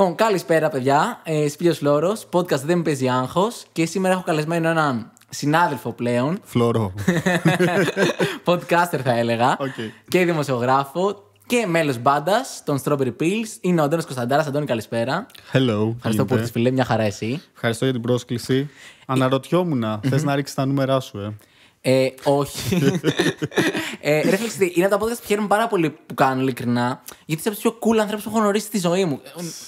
Λοιπόν, καλησπέρα παιδιά. Ε, Φλόρος, podcast Δεν Παίζει Άγχος. Και σήμερα έχω καλεσμένο έναν συνάδελφο πλέον. Φλόρο. Podcaster θα έλεγα. Και δημοσιογράφο και μέλος μπάντας των Strawberry Pills. Είναι ο Αντώνης Κωνσταντάρας. Αντώνη, καλησπέρα. Hello. Ευχαριστώ που ήρθες, φίλε. Μια χαρά εσύ. Ευχαριστώ για την πρόσκληση. Ε, Αναρωτιόμουν, θες να ρίξεις τα νούμερά σου, ε. Ε, όχι. ε, ρε φίλε, είναι από τα podcast που χαίρομαι πάρα πολύ που κάνω ειλικρινά. Γιατί είσαι από τους πιο cool ανθρώπους που έχω γνωρίσει στη ζωή μου.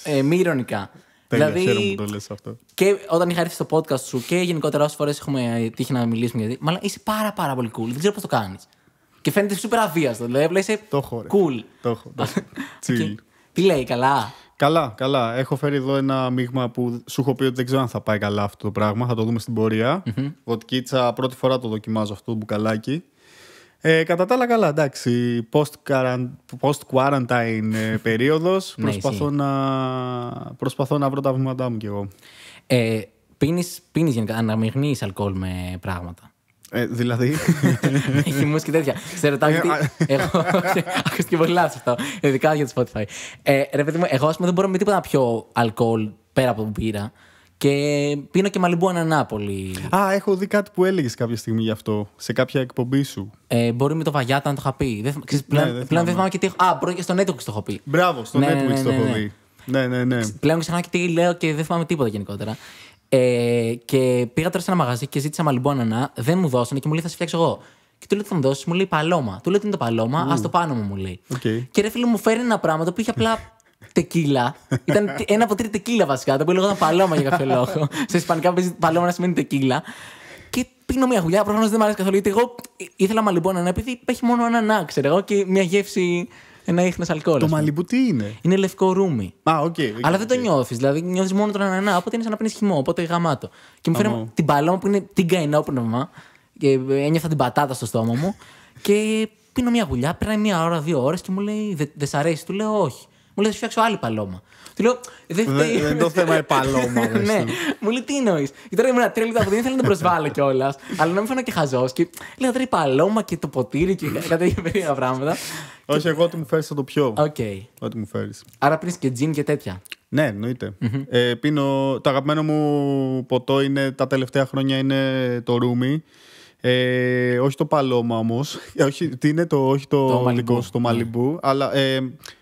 Ε, μη ηρωνικά. Τέλεια, δηλαδή, το λες αυτό. Και όταν είχα έρθει στο podcast σου και γενικότερα όσες φορές έχουμε τύχει να μιλήσουμε γιατί. Μάλλον είσαι πάρα, πάρα πολύ cool. Δεν ξέρω πώς το κάνεις. Και φαίνεται super αβίαστο. Δηλαδή, είσαι. Cool. Τι λέει, καλά. Καλά, καλά. Έχω φέρει εδώ ένα μείγμα που σου έχω πει ότι δεν ξέρω αν θα πάει καλά αυτό το πράγμα. Θα το δούμε στην πορεία. Mm-hmm. πρώτη φορά το δοκιμάζω αυτό το μπουκαλάκι. Ε, κατά τα άλλα, καλά, εντάξει. Post-quarantine ε, περίοδος. Ναι, προσπαθώ, να... προσπαθώ να βρω τα βήματά μου κι εγώ. Ε, Πίνεις γενικά, αναμειγνύεις αλκοόλ με πράγματα. Ε, δηλαδή. Χυμού ε, και τέτοια. Σε ρωτάω γιατί. εγώ. Ακούστηκε πολύ λάθος αυτό. Ειδικά για το Spotify. Ε, ρε παιδί μου, εγώ ας πούμε δεν μπορώ με τίποτα να πιω αλκοόλ πέρα από τον πύρα. Και πίνω και μαλλιμπού Ανανάπολη. Α, έχω δει κάτι που έλεγες κάποια στιγμή γι' αυτό. Σε κάποια εκπομπή σου. Ε, μπορεί με το Βαγιάτα να το είχα πει. Δεν, ξέρεις, πλέον, ναι, δεν πλέον δεν θυμάμαι και τι έχω. Α, μπορεί και στο Netflix το έχω πει. Μπράβο, στο ναι, ναι Netflix ναι, ναι, το έχω ναι. δει. Ναι, ναι, ναι. Πλέον ξανά και τι λέω και δεν θυμάμαι τίποτα γενικότερα. Ε, και πήγα τώρα σε ένα μαγαζί και ζήτησα μαλλιμπόνανα, δεν μου δώσανε και μου λέει θα σε φτιάξω εγώ. Και του λέω τι θα μου δώσεις, μου λέει παλώμα. Του λέω τι είναι το παλώμα, mm. ας το πάνω μου μου λέει. Okay. Και ρε φίλε μου φέρει ένα πράγμα το οποίο είχε απλά τεκίλα. Ήταν ένα από τρία τεκίλα βασικά, το οποίο λέγονταν παλώμα για κάποιο λόγο. σε ισπανικά παλώμα να σημαίνει τεκίλα. Και πίνω μια γουλιά, προφανώς δεν μου αρέσει καθόλου. Γιατί εγώ ήθελα μαλλιμπόνανα, επειδή έχει μόνο ένα ξέρω εγώ και μια γεύση ένα ίχνε αλκοόλ. Το μαλλιμπού τι είναι. Είναι λευκό ρούμι. Α, οκ. Okay, Αλλά δεν το νιώθεις. Δηλαδή νιώθεις μόνο τον ανανά. Οπότε είναι σαν να πίνεις χυμό. Οπότε γαμάτο. Και μου φέρνει την παλόμα που είναι την καϊνόπνευμα. Και ένιωθα την πατάτα στο στόμα μου. και πίνω μια γουλιά. Πέρα μια ώρα, δύο ώρες και μου λέει Δεν σ' αρέσει. Του λέω Όχι. Μου λέει, θα φτιάξω άλλη παλώμα. Του λέω, δεν είναι το θέμα είναι παλώμα. ναι, μου λέει, τι εννοείς. Και τώρα ήμουν τρία που δεν ήθελα να τον προσβάλλω κιόλας, αλλά να μην φαίνω και χαζός. Και λέω, τρία παλώμα και το ποτήρι και κάτι τέτοια περίεργα πράγματα. Όχι, εγώ ό,τι μου φέρεις θα το πιω. Ό,τι μου φέρεις. Άρα πίνεις και τζιν και τέτοια. Ναι, εννοείται. Mm-hmm. Ε, πίνω, το αγαπημένο μου ποτό είναι, τα τελευταία χρόνια είναι το ρούμι. Ε, όχι το παλώμα όμως. Ε, όχι, τι είναι το, όχι το, το μαλιμπού. Αλλά ε,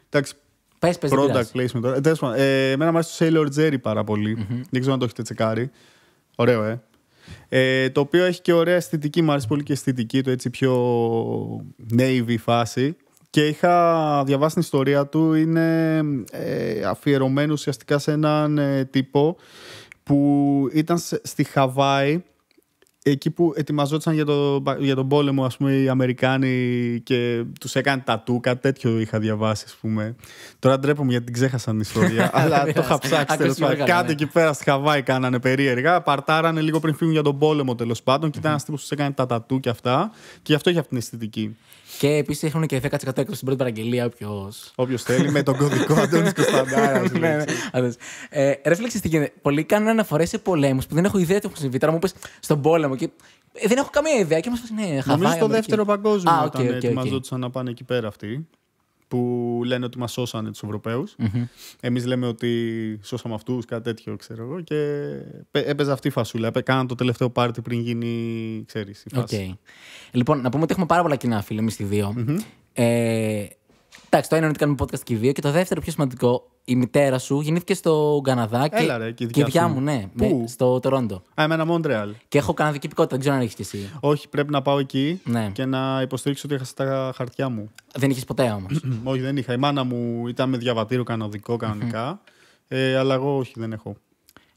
εντάξει, Πες, πες, Product placement. Ε, Ε, εμένα μου αρέσει το Sailor Jerry πάρα πολύ. Mm-hmm. Δεν ξέρω αν το έχετε τσεκάρει. Ωραίο, ε. ε. Το οποίο έχει και ωραία αισθητική. Μου πολύ και αισθητική Το έτσι πιο navy φάση. Και είχα διαβάσει την ιστορία του. Είναι ε, αφιερωμένο ουσιαστικά σε έναν ε, τύπο που ήταν στη Χαβάη εκεί που ετοιμαζόταν για, το, για τον πόλεμο, ας πούμε, οι Αμερικάνοι και τους έκανε τατού, κάτι τέτοιο είχα διαβάσει, ας πούμε. Τώρα ντρέπομαι γιατί την ξέχασαν την ιστορία, αλλά το είχα ψάξει τέλος πάντων. Κάτι ναι. εκεί πέρα στη Χαβάη κάνανε περίεργα, παρτάρανε λίγο πριν φύγουν για τον πόλεμο τέλος πάντων και ήταν ένας τύπος που τους έκανε τα τατού και αυτά και γι' αυτό είχε αυτή την αισθητική. Και επίσης έχουν και 10% έκπτωση στην πρώτη παραγγελία, όποιος. θέλει, με τον κωδικό Αντώνης Κωνσταντάρα. ναι, ναι. τι ε, γίνεται. Πολλοί κάνουν αναφορές σε πολέμους που δεν έχω ιδέα τι έχουν συμβεί. Τώρα μου πει στον πόλεμο και. Ε, δεν έχω καμία ιδέα και μας πει ναι, χαβάει. Νομίζω στο δεύτερο παγκόσμιο. Α, okay, okay, να πάνε εκεί πέρα αυτοί που λένε ότι μας σώσανε τους Ευρωπαίους. Mm-hmm. Εμείς λέμε ότι σώσαμε αυτούς, κάτι τέτοιο, ξέρω εγώ. Και έπαιζε αυτή η φασούλα. Κάναν το τελευταίο πάρτι πριν γίνει, ξέρεις. Okay. Λοιπόν, να πούμε ότι έχουμε πάρα πολλά κοινά, φίλε, εμείς οι δυο Ε, Εντάξει, το ένα είναι ότι κάνουμε podcast και δύο. Και το δεύτερο, πιο σημαντικό, η μητέρα σου γεννήθηκε στο Καναδά. Και, Έλα, ρε, και η δικιά, και δικιά μου, ναι. Πού? Με, ναι, στο Τορόντο. Α, εμένα Μόντρεαλ. Και έχω καναδική υπηκότητα, δεν ξέρω αν έχεις κι εσύ. Όχι, πρέπει να πάω εκεί ναι. και να υποστηρίξω ότι έχασα τα χαρτιά μου. Δεν είχες ποτέ όμως. όχι, δεν είχα. Η μάνα μου ήταν με διαβατήριο καναδικό κανονικά. ε, αλλά εγώ όχι, δεν έχω.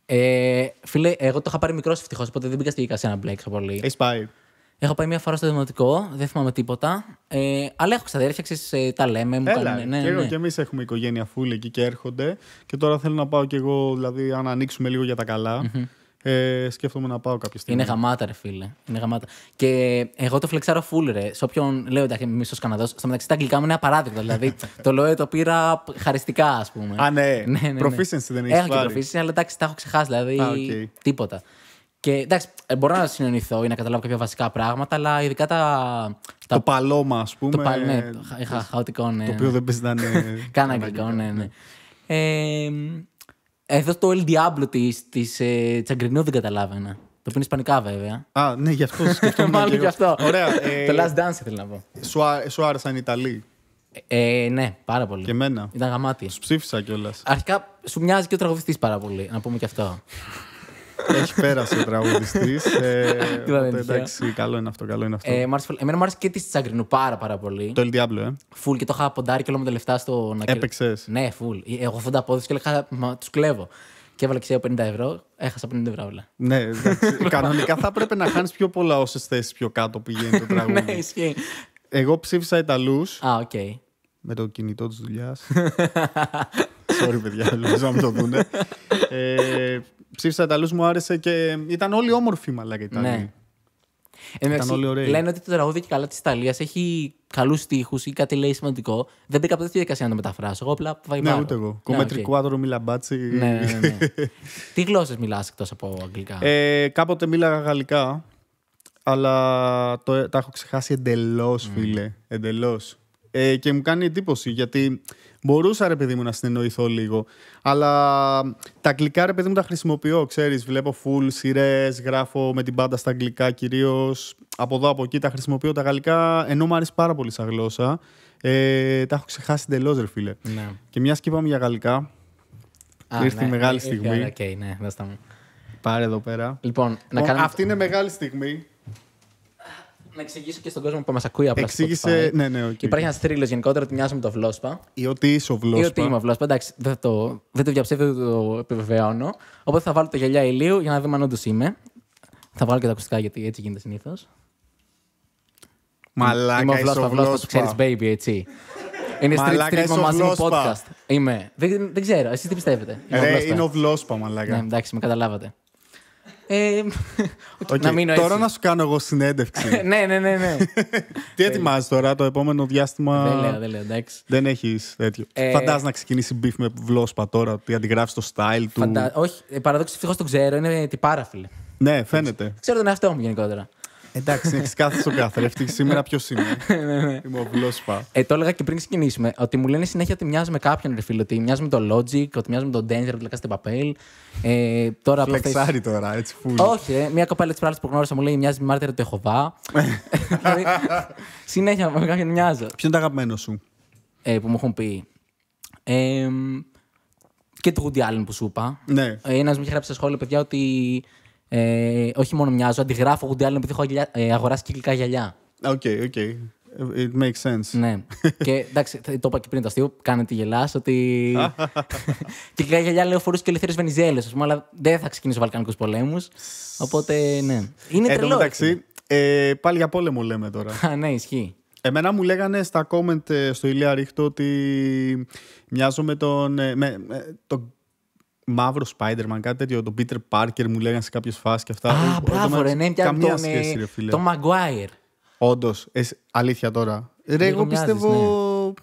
Ε, φίλε, εγώ το είχα πάρει μικρός ευτυχώς, οπότε δεν πήγα στη δικασία να μπλέξω πολύ. Έχεις πάει. Έχω πάει μια φορά στο δημοτικό, δεν θυμάμαι τίποτα. Ε, αλλά έχω ξαδέρφια, ε, τα λέμε. Μου Έλα, ναι, και ναι. και εμείς έχουμε οικογένεια φούλη εκεί και έρχονται. Και τώρα θέλω να πάω κι εγώ, δηλαδή, αν ανοίξουμε λίγο για τα καλα Ε, σκέφτομαι να πάω κάποια στιγμή. Είναι γαμάτα, ρε φίλε. Είναι γαμάτα. Και εγώ το φλεξάρω φούλ, ρε. Σε όποιον λέω εντάξει, εμείς ως Καναδός, στο μεταξύ τα αγγλικά μου είναι απαράδεκτο. Δηλαδή το λέω το πήρα χαριστικά, ας πούμε. Α, ναι. ναι, ναι, ναι. δεν είναι. Έχω και proficiency, αλλά εντάξει, τα έχω ξεχάσει. Δηλαδή okay. τίποτα. Και εντάξει, ε, μπορώ να συνεννοηθώ ή να καταλάβω κάποια βασικά πράγματα, αλλά ειδικά τα. Το παλώμα, ας πούμε. Το ναι, ε, χαοτικό, ναι, Το ναι. οποίο δεν πες να είναι. Καν αγγλικό, ναι, ναι. ναι. εδώ το El Diablo τη ε, Τσαγκρινού δεν καταλάβαινα. Το οποίο είναι Ισπανικά βέβαια. Α, ναι, γι' αυτό Μάλλον γι' αυτό. Ωραία. Ε, το Last Dance θέλω να πω. Σου, άρεσαν οι Ιταλοί. ναι, πάρα πολύ. Και εμένα. Ήταν γαμάτι. Τους ψήφισα κιόλας. Αρχικά σου μοιάζει και ο τραγουδιστής πάρα πολύ. Να πούμε κι αυτό. Έχει πέρασε ο τραγουδιστής. Ε, εντάξει, καλό είναι αυτό. Καλό είναι αυτό. Ε, εμένα μου άρεσε και της Τσαγκρινού πάρα πάρα πολύ. Το El Diablo, ε. Φουλ και το είχα ποντάρει και όλα μου τα λεφτά στο να Έπαιξες. Ναι, φουλ. Ε, εγώ τα και έλεγα τους κλέβω. Και έβαλε και 50 ευρώ, έχασα 50 ευρώ όλα. Ναι, Κανονικά θα έπρεπε να χάνεις πιο πολλά όσες θέσεις πιο κάτω πηγαίνει το ναι, τραγούδι. ναι, ισχύει. Εγώ ψήφισα Ιταλούς. Α, οκ. Με το κινητό της δουλειάς. Sorry, παιδιά, ελπίζω να το δούνε ψήφισα Ιταλού, μου άρεσε και ήταν όλοι όμορφοι μαλάκα Ιταλοί. Ναι. Ήταν όλοι ωραίοι. Λένε ότι το τραγούδι και καλά της Ιταλίας έχει καλούς τοίχου ή κάτι λέει σημαντικό. Δεν μπήκα ποτέ στη διαδικασία να το μεταφράσω. Εγώ απλά βαϊμάρω. Ναι, ούτε εγώ. Ναι, Κομμετρικό άδρο μιλαμπάτσι. Ναι, ναι, ναι. Τι γλώσσες μιλάς εκτός από αγγλικά. Ε, κάποτε μίλαγα γαλλικά. Αλλά το, τα έχω ξεχάσει εντελώς, mm. φίλε. Εντελώς. Ε, και μου κάνει εντύπωση γιατί Μπορούσα ρε παιδί μου να συνεννοηθώ λίγο. Αλλά τα αγγλικά ρε παιδί μου τα χρησιμοποιώ. Ξέρεις, βλέπω full σειρές, γράφω με την πάντα στα αγγλικά κυρίως. Από εδώ από εκεί τα χρησιμοποιώ τα γαλλικά. Ενώ μου αρέσει πάρα πολύ σαν γλώσσα. Ε, τα έχω ξεχάσει εντελώς, ρε φίλε. Ναι. Και μιας και είπαμε για γαλλικά. ήρθε η ναι, μεγάλη στιγμή. okay, ναι, Πάρε εδώ πέρα. Λοιπόν, να κάνουμε... Αυτή είναι μεγάλη στιγμή. Να εξηγήσω και στον κόσμο που μας ακούει απλά. Εξήγησε. Ναι, ναι, okay. Υπάρχει ένας τρίλο γενικότερα ότι μοιάζει με το βλόσπα. Ή ότι είσαι ο βλόσπα. Ή ότι είμαι ο βλόσπα. Εντάξει, δεν το, δεν το διαψεύδω, δεν το επιβεβαιώνω. Οπότε θα βάλω το γυαλιά ηλίου για να δούμε αν όντως είμαι. Θα βάλω και τα ακουστικά γιατί έτσι γίνεται συνήθως. Μαλάκα, είμαι ο βλόσπα, βλόσπα, το ξέρεις, baby, έτσι. Είναι street street μαζί μου podcast. Είμαι. Δεν, δεν ξέρω, εσείς τι πιστεύετε. είναι ο βλόσπα, μαλάκα. Ναι, εντάξει, με καταλάβατε. Ε, okay, να μείνω τώρα να σου κάνω εγώ συνέντευξη. ναι, ναι, ναι. ναι. Τι ε, ετοιμάζεις τώρα το επόμενο διάστημα. Δεν λέω, δεν λέω, Δεν έχεις τέτοιο. Ε... να ξεκινήσει μπιφ με βλόσπα τώρα, ότι αντιγράφεις το style του. Φαντα... Όχι, ε, παραδόξως ευτυχώς το ξέρω, είναι τυπάρα, φίλε. Ναι, φαίνεται. Ξέρω τον εαυτό μου γενικότερα. Εντάξει, κάθε κάθε ο καθρέφτη. Σήμερα ποιο είναι. Ναι, ναι, ναι. Είμαι ο Βλόσπα. Ε, το έλεγα και πριν ξεκινήσουμε. Ότι μου λένε συνέχεια ότι μοιάζει με κάποιον ρε Ότι μοιάζει με το Logic, ότι μοιάζει με τον Danger, ότι λέγατε Παπέλ. Ε, τώρα Φλεξάρι τώρα, έτσι φούλη. Όχι, μια κοπέλα της πράγμα που γνώρισα μου λέει μοιάζει με Μάρτυρα του Εχοβά. Δηλαδή, συνέχεια με κάποιον μοιάζω. Ποιο είναι το αγαπημένο σου. Ε, που μου έχουν πει. Ε, και του Woody που σου είπα. Ναι. Ε, Ένας μου είχε γράψει στα σχόλια, παιδιά, ότι ε, όχι μόνο μοιάζω, αντιγράφω Woody Allen επειδή έχω ε, αγοράσει κυκλικά γυαλιά. Οκ, οκ. It makes sense. Ναι. και εντάξει, το είπα και πριν το αστείο, κάνε τη γελάς, ότι. και κυκλικά γυαλιά λέω φορούσε και ελευθερίες Βενιζέλες, ας πούμε, αλλά δεν θα ξεκινήσω Βαλκανικούς πολέμους. Οπότε, ναι. Είναι ε, Εντάξει, ε, πάλι για πόλεμο λέμε τώρα. ναι, ισχύει. Εμένα μου λέγανε στα comment ε, στο Ηλία Ρίχτο ότι μοιάζω με τον ε, μαύρο Spider-Man, κάτι τέτοιο. Τον Peter Parker μου λέγανε σε κάποιες φάσεις και αυτά. Α, ε, μπράβο, ρε, ναι, πια τον, σχέση, ε, ρε, φίλε. Το Maguire. Όντως, ε, αλήθεια τώρα. Ρε, εγώ πιστεύω. Ναι.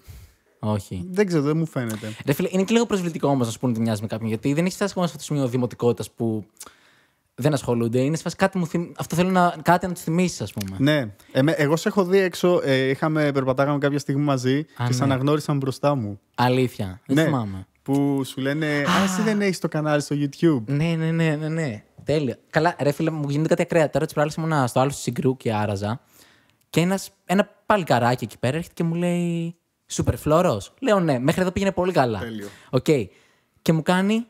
Όχι. Δεν ξέρω, δεν μου φαίνεται. Ρε, φίλε, είναι και λίγο προσβλητικό όμως να σου πούνε ότι μοιάζει με κάποιον. Γιατί δεν έχει φτάσει ακόμα σε αυτό το σημείο δημοτικότητας που δεν ασχολούνται. Είναι σε κάτι μου θυμ... Αυτό θέλω να, κάτι να τους θυμίσεις, ας πούμε. Ναι. εγώ σε έχω δει έξω. Ε, είχαμε, περπατάγαμε κάποια στιγμή μαζί α, και ναι. σε αναγνώρισαν μπροστά μου. Αλήθεια. Δεν ναι. θυμάμαι. Που σου λένε Α, εσύ δεν έχεις το κανάλι στο YouTube. Ναι, ναι, ναι, ναι. ναι. Τέλεια. Καλά, ρε φίλε, μου γίνεται κάτι ακραία. Τώρα της προάλληση ήμουνα στο άλλο συγκρού και άραζα. Και ένας, ένα παλικαράκι καράκι εκεί πέρα έρχεται και μου λέει Σούπερ φλόρος. Λέω ναι, μέχρι εδώ πήγαινε πολύ καλά. Τέλειο. Okay. Και μου κάνει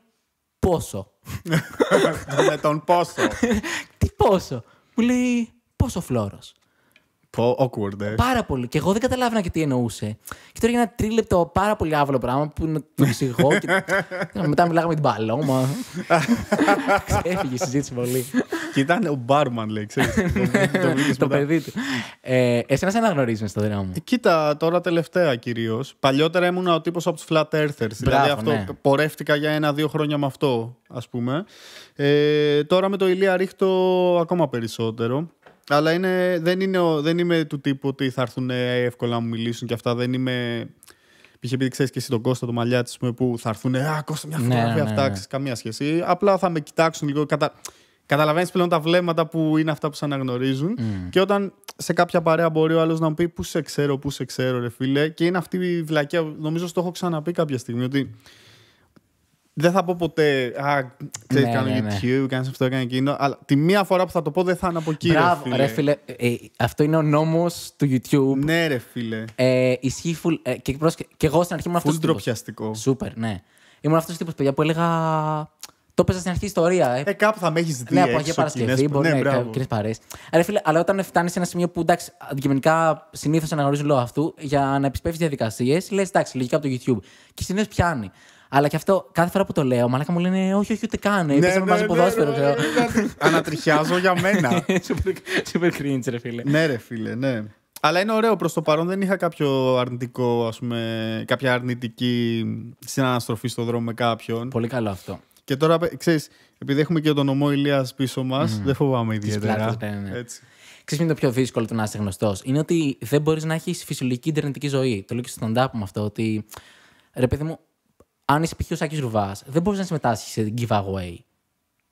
πόσο. Με τον πόσο. Τι πόσο. Μου λέει πόσο φλόρος. Πω, awkward, ε. Πάρα πολύ. Και εγώ δεν καταλάβαινα και τι εννοούσε. Και τώρα για ένα τρίλεπτο πάρα πολύ άβολο πράγμα που είναι το εξηγώ. και... μετά μιλάγαμε την παλώμα. έφυγε η συζήτηση πολύ. Και ήταν ο μπάρμαν, λέει, ξέρεις. το, το παιδί του. Ε, εσένα σε αναγνωρίζουν στο δρόμο. Ε, κοίτα, τώρα τελευταία κυρίως. Παλιότερα ήμουν ο τύπος από τους Flat Earthers. δηλαδή αυτό ναι. πορεύτηκα για ένα-δύο χρόνια με αυτό, ας πούμε. Ε, τώρα με το Ηλία ρίχτω ακόμα περισσότερο. Αλλά είναι, δεν, είναι δεν είμαι του τύπου ότι θα έρθουν ε, εύκολα να μου μιλήσουν και αυτά. Δεν είμαι. Πήχε επειδή ξέρεις και εσύ τον Κώστα, το μαλλιά τη που θα έρθουν. Α, Κώστα, μια ναι, φωτογραφία ναι, ναι, αυτά. καμία σχέση. Απλά θα με κοιτάξουν λίγο. Κατα... Καταλαβαίνεις πλέον τα βλέμματα που είναι αυτά που σε αναγνωρίζουν. Και όταν σε κάποια παρέα μπορεί ο άλλος να μου πει Πού σε ξέρω, Πού σε ξέρω, ρε φίλε. Και είναι αυτή η βλακία. Νομίζω το έχω ξαναπεί κάποια στιγμή. Ότι δεν θα πω ποτέ. Α, ξέρεις, ναι, κάνω ναι, ναι. YouTube, κάνεις αυτό, κάνει εκείνο. Αλλά τη μία φορά που θα το πω δεν θα είναι από εκεί. Μπράβο, ρε φίλε. ε, αυτό είναι ο νόμος του YouTube. Ναι, ρε φίλε. Ε, ισχύει full. Ε, και, προς, και εγώ στην αρχή ήμουν αυτός. Φουλ ντροπιαστικό. Σούπερ, ναι. Ήμουν αυτός τύπος παιδιά που έλεγα. Το έπαιζα στην αρχή ιστορία. Ε, ε κάπου θα με έχεις δει. Ναι, ε, από Αγία Παρασκευή. Μπορεί ναι, να είναι παρέ. Ρε φίλε, αλλά όταν φτάνεις σε ένα σημείο που εντάξει, αντικειμενικά συνήθως αναγνωρίζουν λόγω αυτού για να επισπεύσεις διαδικασίες, λες εντάξει, λογικά από το YouTube. Και συνήθως πιάνει. Αλλά και αυτό κάθε φορά που το λέω, μαλάκα μου λένε Όχι, όχι, ούτε καν. Ε, ναι, Επίσης, ναι ναι, ναι, ναι, ναι, ποδόσφαιρο, Ανατριχιάζω για μένα. Super cringe, ρε φίλε. Ναι, ρε φίλε, ναι. Αλλά είναι ωραίο προς το παρόν. Δεν είχα κάποιο αρνητικό, ας πούμε, κάποια αρνητική συναναστροφή στον δρόμο με κάποιον. Πολύ καλό αυτό. Και τώρα, ξέρεις, επειδή έχουμε και τον ομό Ηλίας πίσω μας, mm. δεν φοβάμαι ιδιαίτερα. Πλάτες, ναι, είναι το πιο δύσκολο το να είσαι γνωστός. Είναι ότι δεν μπορείς να έχεις φυσιολογική Ιντερνετική ζωή. Το λέω και στον τάπο up αυτό, ότι ρε παιδί μου, αν είσαι π.χ. ο Σάκης Ρουβάς, δεν μπορείς να συμμετάσχεις σε giveaway.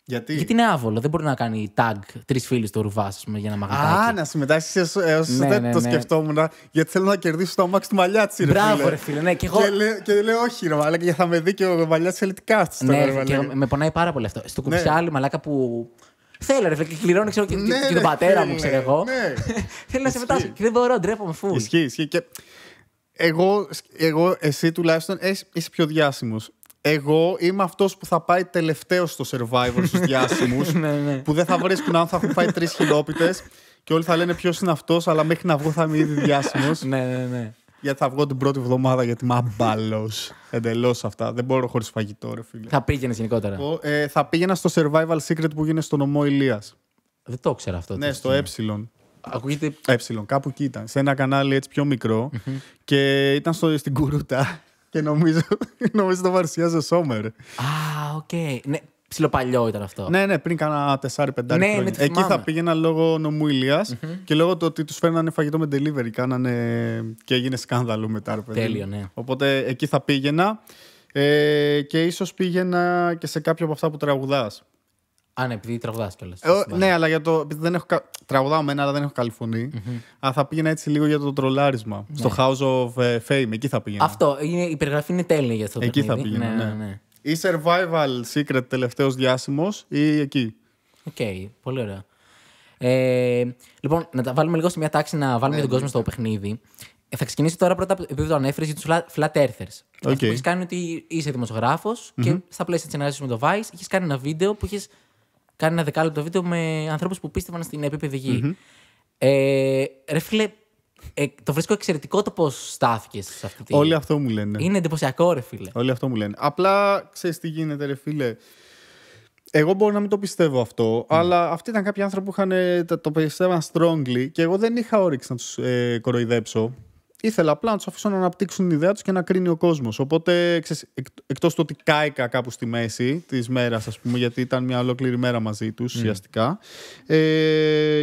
Γιατί? Γιατί είναι άβολο. Δεν μπορεί να κάνει tag τρεις φίλοι στο ρουβάς, για να μαγαζάκι. Ναι, ναι. Α, να συμμετάσχεις έως. δεν το σκεφτόμουν, γιατί θέλω να κερδίσω το αμάξι του μαλλιά Ρε, Μπράβο, ρε φίλε. Ναι, και, εγώ... και, και λέω, όχι, ρε μαλάκα, γιατί θα με δει και ο τη ελιτικά στο ναι, ρε, και με πονάει πάρα πολύ αυτό. Στο κουψάλι, ναι. μαλάκα που. Θέλω, ρε φίλε, και κληρώνω και, ναι, και, και τον πατέρα μου, ξέρω εγώ. Ναι. Θέλω να συμμετάσχει. Και δεν μπορώ, ντρέπομαι φού. Ισχύει, ισχύει εγώ, εγώ, εσύ τουλάχιστον είσαι πιο διάσημος. Εγώ είμαι αυτός που θα πάει τελευταίος στο survivor στους διάσημους. Ναι, ναι. που δεν θα βρίσκουν αν θα έχουν φάει τρεις χιλόπιτες και όλοι θα λένε ποιος είναι αυτός, αλλά μέχρι να βγω θα είμαι ήδη διάσημος. ναι, ναι, ναι. Γιατί θα βγω την πρώτη εβδομάδα γιατί είμαι αμπάλο. Εντελώς αυτά. Δεν μπορώ χωρίς φαγητό, ρε φίλε. Θα πήγαινες γενικότερα. Εγώ, ε, θα πήγαινα στο survival secret που γίνεται στο νομό Ηλίας. Δεν το ήξερα αυτό. Ναι, στο ε. Ακούγεται. Έψιλον, ε, κάπου εκεί ήταν. Σε ένα κανάλι έτσι πιο μικρο mm-hmm. και ήταν στο, στην κουρούτα. Και νομίζω, νομίζω το παρουσιάζε Σόμερ. Α, οκ. Ναι, ψιλοπαλιό ήταν αυτό. Ναι, ναι, πριν κάνα 4-5 ναι, χρόνια. Ναι, εκεί θα πήγαινα λόγω Ηλίας mm-hmm. και λόγω του ότι τους φέρνανε φαγητό με delivery. Κάνανε και έγινε σκάνδαλο μετά, ρε Τέλειο, ναι. Οπότε εκεί θα πήγαινα ε, και ίσως πήγαινα και σε κάποιο από αυτά που τραγουδάς. Α, ναι, επειδή τραγουδάς κιόλας. Ε, ναι, αλλά για το. Δεν έχω, τραγουδάω αλλά δεν έχω καλή φωνή. Mm-hmm. Αλλά θα πήγαινα έτσι λίγο για το τρολάρισμα. Ναι. Στο House of ε, Fame, εκεί θα πήγαινα. Αυτό. Είναι, η περιγραφή είναι τέλεια για αυτό το Εκεί παιχνίδι. θα πήγαινα. Ναι, ναι, ναι, ναι. Ή Survival Secret τελευταίος διάσημος ή εκεί. Οκ, okay, πολύ ωραία. Ε, λοιπόν, να τα βάλουμε λίγο σε μια τάξη να βάλουμε ναι, τον κόσμο ναι. στο παιχνίδι. Ε, θα ξεκινήσει τώρα πρώτα επειδή το ανέφερε για του flat earthers. Okay. έχεις κάνει ότι είσαι δημοσιογράφος mm-hmm. και στα πλαίσια της συνεργασίας με το Vice έχει κάνει ένα βίντεο που έχει κάνει ένα δεκάλεπτο βίντεο με ανθρώπους που πίστευαν στην επίπεδη γη. Ε, ρε φίλε, ε, το βρίσκω εξαιρετικό το πώς στάθηκε σε αυτή τη. Όλοι αυτό μου λένε. Είναι εντυπωσιακό, ρε φίλε. Όλοι αυτό μου λένε. Απλά ξέρεις τι γίνεται, ρε φίλε. Εγώ μπορώ να μην το πιστεύω αυτό, αλλά αυτοί ήταν κάποιοι άνθρωποι που είχαν, ε, το, πιστεύαν strongly και εγώ δεν είχα όρεξη να τους ε, κοροϊδέψω ήθελα απλά να τους αφήσω να αναπτύξουν την ιδέα τους και να κρίνει ο κόσμος. Οπότε, εκτός του ότι κάηκα κάπου στη μέση της μέρας, ας πούμε, γιατί ήταν μια ολόκληρη μέρα μαζί τους ουσιαστικά. Ε,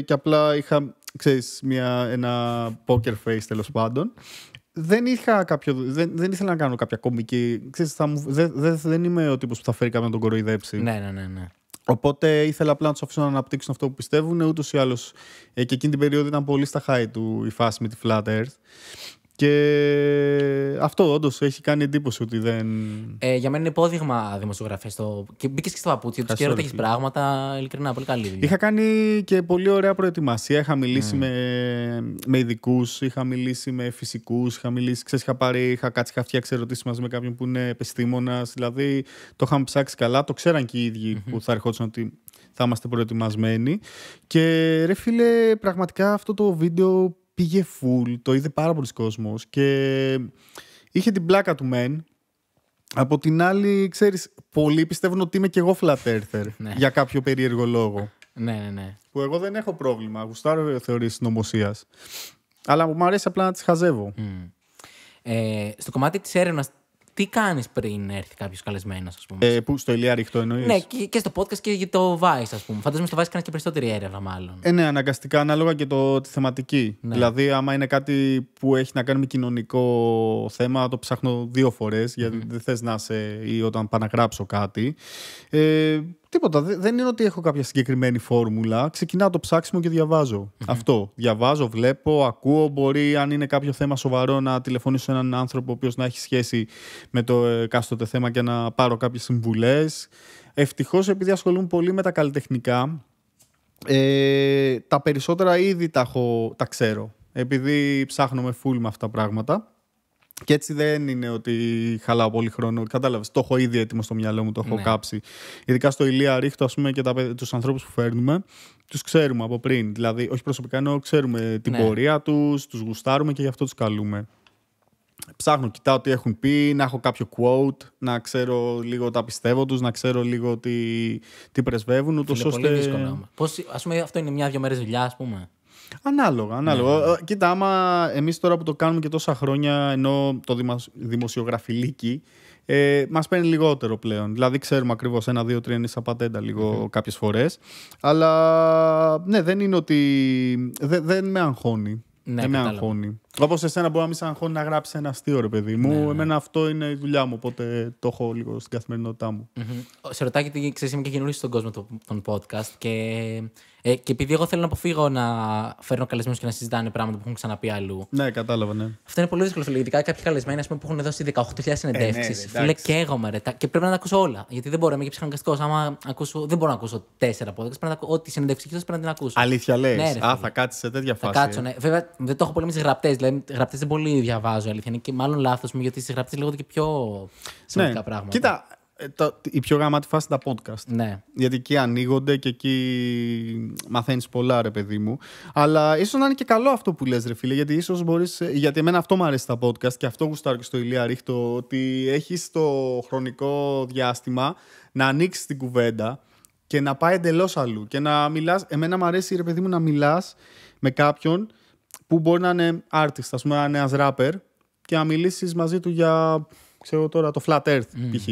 και απλά είχα, ξέρεις, μια, ένα poker face τέλος πάντων. Δεν, είχα κάποιο, δεν, δεν ήθελα να κάνω κάποια κομική. Ξέρεις, θα μου, δε, δεν είμαι ο τύπος που θα φέρει κάποιον να τον κοροϊδέψει. Ναι, ναι, ναι. ναι. Οπότε ήθελα απλά να τους αφήσω να αναπτύξουν αυτό που πιστεύουν. Ούτως ή άλλως ε, και εκείνη την περίοδο ήταν πολύ στα high του η φάση με τη Flat Earth. Και αυτό όντως έχει κάνει εντύπωση ότι δεν. Ε, για μένα είναι υπόδειγμα δημοσιογραφίας. Και μπήκες και στο παπούτσιο του και έχει πράγματα. Ειλικρινά, πολύ καλή δουλειά. Είχα κάνει και πολύ ωραία προετοιμασία. Είχα μιλήσει ναι. με, με ειδικούς, είχα μιλήσει με φυσικούς, είχα μιλήσει. Ξέρεις, είχα πάρει, είχα κάτσει, είχα φτιάξει ερωτήσει μαζί με κάποιον που είναι επιστήμονας. Δηλαδή το είχαμε ψάξει καλά. Το ξέραν και οι ιδιοι που θα ερχόντουσαν ότι θα είμαστε προετοιμασμένοι. Και ρε φίλε, πραγματικά αυτό το βίντεο πήγε full, το είδε πάρα πολλοί κόσμος. και είχε την πλάκα του μεν. Από την άλλη, ξέρεις πολλοί πιστεύουν ότι είμαι και εγώ flat ναι. για κάποιο περίεργο λόγο. Ναι, ναι, ναι, Που εγώ δεν έχω πρόβλημα. Γουστάρω θεωρίες νομοσία. Αλλά μου αρέσει απλά να τις χαζεύω. Ε, στο κομμάτι της έρευνας τι κάνεις πριν έρθει κάποιος καλεσμένος, ας πούμε. Ε, που στο Ηλία Ρηχτό εννοείς. Ναι, και, και, στο podcast και για το Vice, ας πούμε. Φαντάζομαι στο Vice κάνεις και περισσότερη έρευνα, μάλλον. Ε, ναι, αναγκαστικά ανάλογα και το, τη θεματική. Ναι. Δηλαδή, άμα είναι κάτι που έχει να κάνει με κοινωνικό θέμα, το ψάχνω δύο φορές, γιατί δεν θες να είσαι ή όταν γράψω κάτι. Ε, Τίποτα. Δεν είναι ότι έχω κάποια συγκεκριμένη φόρμουλα. Ξεκινάω το ψάξιμο και διαβαζω Αυτό. Διαβάζω, βλέπω, ακούω. Μπορεί, αν είναι κάποιο θέμα σοβαρό, να τηλεφωνήσω έναν άνθρωπο ο οποίος να έχει σχέση με το εκάστοτε θέμα και να πάρω κάποιες συμβουλές. Ευτυχώς, επειδή ασχολούμαι πολύ με τα καλλιτεχνικά, ε, τα περισσότερα ήδη τα, έχω, τα ξέρω. Επειδή ψάχνω με φουλ με αυτά τα πράγματα. Και έτσι δεν είναι ότι χαλάω πολύ χρόνο. Κατάλαβες. Το έχω ήδη έτοιμο στο μυαλό μου, το έχω ναι. κάψει. Ειδικά στο Ηλία Ρίχτω, ας πούμε, και τους ανθρώπους που φέρνουμε, τους ξέρουμε από πριν. Δηλαδή, όχι προσωπικά, ενώ ξέρουμε την ναι. πορεία τους, τους γουστάρουμε και γι' αυτό τους καλούμε. Ψάχνω, κοιτάω τι έχουν πει, να έχω κάποιο quote, να ξέρω λίγο τα πιστεύω τους, να ξέρω λίγο τι, τι πρεσβεύουν. Ούτως ώστε. Πολύ δύσκολο. Πώς, ας πούμε, αυτό είναι μια-δυο μέρες δουλειά, ας πούμε. Ανάλογα, ανάλογα. Ναι. ναι, ναι. Ε, κοίτα, άμα εμείς τώρα που το κάνουμε και τόσα χρόνια, ενώ το δημοσιογραφιλίκι ε, μας παίρνει λιγότερο πλέον. Δηλαδή, ξέρουμε ακριβώς ένα, δύο, τρία είναι πατέντα λίγο κάποιες φορές. Αλλά ναι, δεν είναι ότι. Δε, δεν με αγχώνει. Ναι, δεν με αγχώνει. Όπως εσένα μπορεί να μην σε αγχώνει να γράψεις ένα αστείο, ρε παιδί μου. Ναι, ναι. Εμένα αυτό είναι η δουλειά μου, οπότε το έχω λίγο στην καθημερινότητά μου. Mm-hmm. Σε ρωτάει, ξέρεις, είμαι και καινούριο στον κόσμο των podcast και ε, και επειδή εγώ θέλω να αποφύγω να φέρνω καλεσμένους και να συζητάνε πράγματα που έχουν ξαναπεί αλλού. Ναι, κατάλαβα, ναι. Αυτό είναι πολύ δύσκολο ειδικά Κάποιοι καλεσμένοι πούμε, που έχουν δώσει 18.000 συνεντεύξει. Ε, ναι, και εγώ με ρετά. Και πρέπει να τα ακούσω όλα. Γιατί δεν μπορώ, είμαι και ψυχαναγκαστικός. Άμα ακούσω, δεν μπορώ να ακούσω τέσσερα πόδια. Πρέπει να ό,τι συνεντεύξεις έχεις πρέπει να την ακούσω. Αλήθεια λες. Ναι, Α, θα κάτσεις σε τέτοια φάση. Θα κάτσω, ε. ναι. Βέβαια, δεν το έχω πολύ με τις γραπτές. Δηλαδή, γραπτές δεν πολύ διαβάζω αλήθεια. Είναι και μάλλον λάθος μου γιατί στις γραπτές λέγονται και πιο ναι. σημαντικά πράγματα. Κοίτα, ε, η πιο γαμάτη φάση τα podcast. Ναι. Γιατί εκεί ανοίγονται και εκεί μαθαίνεις πολλά, ρε παιδί μου. Αλλά ίσως να είναι και καλό αυτό που λες, ρε φίλε, γιατί ίσως μπορείς. Ε, γιατί εμένα αυτό μου αρέσει τα podcast και αυτό γουστάρω και στο ηλία Ρίχτο, Ότι έχεις το χρονικό διάστημα να ανοίξεις την κουβέντα και να πάει εντελώς αλλού. Και να μιλάς. Εμένα μου αρέσει, ρε παιδί μου, να μιλάς με κάποιον που μπορεί να είναι artist, ας πούμε, ένας rapper και να μιλήσεις μαζί του για ξέρω τώρα, το flat earth mm. π.χ.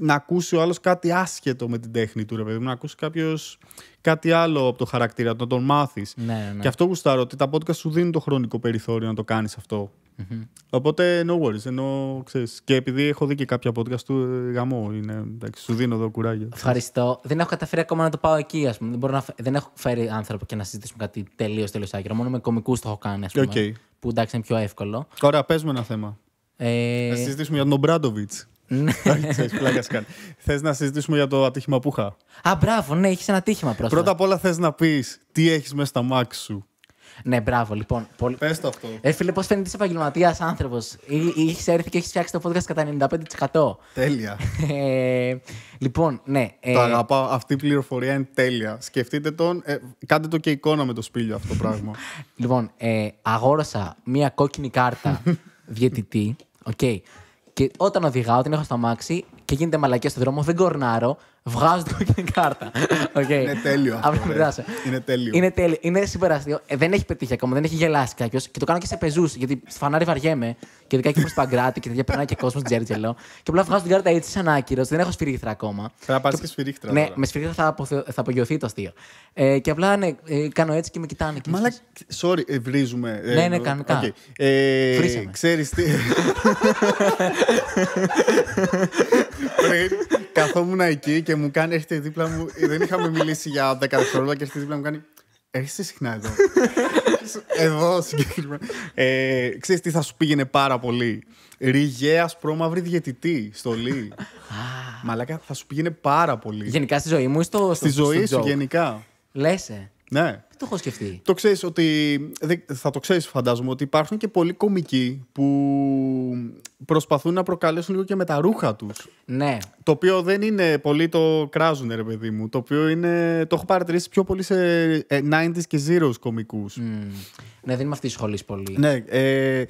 να ακούσει ο άλλος κάτι άσχετο με την τέχνη του, ρε παιδί να ακούσει κάποιος κάτι άλλο από το χαρακτήρα του, να τον μάθεις. Ναι, ναι. Και αυτό γουστάρω, ότι τα podcast σου δίνουν το χρονικό περιθώριο να το κάνεις αυτό. Mm-hmm. Οπότε no worries. Ενώ, ξέρεις, και επειδή έχω δει και κάποια podcast του, ε, γαμό είναι. Εντάξει, σου δίνω εδώ κουράγιο. Ευχαριστώ. Δεν έχω καταφέρει ακόμα να το πάω εκεί, ας πούμε. Δεν, μπορώ να... δεν έχω φέρει άνθρωπο και να συζητήσουμε κάτι τελείως τελείως άκυρο. Μόνο με κομικούς το έχω κάνει, πούμε. Okay. Που εντάξει είναι πιο εύκολο. Ωραία, πες ένα θέμα. Ε... Να συζητήσουμε για τον Ομπράντοβιτ. Ναι. θες να συζητήσουμε για το ατύχημα που είχα. Α, μπράβο, ναι, έχεις ένα ατύχημα πρόσφατα. Πρώτα απ' όλα θες να πεις τι έχεις μέσα στα μάξι σου. Ναι, μπράβο, λοιπόν. Πολύ... Πες το αυτό. Ε, φίλε, πώς φαίνεται επαγγελματίας άνθρωπος. Έχεις έρθει και έχεις φτιάξει το podcast κατά 95%. Τέλεια. Ε, λοιπόν, ναι. Ε... Το αγαπάω. Αυτή η πληροφορία είναι τέλεια. Σκεφτείτε τον. Ε, κάντε το και εικόνα με το σπήλιο αυτό το πράγμα. λοιπόν, ε, αγόρασα μία κόκκινη κάρτα διαιτητή. Okay. Και όταν οδηγάω, την έχω στο και γίνεται μαλακία στον δρόμο, δεν κορνάρω. Βγάζω την κάρτα. Okay. Είναι τέλειο αυτό. Είναι τέλειο. Είναι, τέλειο. είναι Ε, δεν έχει πετύχει ακόμα, δεν έχει γελάσει κάποιος. Και το κάνω και σε πεζούς. Γιατί στο φανάρι βαριέμαι. Και ειδικά εκεί προ Παγκράτη και τέτοια περνάει και κόσμος τζέρτζελο. Και απλά βγάζω την κάρτα έτσι σαν άκυρος. Δεν έχω σφυρίχτρα ακόμα. Θα πα και, και σφυρίχτρα. Ναι, τώρα. με σφυρίχτρα θα, αποθε... θα απογειωθεί το αστείο. Ε, και απλά ναι, ε, κάνω έτσι και με κοιτάνε. Και Μαλά, sorry, ε, βρίζουμε. Ε, ναι, ναι, κανονικά. Ξέρεις τι. πριν καθόμουν εκεί και μου κάνει, έρχεται δίπλα μου. Δεν είχαμε μιλήσει για 10 χρόνια και έρχεται δίπλα μου κάνει. Έρχεσαι συχνά εδώ. εδώ συγκεκριμένα. Ε, ξέρεις τι θα σου πήγαινε πάρα πολύ. Ριγέ πρόμαυρη διαιτητή στολή. Μαλάκα θα σου πήγαινε πάρα πολύ. Γενικά στη ζωή μου ή στο Στη ζωή σου γενικά. Λέσαι. Ε. Ναι το έχω σκεφτεί. Το ξέρεις ότι. Θα το ξέρεις, φαντάζομαι, ότι υπάρχουν και πολλοί κομικοί που προσπαθούν να προκαλέσουν λίγο και με τα ρούχα τους. Ναι. Το οποίο δεν είναι. πολύ το κράζουν, ρε παιδί μου. Το οποίο είναι. Το έχω παρατηρήσει πιο πολύ σε 90s ε, και 0 κομικού. Ναι, δεν είμαι αυτή τη σχολής πολύ. Ναι. Ε,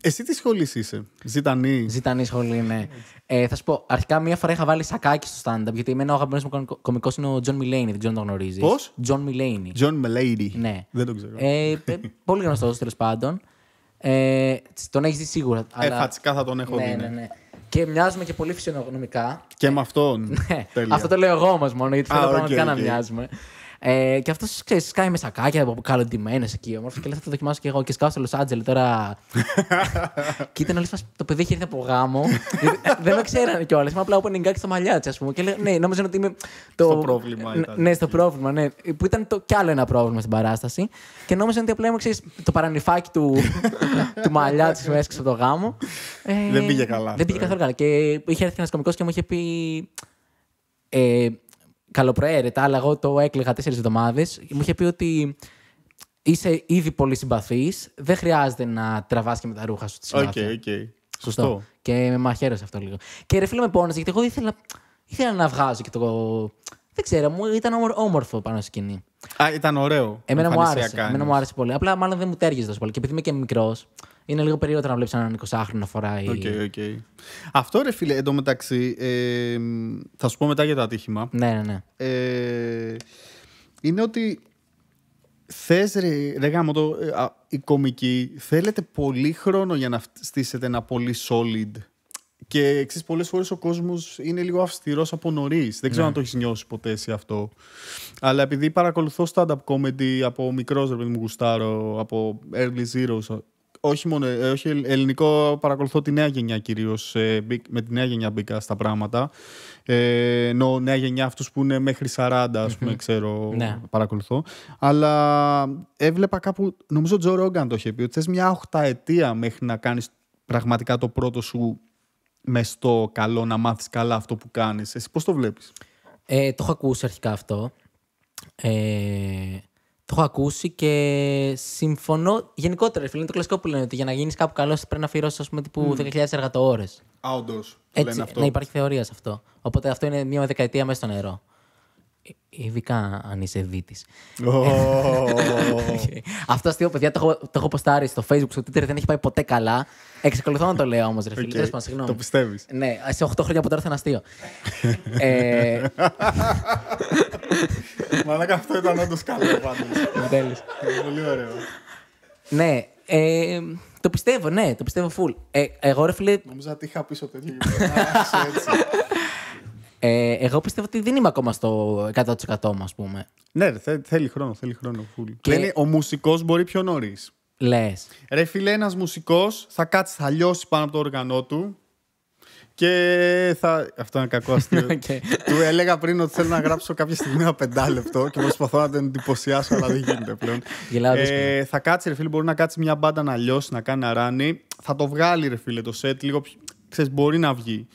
εσύ τι σχολής είσαι, Ζητανή. Ζητανή σχολή, ναι. Ε, θα σου πω, αρχικά μία φορά είχα βάλει σακάκι στο stand-up, γιατί εμένα ο αγαπημένος μου κομικός είναι ο Τζον Μιλέινι, δεν ξέρω αν το γνωρίζεις. Πώς? Τζον Μιλέινι. John ναι. Δεν ξέρω. Ε, πολύ γνωστός τέλος πάντων. Ε, τον έχεις δει σίγουρα. Ε, αλλά... Ε, φατσικά θα τον έχω ναι, δει. Ναι, ναι. Ναι. Και μοιάζουμε και πολύ φυσιονομικά. Και με ε, αυτόν. Αυτό το λέω εγώ όμως μόνο, γιατί θέλω okay, πραγματικά okay. να μοιάζουμε. Ε, και αυτός ξέρεις, σκάει με σακάκια από καλοντιμένε εκεί όμορφε και λέει θα το δοκιμάσω και εγώ. Και σκάω στο Λο Άντζελ, τώρα. και ήταν όλε το παιδί είχε έρθει από γάμο. Ε, δεν με ξέρανε κιόλας. Είμαι απλά ο gag στο μαλλιά τη, ας πούμε. Και λέει, ναι, νόμιζα ότι είμαι. Το... Στο πρόβλημα. Ναι, ήταν. Ναι, στο πρόβλημα, ναι. Που ήταν το... κι άλλο ένα πρόβλημα στην παράσταση. Και νόμιζα ότι απλά είμαι ξέρεις, το παρανυφάκι του, του μαλλιά τη που από το γάμο. Ε, δεν πήγε καλά. Δεν πήγε ε. καθόλου καλά. Και είχε έρθει ένας κωμικός και μου είχε πει. Ε, καλοπροαίρετα, αλλά εγώ το έκλειγα τέσσερις εβδομάδες. Μου είχε πει ότι είσαι ήδη πολύ συμπαθής. Δεν χρειάζεται να τραβάς και με τα ρούχα σου τη συμπάθεια. Okay, okay. Σωστό. Και με μαχαίρωσε αυτό λίγο. Και ρε φίλε με πόνεσε, γιατί εγώ ήθελα, ήθελα να βγάζω και το. Δεν ξέρω, μου ήταν όμορφο πάνω στη σκηνή. Α, ήταν ωραίο. Εμένα μου άρεσε. Εμένα μου άρεσε πολύ. Απλά μάλλον δεν μου τέργεζε τόσο πολύ. Και επειδή είμαι και μικρός, είναι λίγο περίεργο να βλέπεις έναν 20χρονο να φοράει. Αυτό ρε φίλε, εντωμεταξύ. Ε, θα σου πω μετά για το ατύχημα. Ναι, ναι, ναι. Ε, είναι ότι Θες ρε, ρε γάμο το, ε, η κομική, θέλετε πολύ χρόνο για να στήσετε ένα πολύ solid. Και εξή, πολλές φορές ο κόσμος είναι λίγο αυστηρός από νωρίς. Δεν ξέρω ναι. αν το έχεις νιώσει ποτέ εσύ αυτό. Αλλά επειδή παρακολουθώ stand-up comedy από μικρός, ρε παιδί μου, γουστάρω, από early zeros όχι μόνο ε, όχι ε, ελληνικό, παρακολουθώ τη νέα γενιά κυρίως. Ε, με τη νέα γενιά μπήκα στα πράγματα. Ε, ενώ νέα γενιά αυτούς που είναι μέχρι 40, ας πουμε ξέρω, ναι. παρακολουθώ. Αλλά έβλεπα κάπου, νομίζω ο Τζο Ρόγκαν το είχε πει, ότι θες μια οχταετία μέχρι να κάνεις πραγματικά το πρώτο σου μεστό καλό, να μάθεις καλά αυτό που κάνεις. Εσύ πώς το βλέπεις. Ε, το έχω ακούσει αρχικά αυτό. Ε, το έχω ακούσει και συμφωνώ. Γενικότερα, φίλε, είναι το κλασικό που λένε ότι για να γίνεις κάπου καλός πρέπει να αφιερώσεις, ας πούμε, τύπου mm. 10.000 εργατόρε. Όντω. Ναι, υπάρχει θεωρία σε αυτό. Οπότε αυτό είναι μια δεκαετία μέσα στο νερό. Ειδικά αν είσαι βίτη. Αυτό αστείο, παιδιά, το έχω ποστάρει στο Facebook, στο Twitter, δεν έχει πάει ποτέ καλά. Εξακολουθώ να το λέω όμως, ρε φίλε. Το πιστεύεις. Ναι, σε 8 χρόνια από τώρα θα είναι αστείο. Ε, Μαλάκα αυτό ήταν όντως καλό πάντως. Τέλει. Πολύ ωραίο. Ναι, ε, το πιστεύω, ναι, το πιστεύω full. Ε, εγώ ρε φίλε. Νομίζω ότι είχα πίσω τέτοιο. Ε, εγώ πιστεύω ότι δεν είμαι ακόμα στο 100% μου, ας πούμε. Ναι, θέλει χρόνο. Θέλει χρόνο και... Λένε, ο μουσικός μπορεί πιο νωρίς. Λες. Ρε φίλε, ένας μουσικός θα κάτσει, θα λιώσει πάνω από το όργανό του και θα. Αυτό είναι κακό αστείο. Okay. Του έλεγα πριν ότι θέλω να γράψω κάποια στιγμή ένα πεντάλεπτο και προσπαθώ να τον εντυπωσιάσω, αλλά δεν γίνεται πλέον. ε, θα κάτσει, ρε φίλε, μπορεί να κάτσει μια μπάντα να λιώσει, να κάνει αράνι. Θα το βγάλει, ρε φίλε, το σετ λίγο ξέρεις, μπορεί να βγει.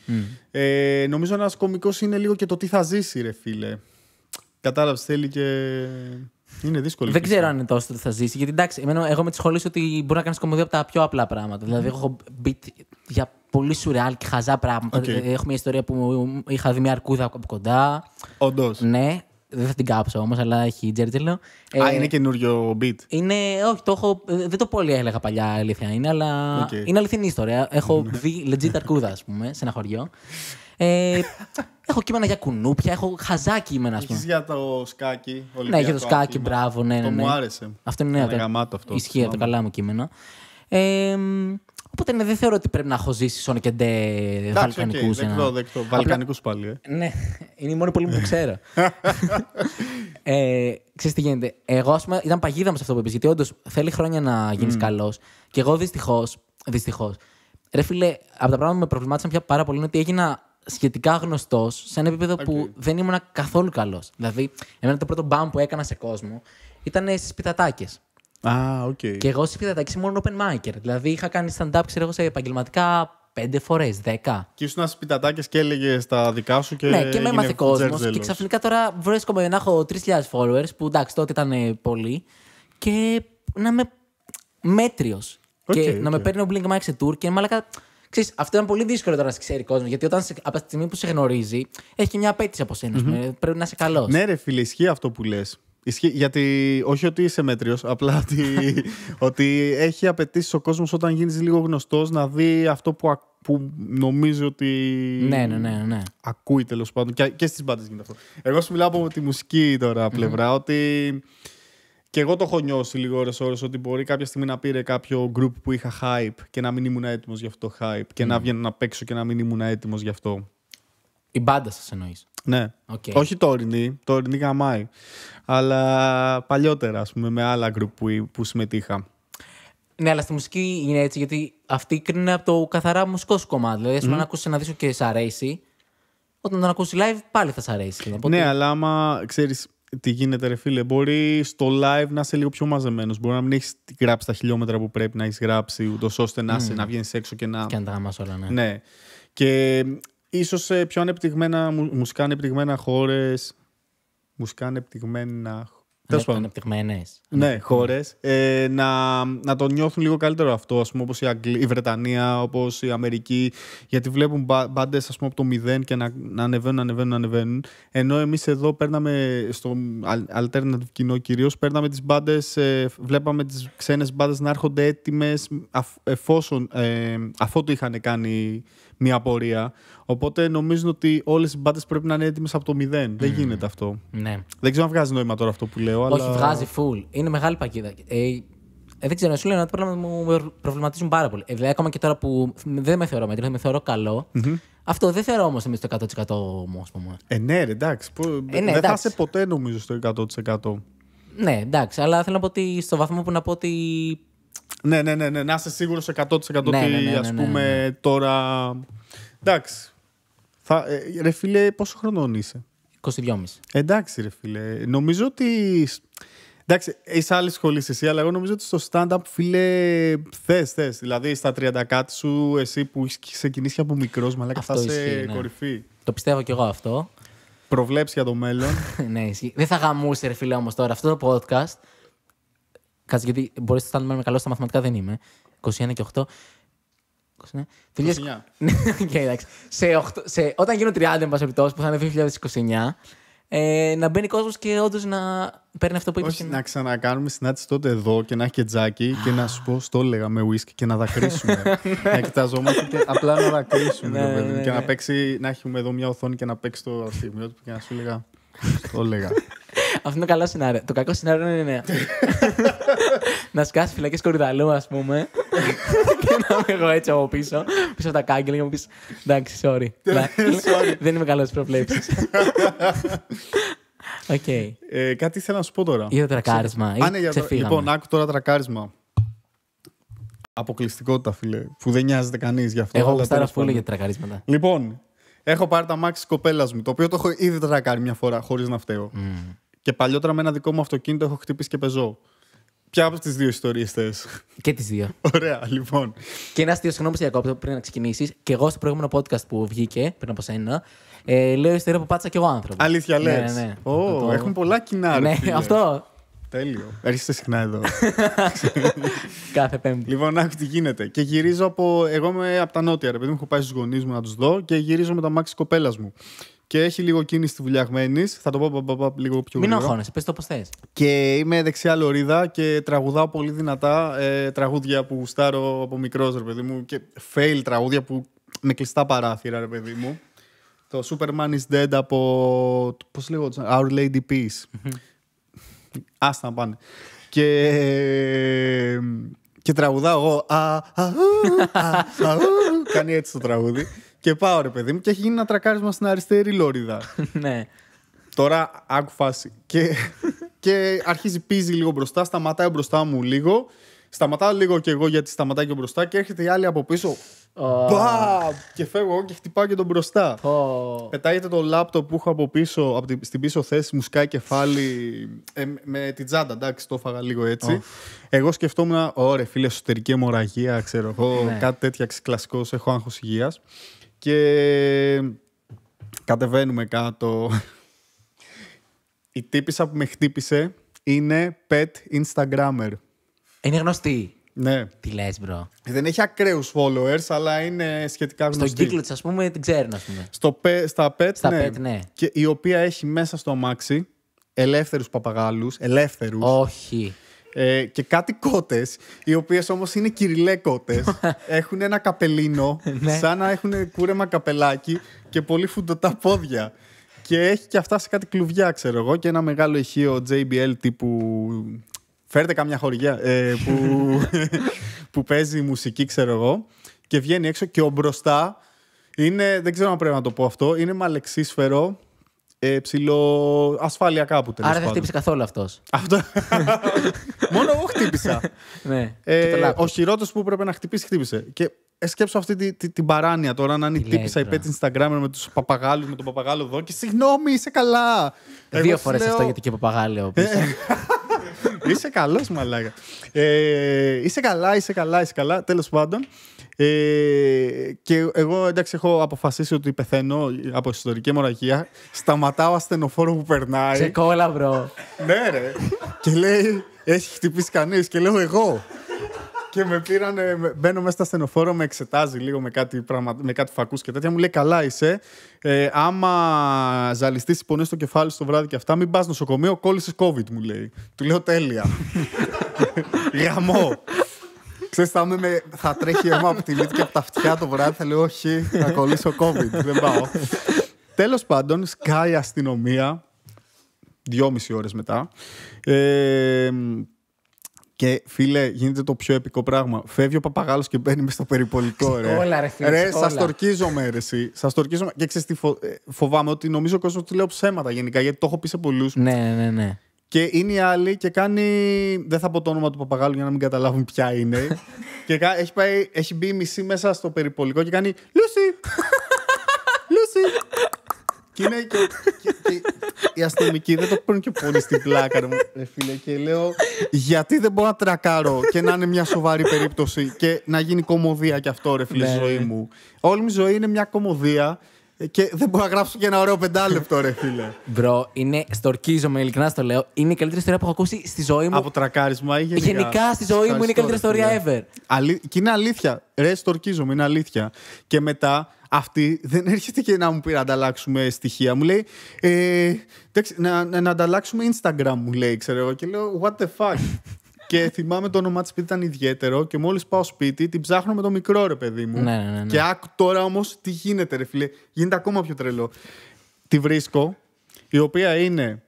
Ε, νομίζω ένας κωμικός είναι λίγο και το τι θα ζήσει, ρε φίλε. Κατάλαβες, θέλει και. Είναι δύσκολο. Δεν ξέρω αν είναι τόσο ότι θα ζήσει. Γιατί εντάξει, εμένα, εγώ με τις σχολή ότι μπορεί να κάνεις κομμωδία από τα πιο απλά πράγματα. Δηλαδή, έχω μπει για πολύ σουρεάλ και χαζά πράγματα. Okay. Ε, έχω μια ιστορία που είχα δει μια αρκούδα από κοντά. Όντως. Ναι. Δεν θα την κάψω όμως, αλλά έχει τζέρτζελο. Α, ε, είναι καινούριο beat. Είναι, όχι, το έχω, ε, δεν το πολύ έλεγα παλιά αλήθεια είναι, αλλά okay. είναι αληθινή ιστορία. Έχω ναι. δει legit αρκούδα, ας πούμε, σε ένα χωριό. Ε, έχω κείμενα για κουνούπια, έχω χαζά κείμενα, ας πούμε. για το σκάκι, Ναι, για το σκάκι, άθλημα. μπράβο, ναι, ναι, ναι. Το μου άρεσε. Αυτό είναι νέο. Ναι, αυτό. Ισχύει, το καλά μου κείμενο. Ε, Οπότε ναι, δεν θεωρώ ότι πρέπει να έχω ζήσει Σόνικ και Ντε Βαλκανικού. Okay, δεκτό, δεκτό. Βαλκανικούς πάλι. Ε. Ναι, είναι η μόνη πολύ που ναι. ξέρω. ε, τι γίνεται. Εγώ, ας πούμε, ήταν παγίδα μου αυτό που είπες, γιατί όντως θέλει χρόνια να γίνεις mm. καλός. Και εγώ δυστυχώς. Δυστυχώς, ρε φίλε, από τα πράγματα που με προβλημάτισαν πια πάρα πολύ είναι ότι έγινα σχετικά γνωστός σε ένα επίπεδο που δεν ήμουν καθόλου καλός. Δηλαδή, εμένα το πρώτο μπαμ που έκανα σε κόσμο ήταν στις πιτατάκες. Α, ah, οκ. Okay. Και εγώ στην ταξί μόνο open micer. Δηλαδή είχα κάνει stand-up, ξέρω εγώ, σε επαγγελματικά πέντε φορές, δέκα. Και ήσουν πιτατάκι και έλεγε τα δικά σου και. Ναι, και με έμαθε κόσμος. Και ξαφνικά τώρα βρίσκομαι να έχω 3.000 followers, που εντάξει τότε ήταν πολύ. Και να είμαι μέτριος. Okay, και okay. να με παίρνει ο Blink Mike σε tour και μάλακα. Ξέρεις, αυτό ήταν πολύ δύσκολο τώρα να σε ξέρει κόσμος. Γιατί όταν σε, από τη στιγμή που σε γνωρίζει, έχει και μια απέτηση από σένα. Mm-hmm. Πρέπει να είσαι καλός. Ναι, ρε φίλε, αυτό που λες. Ισχύει, γιατί όχι ότι είσαι μέτριος, απλά ότι, έχει απαιτήσεις ο κόσμος όταν γίνεις λίγο γνωστός να δει αυτό που, που νομίζει ότι. Ναι, ναι, ναι. ναι. Ακούει τέλος πάντων. Και, και στις μπάντες γίνεται αυτό. Εγώ σου μιλάω από τη μουσική τώρα ότι. Και εγώ το έχω νιώσει λίγο ώρες ώρες ότι μπορεί κάποια στιγμή να πήρε κάποιο group που είχα hype και να μην ήμουν έτοιμος γι' αυτό το hype και mm. να βγαίνω να παίξω και να μην ήμουν έτοιμος γι' αυτό. Η μπάντα σας εννοείς. Ναι. Okay. Όχι τωρινή, τωρινή γαμάει. Αλλά παλιότερα, ας πούμε, με άλλα group που, που συμμετείχα. Ναι, αλλά στη μουσική είναι έτσι, γιατί αυτή κρίνεται από το καθαρά μουσικό σου κομμάτι. Δηλαδή, mm. mm ακούσει ένα δίσκο και σ' αρέσει, όταν τον ακούσεις live πάλι θα σ' αρέσει. Οπότε... Ναι, αλλά άμα ξέρεις τι γίνεται, ρε φίλε, μπορεί στο live να είσαι λίγο πιο μαζεμένος. Μπορεί να μην έχεις γράψει τα χιλιόμετρα που πρέπει να έχεις γράψει, ούτως ώστε να, mm. να βγαίνεις έξω και να. Και να τα όλα, ναι. ναι. Και Ίσως ε, πιο ανεπτυγμένα, μουσικά ανεπτυγμένα χώρες. μουσικά ανεπτυγμένα Τέλος πάντων. Ανεπτυγμένες. Ναι, χώρες. Ε, να, να το νιώθουν λίγο καλύτερο αυτό, ας πούμε, όπως η, η Βρετανία, όπως η Αμερική. Γιατί βλέπουν μπάντες, ας πούμε, από το μηδέν και να, να ανεβαίνουν, ανεβαίνουν, ανεβαίνουν. Ενώ εμείς εδώ παίρναμε, στο alternative κοινό κυρίως, παίρναμε τις μπάντες, ε, βλέπαμε τις ξένες μπάντες να έρχονται έτοιμες αφ, εφόσον ε, αφού το είχαν κάνει μια πορεία. Οπότε νομίζω ότι όλες οι μπάτες πρέπει να είναι έτοιμες από το μηδέν. Δεν γίνεται αυτό. Ναι. Δεν ξέρω αν βγάζει νόημα τώρα αυτό που λέω. Όχι, αλλά... βγάζει full. Είναι μεγάλη πακίδα. Ε, ε, δεν ξέρω, σου λέω ένα πράγμα που μου προβληματίζουν πάρα πολύ. Ε, δηλαδή, ακόμα και τώρα που δεν με θεωρώ μέτρη, θα με θεωρώ Αυτό δεν θεωρώ όμως εμείς το 100% μου, ας πούμε. Ε, ναι, ρε, εντάξει. Ε, ναι, δεν θα είσαι ποτέ νομίζω στο 100%. Ναι, εντάξει, αλλά θέλω να πω ότι στο βαθμό που να πω ότι ναι, ναι, ναι, ναι, να είσαι σίγουρος 100% ναι, ότι ας ναι, ναι, πούμε τώρα. Εντάξει. Θα, ε, ρε φίλε, πόσο χρονών είσαι. 22,5. Εντάξει, ρε φίλε. Νομίζω ότι. Εντάξει, είσαι άλλη σχολή εσύ, αλλά εγώ νομίζω ότι στο stand-up, φίλε, θες, θες. Δηλαδή στα 30 κάτι σου, εσύ που έχεις ξεκινήσει από μικρός, μα λέει σε ναι. κορυφή. Το πιστεύω κι εγώ αυτό. Προβλέψει για το μέλλον. ναι, ισχύει. Δεν θα γαμούσε, ρε φίλε, όμως τώρα αυτό το podcast Κάτσε, γιατί μπορείς να αισθάνομαι καλό. στα μαθηματικά, δεν είμαι. 21 και 8. 29. Τελείως... okay, εντάξει. Σε 8, σε... Όταν γίνω 30, εν πάση που θα είναι 2029, ε, να μπαίνει ο κόσμος και όντως να παίρνει αυτό που είπες. Όχι, να ξανακάνουμε συνάντηση τότε εδώ και να έχει και τζάκι και να σου πω στο έλεγα με ουίσκι και να δακρύσουμε. Ναι. να κοιταζόμαστε και απλά να δακρύσουμε. ναι, ναι, ναι, και να, ναι. παίξει, να έχουμε εδώ μια οθόνη και να παίξει το αυτοκίνητο και να σου έλεγα. Το έλεγα. Αυτό είναι το καλό σενάριο. Το κακό σενάριο είναι ναι. να σκάσει φυλακές κορυδαλού, ας πούμε. και να είμαι εγώ έτσι από πίσω, πίσω από τα κάγκελα και να μου πεις Εντάξει, ναι, sorry. Δεν είμαι καλός στις προβλέψεις. Okay. Ε, κάτι ήθελα να σου πω τώρα. Ναι, για το τρακάρισμα. Α, για το... Λοιπόν, άκου τώρα τρακάρισμα. Αποκλειστικότητα, φίλε. Που δεν νοιάζεται κανείς γι' αυτό. Εγώ τώρα που για τρακαρίσματα. Λοιπόν, έχω πάρει τα μάξι κοπέλα μου, το οποίο το έχω ήδη τρακάρει μια φορά χωρίς να φταίω. Mm. Και παλιότερα με ένα δικό μου αυτοκίνητο έχω χτυπήσει και πεζό. Ποια από τις δύο ιστορίες θες. Και τις δύο. Ωραία, λοιπόν. Και ένα αστείο, συγγνώμη, σε διακόπτω πριν να ξεκινήσεις. Και εγώ στο προηγούμενο podcast που βγήκε πριν από σένα, ε, λέω ιστορία που πάτησα και εγώ άνθρωπος. Αλήθεια, ναι, λες. Ναι, ναι, Έχουν πολλά κοινά. Ναι, αυτό. Τέλειο. Έρχεστε συχνά εδώ. Κάθε Πέμπτη. Λοιπόν, άκου τι γίνεται. Και γυρίζω από. Εγώ είμαι από τα νότια, επειδή μου. Έχω πάει στους γονείς μου να τους δω και γυρίζω με τα μάξι κοπέλας μου και έχει λίγο κίνηση τη βουλιαγμένης. Θα το πω, λίγο πιο γρήγορα. Μην αγχώνεσαι, πες το πώς θες. Και είμαι δεξιά λωρίδα και τραγουδάω πολύ δυνατά ε, τραγούδια που γουστάρω από μικρός, ρε παιδί μου. Και fail τραγούδια που με κλειστά παράθυρα, ρε παιδί μου. Το Superman is Dead από. Πώς λέγω, Our Lady Peace. Άστα να πάνε. Και ε, και τραγουδάω εγώ. Κάνει έτσι το τραγούδι. Και πάω ρε παιδί μου και έχει γίνει ένα τρακάρισμα στην αριστερή λόριδα. Ναι. Τώρα άκου φάση. Και, και αρχίζει, πίζει λίγο μπροστά, σταματάει μπροστά μου λίγο Σταματάω λίγο και εγώ γιατί σταματάει και μπροστά και έρχεται η άλλη από πίσω. Oh. Μπαμ! Και φεύγω και χτυπάω και τον μπροστά. Oh. Πετάγεται το λάπτοπ που έχω από πίσω, από την, στην πίσω θέση, μου σκάει κεφάλι ε, με την τσάντα. Εντάξει, το έφαγα λίγο έτσι. Εγώ σκεφτόμουν, ωραία, φίλε, εσωτερική αιμορραγία, ξέρω εγώ, ναι. κάτι τέτοια κλασικός, έχω άγχος υγείας. Και κατεβαίνουμε κάτω. Η τύπησα που με χτύπησε είναι pet Instagrammer. Είναι γνωστή. Ναι. Τι λες, bro. Δεν έχει ακραίους followers, αλλά είναι σχετικά γνωστή. Στον κύκλο της, ας πούμε, την ξέρουν, ας πούμε. Στο στα pet, στα ναι. ναι. Και, η οποία έχει μέσα στο αμάξι ελεύθερους παπαγάλους. Ελεύθερους. Όχι. Ε, και κάτι κότες, οι οποίες όμως είναι κυριλέ κότες. έχουν ένα καπελίνο, ναι. σαν να έχουν κούρεμα καπελάκι και πολύ φουντοτά πόδια. Και έχει και αυτά σε κάτι κλουβιά, ξέρω εγώ, και ένα μεγάλο ηχείο JBL τύπου Φέρτε καμιά χωριά ε, που, που παίζει μουσική, ξέρω εγώ, και βγαίνει έξω και ο μπροστά είναι, δεν ξέρω αν πρέπει να το πω αυτό, είναι μαλεξίσφαιρο ε, ψηλό ασφάλεια κάπου τέλος Άρα δεν χτύπησε καθόλου αυτός. Αυτό. Μόνο εγώ χτύπησα. ναι, ε, ο χειρότερο που έπρεπε να χτυπήσει, χτύπησε. Και ε, σκέψω αυτή τη, τη, την παράνοια τώρα να είναι η τύπησα Instagram με τους παπαγάλους, με τον παπαγάλο εδώ και συγγνώμη, είσαι καλά. Δύο φορέ αυτό γιατί και παπαγάλαιο. είσαι καλός, μαλάκα. Ε, είσαι καλά, είσαι καλά, είσαι καλά. Τέλος πάντων. Ε, και εγώ εντάξει έχω αποφασίσει ότι πεθαίνω από ιστορική αιμορραγία. Σταματάω ασθενοφόρο που περνάει. Σε κόλαβρο. ναι, και λέει, έχει χτυπήσει κανείς. Και λέω εγώ και με πήραν, Μπαίνω μέσα στα στενοφόρο, με εξετάζει λίγο με κάτι, πραγμα, με κάτι φακούς και τέτοια. Μου λέει: Καλά είσαι. Ε, άμα ζαλιστείς πονές στο κεφάλι στο βράδυ και αυτά, μην πας νοσοκομείο, κόλλησες COVID, μου λέει. Του λέω: Τέλεια. Γαμό. Ξέρεις, θα, με, θα τρέχει αίμα από τη μύτη και από τα αυτιά το βράδυ. Θα λέω: Όχι, θα κολλήσω COVID. Δεν πάω. Τέλος πάντων, σκάει αστυνομία. Δυόμιση ώρες μετά. Ε, και φίλε, γίνεται το πιο επικό πράγμα. Φεύγει ο παπαγάλος και μπαίνει μες στο περιπολικό, ρε. Όλα, ρε φίλε. Ρε, σας τορκίζομαι, ρε. Σα Και ξέρεις τι ε, φοβάμαι, ότι νομίζω ο κόσμος του λέω ψέματα γενικά, γιατί το έχω πει σε πολλούς. Ναι, ναι, ναι. Και είναι η άλλη και κάνει. Δεν θα πω το όνομα του παπαγάλου για να μην καταλάβουν ποια είναι. και έχει, πάει, έχει μπει η μισή μέσα στο περιπολικό και κάνει. Λούσι! Λούσι! και, είναι και, και, και, οι αστυνομικοί δεν το παίρνουν και πολύ στην πλάκα μου, φίλε. Και λέω, γιατί δεν μπορώ να τρακάρω και να είναι μια σοβαρή περίπτωση και να γίνει κομμωδία κι αυτό, ρε φίλε, ναι. ζωή μου. Όλη μου ζωή είναι μια κομμωδία και δεν μπορώ να γράψω και ένα ωραίο πεντάλεπτο, ρε φίλε. Μπρο, είναι, στορκίζομαι, ειλικρινά στο λέω. Είναι η καλύτερη ιστορία που έχω ακούσει στη ζωή μου. Από τρακάρισμα ή γενικά. Γενικά στη ζωή Ευχαριστώ, μου είναι η γενικα γενικα στη ζωη ιστορία ever. Και είναι αλήθεια. Ρε, στορκίζομαι, είναι αλήθεια. Και μετά αυτή δεν έρχεται και να μου πει να ανταλλάξουμε στοιχεία. Μου λέει, ε, να, να, να ανταλλάξουμε Instagram, μου λέει, ξέρω εγώ. Και λέω, what the fuck. και θυμάμαι το όνομά της σπίτι ήταν ιδιαίτερο και μόλις πάω σπίτι την ψάχνω με το μικρό ρε παιδί μου. Ναι, ναι, ναι. ναι. Και άκου τώρα όμως τι γίνεται, ρε φίλε. Γίνεται ακόμα πιο τρελό. Τη βρίσκω, η οποία είναι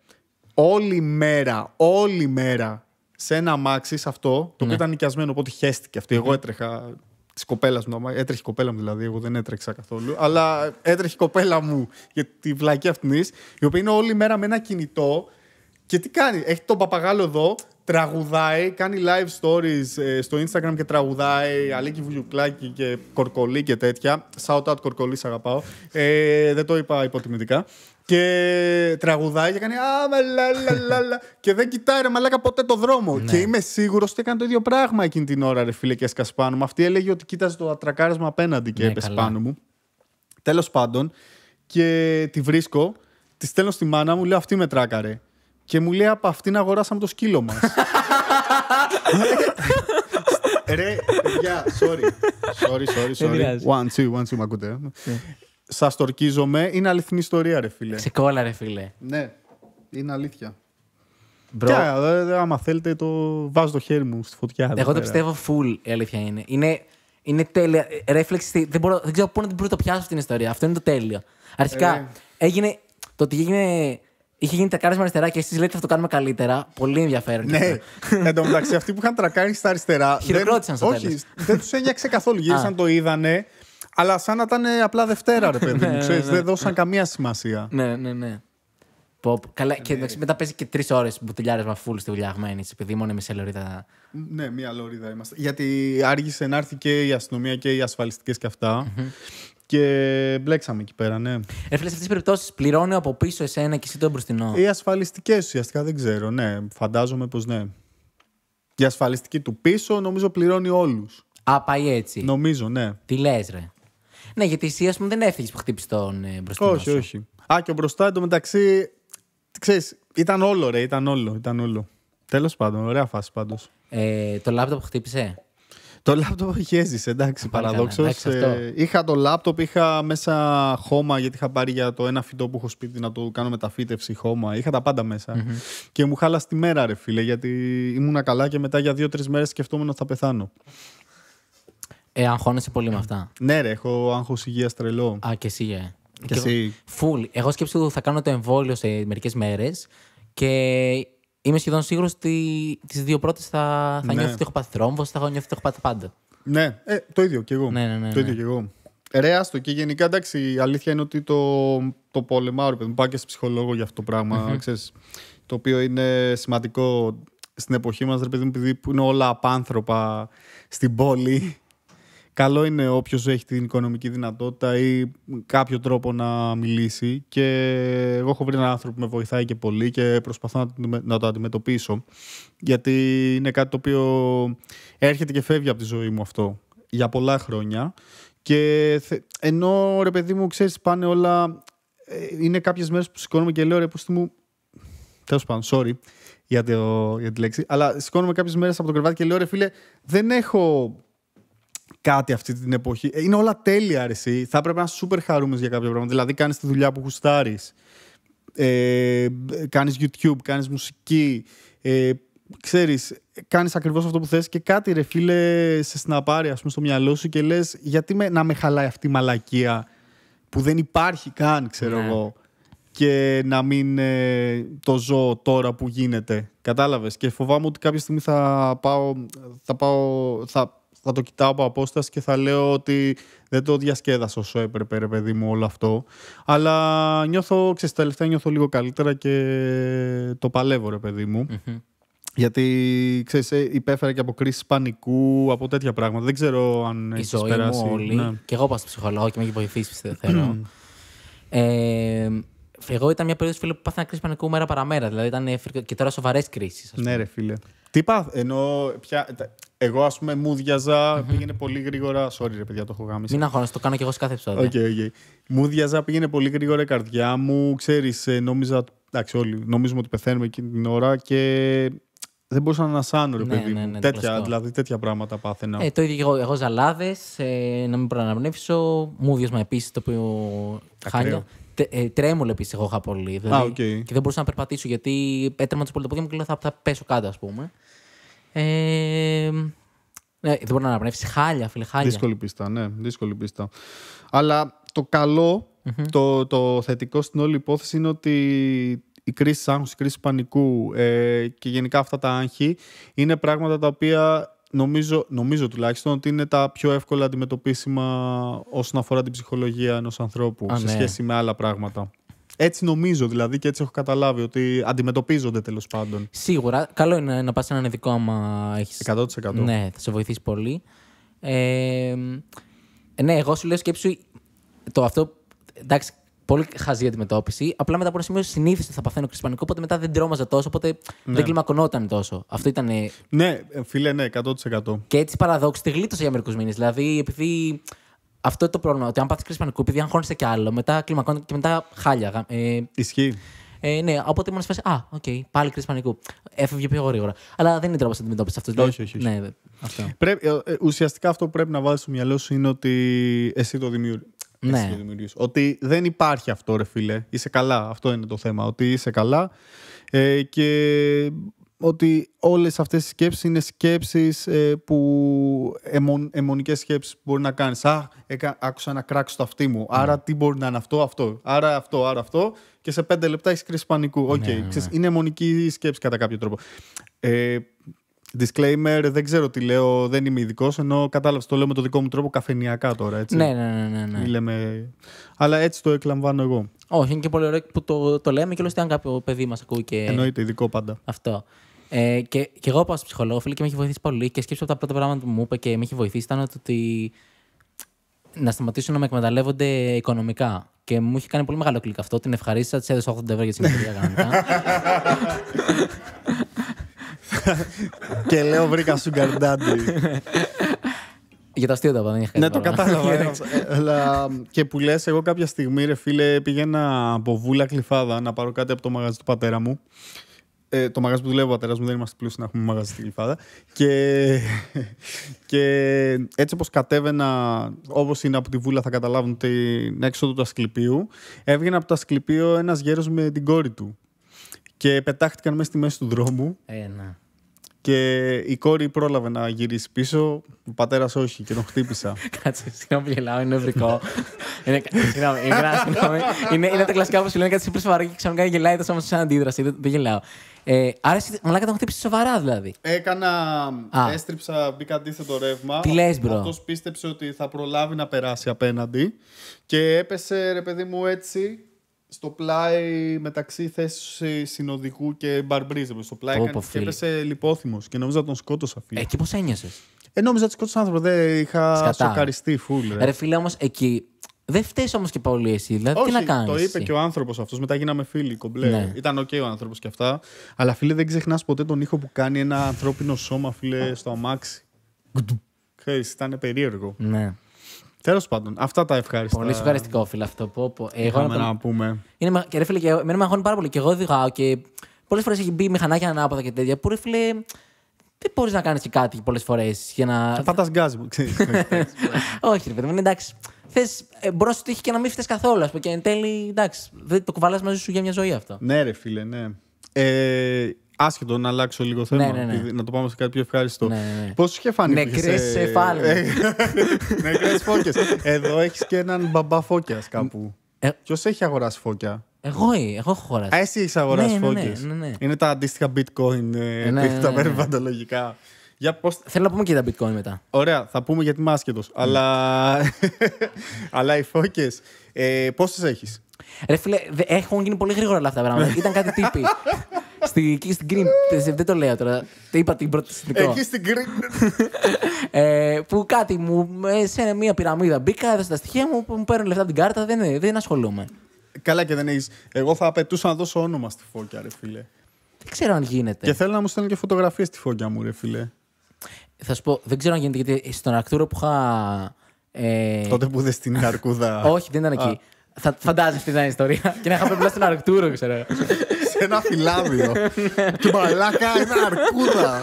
όλη μέρα, όλη μέρα σε ένα αμάξι σε αυτό, το οποίο ναι. ήταν νοικιασμένο, οπότε χέστηκε αυτή. Εγώ έτρεχα της κοπέλας μου. Έτρεχε η κοπέλα μου δηλαδή, εγώ δεν έτρεξα καθόλου. Αλλά έτρεχε η κοπέλα μου για τη βλακή αυτήν, η οποία είναι όλη μέρα με ένα κινητό. Και τι κάνει, έχει τον παπαγάλο εδώ, τραγουδάει, κάνει live stories ε, στο Instagram και τραγουδάει Αλίκη βουλιουκλάκι και κορκολί και τέτοια. Shout out Κορκολή, αγαπάω. Ε, δεν το είπα υποτιμητικά. Και τραγουδάει και κάνει λα, Και δεν κοιτάει μαλάκα ποτέ το δρόμο. Ναι. Και είμαι σίγουρος ότι έκανε το ίδιο πράγμα εκείνη την ώρα, ρε φίλε, και έσκασε Αυτή έλεγε ότι κοίταζε το ατρακάρισμα απέναντι και ναι, έπεσε πάνω μου. Τέλος πάντων, και τη βρίσκω, τη στέλνω στη μάνα μου, λέω αυτή με τράκαρε. Και μου λέει από αυτήν αγοράσαμε το σκύλο μας. Ρε, παιδιά, sorry. Sorry, sorry, sorry. One, two, one, two, μ' ακούτε. Ε? Ναι. Σας τορκίζομαι. Είναι αληθινή ιστορία, ρε φίλε. Σε κόλλα ρε φίλε. Ναι, είναι αλήθεια. Μπρο. Και, άμα θέλετε, το βάζω το χέρι μου στη φωτιά. Εγώ το πιστεύω full η αλήθεια είναι. Είναι, είναι τέλεια. Ρέφλεξ. Δεν, δεν ξέρω πού να την το πιάσω αυτήν την ιστορία. Αυτό είναι το τέλειο. Αρχικά, ε. έγινε. Το ότι έγινε Είχε γίνει τρακάρισμα αριστερά και εσείς λέτε θα το κάνουμε καλύτερα. Πολύ ενδιαφέρον. Ναι. Εν τω μεταξύ, αυτοί που είχαν τρακάρει στα αριστερά. Χειροκρότησαν δεν... Όχι, δεν τους ένιωξε καθόλου. Γύρισαν, το είδανε. Αλλά σαν να ήταν απλά Δευτέρα, ρε παιδί μου. Ναι, ξέρεις, ναι, δεν ναι. δώσαν καμία σημασία. Ναι, ναι, ναι. Pop. Καλά, και ε, εντάξει, μετά παίζει και τρεις ώρες μα full στη δουλειά επειδή μόνο μισή λωρίδα. Ναι, μία λωρίδα είμαστε. Γιατί άργησε να έρθει και η αστυνομία και οι ασφαλιστικές και αυτα Και μπλέξαμε εκεί πέρα, ναι. Έφυγε σε αυτές τις περιπτώσεις, πληρώνει από πίσω εσένα και εσύ τον μπροστινό. Οι ασφαλιστικές ουσιαστικά δεν ξέρω, ναι. Φαντάζομαι πως ναι. Η ασφαλιστική του πίσω νομίζω πληρώνει όλους. Α, πάει έτσι. Νομίζω, ναι. Τι λες, ρε. Ναι, γιατί εσύ, ας πούμε, δεν έφυγες που χτύπησε τον ε, μπροστά. Όχι, όχι. Α, και ο μπροστά εντωμεταξύ. Ξέρεις, ήταν όλο, ρε, ήταν όλο. Ήταν όλο. Τέλος πάντων, ωραία φάση πάντως. Ε, το λάπτοπ χτύπησε. Το λάπτοπ είχε έζησε, εντάξει, παραδόξω. Ε, είχα το λάπτοπ, είχα μέσα χώμα, γιατί είχα πάρει για το ένα φυτό που έχω σπίτι να το κάνω μεταφύτευση χώμα. Είχα τα πάντα Και μου χάλασε τη μέρα, ρε φίλε, γιατί ήμουνα καλά και μετά για δύο-τρει μέρες σκεφτόμουν ότι θα πεθάνω. Ε, αγχώνεσαι πολύ με αυτά. Ναι, ρε, έχω άγχος υγείας τρελό. Α, και εσύ, ε. Και, εσύ. Φουλ. Εγώ σκέψω ότι θα κάνω το εμβόλιο σε μερικές μέρες και είμαι σχεδόν σίγουρος ότι τις δύο πρώτες θα, θα ναι. νιώθω ότι έχω πάθει θρόμβος, θα νιώθω ότι έχω πάθει πάντα. Ναι, ε, το ίδιο κι εγώ. Ναι, ναι, ναι, το ίδιο ναι. κι εγώ. Ρε, το Και γενικά, εντάξει, η αλήθεια είναι ότι το, το πολεμάω, ρε παιδί και σε ψυχολόγο για αυτό το πραγμα mm-hmm. ξέρεις, το οποίο είναι σημαντικό στην εποχή μας, ρε παιδί μου, επειδή είναι όλα απάνθρωπα στην πόλη καλό είναι όποιος έχει την οικονομική δυνατότητα ή κάποιο τρόπο να μιλήσει. Και εγώ έχω βρει έναν άνθρωπο που με βοηθάει και πολύ και προσπαθώ να το αντιμετωπίσω. Γιατί είναι κάτι το οποίο έρχεται και φεύγει από τη ζωή μου αυτό για πολλά χρόνια. Και ενώ ρε παιδί μου, ξέρεις, πάνε όλα. Ε, είναι κάποιες μέρες που σηκώνομαι και λέω ρε τι μου. Τέλος πάντων, sorry για, το, τη λέξη. Αλλά σηκώνομαι κάποιες μέρες από το κρεβάτι και λέω ρε φίλε, δεν έχω κάτι αυτή την εποχή. Ε, είναι όλα τέλεια, αρεσί. Θα έπρεπε να είσαι σούπερ χαρούμενος για κάποια πράγματα. Δηλαδή, κάνεις τη δουλειά που γουστάρεις. Ε, κάνεις YouTube, κάνεις μουσική, ε, ξέρεις, κάνεις ακριβώς αυτό που θες και κάτι ρε φίλε σε συναπάρει ας πούμε στο μυαλό σου και λες γιατί με, να με χαλάει αυτή η μαλακία που δεν υπάρχει καν ξέρω ναι. εγώ και να μην ε, το ζω τώρα που γίνεται. Κατάλαβες. και φοβάμαι ότι κάποια στιγμή θα πάω, θα πάω, θα θα το κοιτάω από απόσταση και θα λέω ότι δεν το διασκέδασα όσο έπρεπε, ρε παιδί μου, όλο αυτό. Αλλά νιώθω, ξέρεις, τελευταία νιώθω λίγο καλύτερα και το παλεύω, ρε παιδί μου. Γιατί, ξέρεις, ε, υπέφερα και από κρίση πανικού, από τέτοια πράγματα. Δεν ξέρω αν Η ζωή Μου όλη. Ναι. Και εγώ πάω στο ψυχολόγο και με έχει βοηθήσει, πιστεύω. θέλω. Ε, εγώ ήταν μια περίοδος φίλε, που πάθανα κρίση πανικού μέρα παραμέρα. Δηλαδή ήταν και τώρα σοβαρές κρίσεις. Ναι, ρε φίλε. Τι πάθ, ενώ πια, εγώ, ας πούμε, μούδιαζα. mm-hmm. πήγαινε πολύ γρήγορα. Sorry, ρε παιδιά, το έχω γάμισει. Μην αγχώνεσαι, το κάνω κι εγώ σε κάθε επεισόδιο. Okay, okay. Μου πήγαινε πολύ γρήγορα η καρδιά μου. Ξέρεις, ε, νόμιζα. Εντάξει, όλοι νομίζουμε ότι πεθαίνουμε εκείνη την ώρα και δεν μπορούσα να σάνω, ρε ναι, παιδί μου. Ναι, ναι, τέτοια, δηλαδή, τέτοια πράγματα πάθαινα. Ε, το ίδιο και εγώ. Εγώ ζαλάδες, ε, να μην προαναπνεύσω. Μούδιασμα επίσης, το οποίο χάνω. Τε, ε, τρέμουλα επίσης, εγώ είχα πολύ. Δηλαδή, ah, okay. Και δεν μπορούσα να περπατήσω γιατί έτρεμα τους πολυτοπούδια μου και λέω θα, θα πέσω κάτω, ας πούμε. Ε, ναι, δεν μπορεί να αναπνεύσει χάλια, φίλε, χάλια. Δύσκολη πίστα, ναι, δύσκολη πίστα. Αλλά το καλο το, το θετικό στην όλη υπόθεση είναι ότι η κρίση άγχους, η κρίση πανικού ε, και γενικά αυτά τα άγχη είναι πράγματα τα οποία νομίζω, νομίζω τουλάχιστον ότι είναι τα πιο εύκολα αντιμετωπίσιμα όσον αφορά την ψυχολογία ενός ανθρώπου σε ναι. σχέση με άλλα πράγματα. Έτσι νομίζω δηλαδή και έτσι έχω καταλάβει ότι αντιμετωπίζονται τέλος πάντων. Σίγουρα. Καλό είναι να πας σε έναν ειδικό άμα έχεις. 100%. Ναι, θα σε βοηθήσει πολύ. Ε, ναι, εγώ σου λέω σκέψου το αυτό. Εντάξει, πολύ χαζή αντιμετώπιση. Απλά μετά από ένα σημείο συνήθως θα παθαίνω κρυσπανικό, οπότε μετά δεν τρόμαζα τόσο, οπότε ναι. δεν κλιμακωνόταν τόσο. Αυτό ήταν. Ε, ναι, ε, φίλε, ναι, 100%. Και έτσι παραδόξω τη γλίτωσα για μερικούς μήνες. Δηλαδή, επειδή αυτό είναι το πρόβλημα. Ότι αν πάθεις κρίση πανικού, επειδή αγχώνεσαι κι άλλο, μετά κλιμακώνεται και μετά χάλια. Ε, Ισχύει. Ε, ναι, οπότε ήμουν σε Α, οκ, okay, πάλι κρίση πανικού. Έφευγε πιο γρήγορα. Αλλά δεν είναι τρόπος αντιμετώπισες αυτό. Όχι, όχι. Ναι, αυτό. Πρέπει, ε, ουσιαστικά αυτό που πρέπει να βάλεις στο μυαλό σου είναι ότι εσύ το δημιουργεί. Ναι. Ότι δεν υπάρχει αυτό, ρε φίλε. Είσαι καλά. Αυτό είναι το θέμα. Ότι είσαι καλά. Ε, και ότι όλες αυτές οι σκέψεις είναι σκέψεις ε, που αιμον, σκέψεις μπορεί να κάνεις. Α, άκουσα να κράξω το αυτί μου. Ναι. Άρα τι μπορεί να είναι αυτό, αυτό. Άρα αυτό, άρα αυτό. Και σε πέντε λεπτά έχεις κρίση πανικού. οκ, ναι, ναι, είναι αιμονική σκέψη κατά κάποιο τρόπο. Ε, Disclaimer, δεν ξέρω τι λέω, δεν είμαι ειδικός, ενώ κατάλαβες το λέω με το δικό μου τρόπο καφενιακά τώρα. Έτσι. Ναι, ναι, ναι. ναι, ναι. Αλλά έτσι το εκλαμβάνω εγώ. Όχι, είναι και πολύ ωραίο που το, το λέμε και λέω αν κάποιο παιδί μας ακούει και. Εννοείται, ειδικό πάντα. Αυτό. Ε, και, και εγώ πάω στο ψυχολόγος, φίλε, και με έχει βοηθήσει πολύ. Και σκέψω από τα πρώτα πράγματα που μου είπε και με έχει βοηθήσει ήταν ότι να σταματήσουν να με εκμεταλλεύονται οικονομικά. Και μου είχε κάνει πολύ μεγάλο κλικ αυτό. Την ευχαρίστησα, της έδωσα 80 ευρώ για τη συμμετοχή και λέω βρήκα sugar daddy. Για τα αστεία τα δεν είχα Ναι, το κατάλαβα. Ε, Αλλά και που λες, εγώ κάποια στιγμή, ρε φίλε, πήγαινα από βούλα κλειφάδα να πάρω κάτι από το μαγαζί του πατέρα μου. Ε, το μαγαζί που δουλεύει ο πατέρας μου, δεν είμαστε πλούσιοι να έχουμε μαγαζί στην κλειφάδα. και, και έτσι όπως κατέβαινα, όπως είναι από τη βούλα, θα καταλάβουν την έξοδο του ασκληπίου. Έβγαινε από το ασκληπίο ένας γέρος με την κόρη του. Και πετάχτηκαν μέσα στη μέση του δρόμου. Ε, ναι. Και η κόρη πρόλαβε να γυρίσει πίσω. Ο πατέρας όχι και τον χτύπησα. Κάτσε, συγγνώμη, γελάω, είναι νευρικό. είναι, συγγνώμη, είναι, είναι, τα κλασικά που σου λένε κάτι σε σοβαρό και ξαφνικά γελάει τόσο σαν αντίδραση. Δεν, δεν γελάω. Ε, άρα, μαλάκα τον χτύπησε σοβαρά δηλαδή. Έκανα. Έστριψα, μπήκα αντίθετο ρεύμα. Τι λες, μπρο. Αυτός πίστεψε ότι θα προλάβει να περάσει απέναντι. Και έπεσε, ρε παιδί μου, έτσι στο πλάι μεταξύ θέσης συνοδικού και μπαρμπρίζε. Στο πλάι και έπεσε λιπόθυμος και νόμιζα τον σκότωσα φίλε. Ε, εκεί πώς ένιωσες. Ε, νόμιζα ότι σκότωσα άνθρωπο. Δεν είχα σοκαριστεί φούλ. Ρε, ρε φίλε, όμως εκεί. Δεν φταίει όμως και πολύ εσύ. Δηλαδή, τι να κάνεις. Το είπε και ο άνθρωπος αυτός. Μετά γίναμε φίλοι κομπλέ. Ναι. Ήταν οκ ο άνθρωπος και αυτά. Αλλά φίλε, δεν ξεχνάς ποτέ τον ήχο που κάνει ένα ανθρώπινο σώμα, φίλε, στο αμάξι. Ξέρεις, ήταν περίεργο. Ναι. Τέλος πάντων, αυτά τα ευχαριστώ. Πολύ ευχαριστικό, φίλε αυτό. Πω, πω. Εγώ να, να πούμε. Είναι, ρε φίλε, εμένα με αγχώνει πάρα πολύ. Και εγώ οδηγάω και πολλές φορές έχει μπει μηχανάκια ανάποδα και τέτοια. Που ρε φίλε, δεν μπορείς να κάνεις και κάτι πολλές φορές. Για να. Θα γκάζι μου, ξέρεις. Όχι, ρε παιδί εντάξει. Θες μπορεί να τύχη και να μην φταίει καθόλου. και εν τέλει, εντάξει, το κουβαλάς μαζί σου για μια ζωή αυτό. Ναι, ρε φίλε, ναι. Ε, Άσχετο να αλλάξω λίγο ναι, θέμα. Ναι, ναι. Να το πάμε σε κάτι πιο ευχάριστο. Ναι, Πώς σου είχε φανεί Νεκρές Νεκρές φώκες. Εδώ έχεις και έναν μπαμπά φώκια κάπου. Ε... ε. Ποιος έχει αγοράσει φώκια. Εγώ, εγώ έχω αγοράσει. Α, εσύ έχεις αγοράσει φώκε. Είναι τα αντίστοιχα bitcoin, ε, τα περιβαλλοντολογικά. Για πώς... Θέλω να πούμε και τα bitcoin μετά. Ωραία, θα πούμε γιατί είμαι άσχετος. Mm. Αλλά... αλλά οι φώκες. Ε, Πόσες έχεις. Ρε φίλε, έχουν γίνει πολύ γρήγορα όλα αυτά τα πράγματα. Ήταν κάτι τύπη. Στη, στην Green. δεν το λέω τώρα. Το είπα την πρώτη στιγμή. Εκεί στην Green. Ε, που κάτι μου. Ε, σε μια πυραμίδα μπήκα, έδωσα τα στοιχεία μου, που μου παίρνουν λεφτά την κάρτα. Δεν, δεν ασχολούμαι. Καλά και δεν έχεις. Εγώ θα απαιτούσα να δώσω όνομα στη φώκια, ρε φίλε. Δεν ξέρω αν γίνεται. Και θέλω να μου στέλνει και φωτογραφίες στη φώκια μου, ρε φίλε. Θα σου πω, δεν ξέρω αν γίνεται γιατί στον Αρκτούρο που είχα. Ε... Τότε που είδες στην Αρκούδα. Όχι, δεν ήταν εκεί. Θα φαντάζεστε την ιστορία. και να είχα πει στον Αρκτούρο, ξέρω. ένα φυλάδιο. και μαλάκα ένα αρκούδα.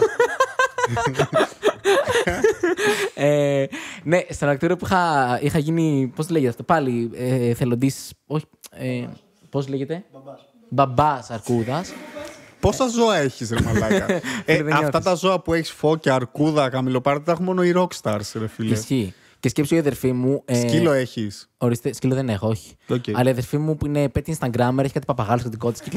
Ε, ναι, στον ακτήριο που είχα, γίνει. Πώς λέγεται αυτό, πάλι ε, θελοντής. Όχι. Ε, Πώς λέγεται. Μπαμπάς αρκούδας. Πόσα ζώα έχεις, ρε Μαλάκα. Ε, αυτά τα ζώα που έχεις φώκια, αρκούδα, καμιλοπάρτα, τα έχουν μόνο οι rockstars, ρε φίλε. Και σκέψω η αδερφή μου. Ε, σκύλο έχεις. Ορίστε, σκύλο δεν έχω, όχι. Okay. Αλλά η αδερφή μου που είναι πέτει Instagrammer έχει κάτι παπαγάλο στο δικό της.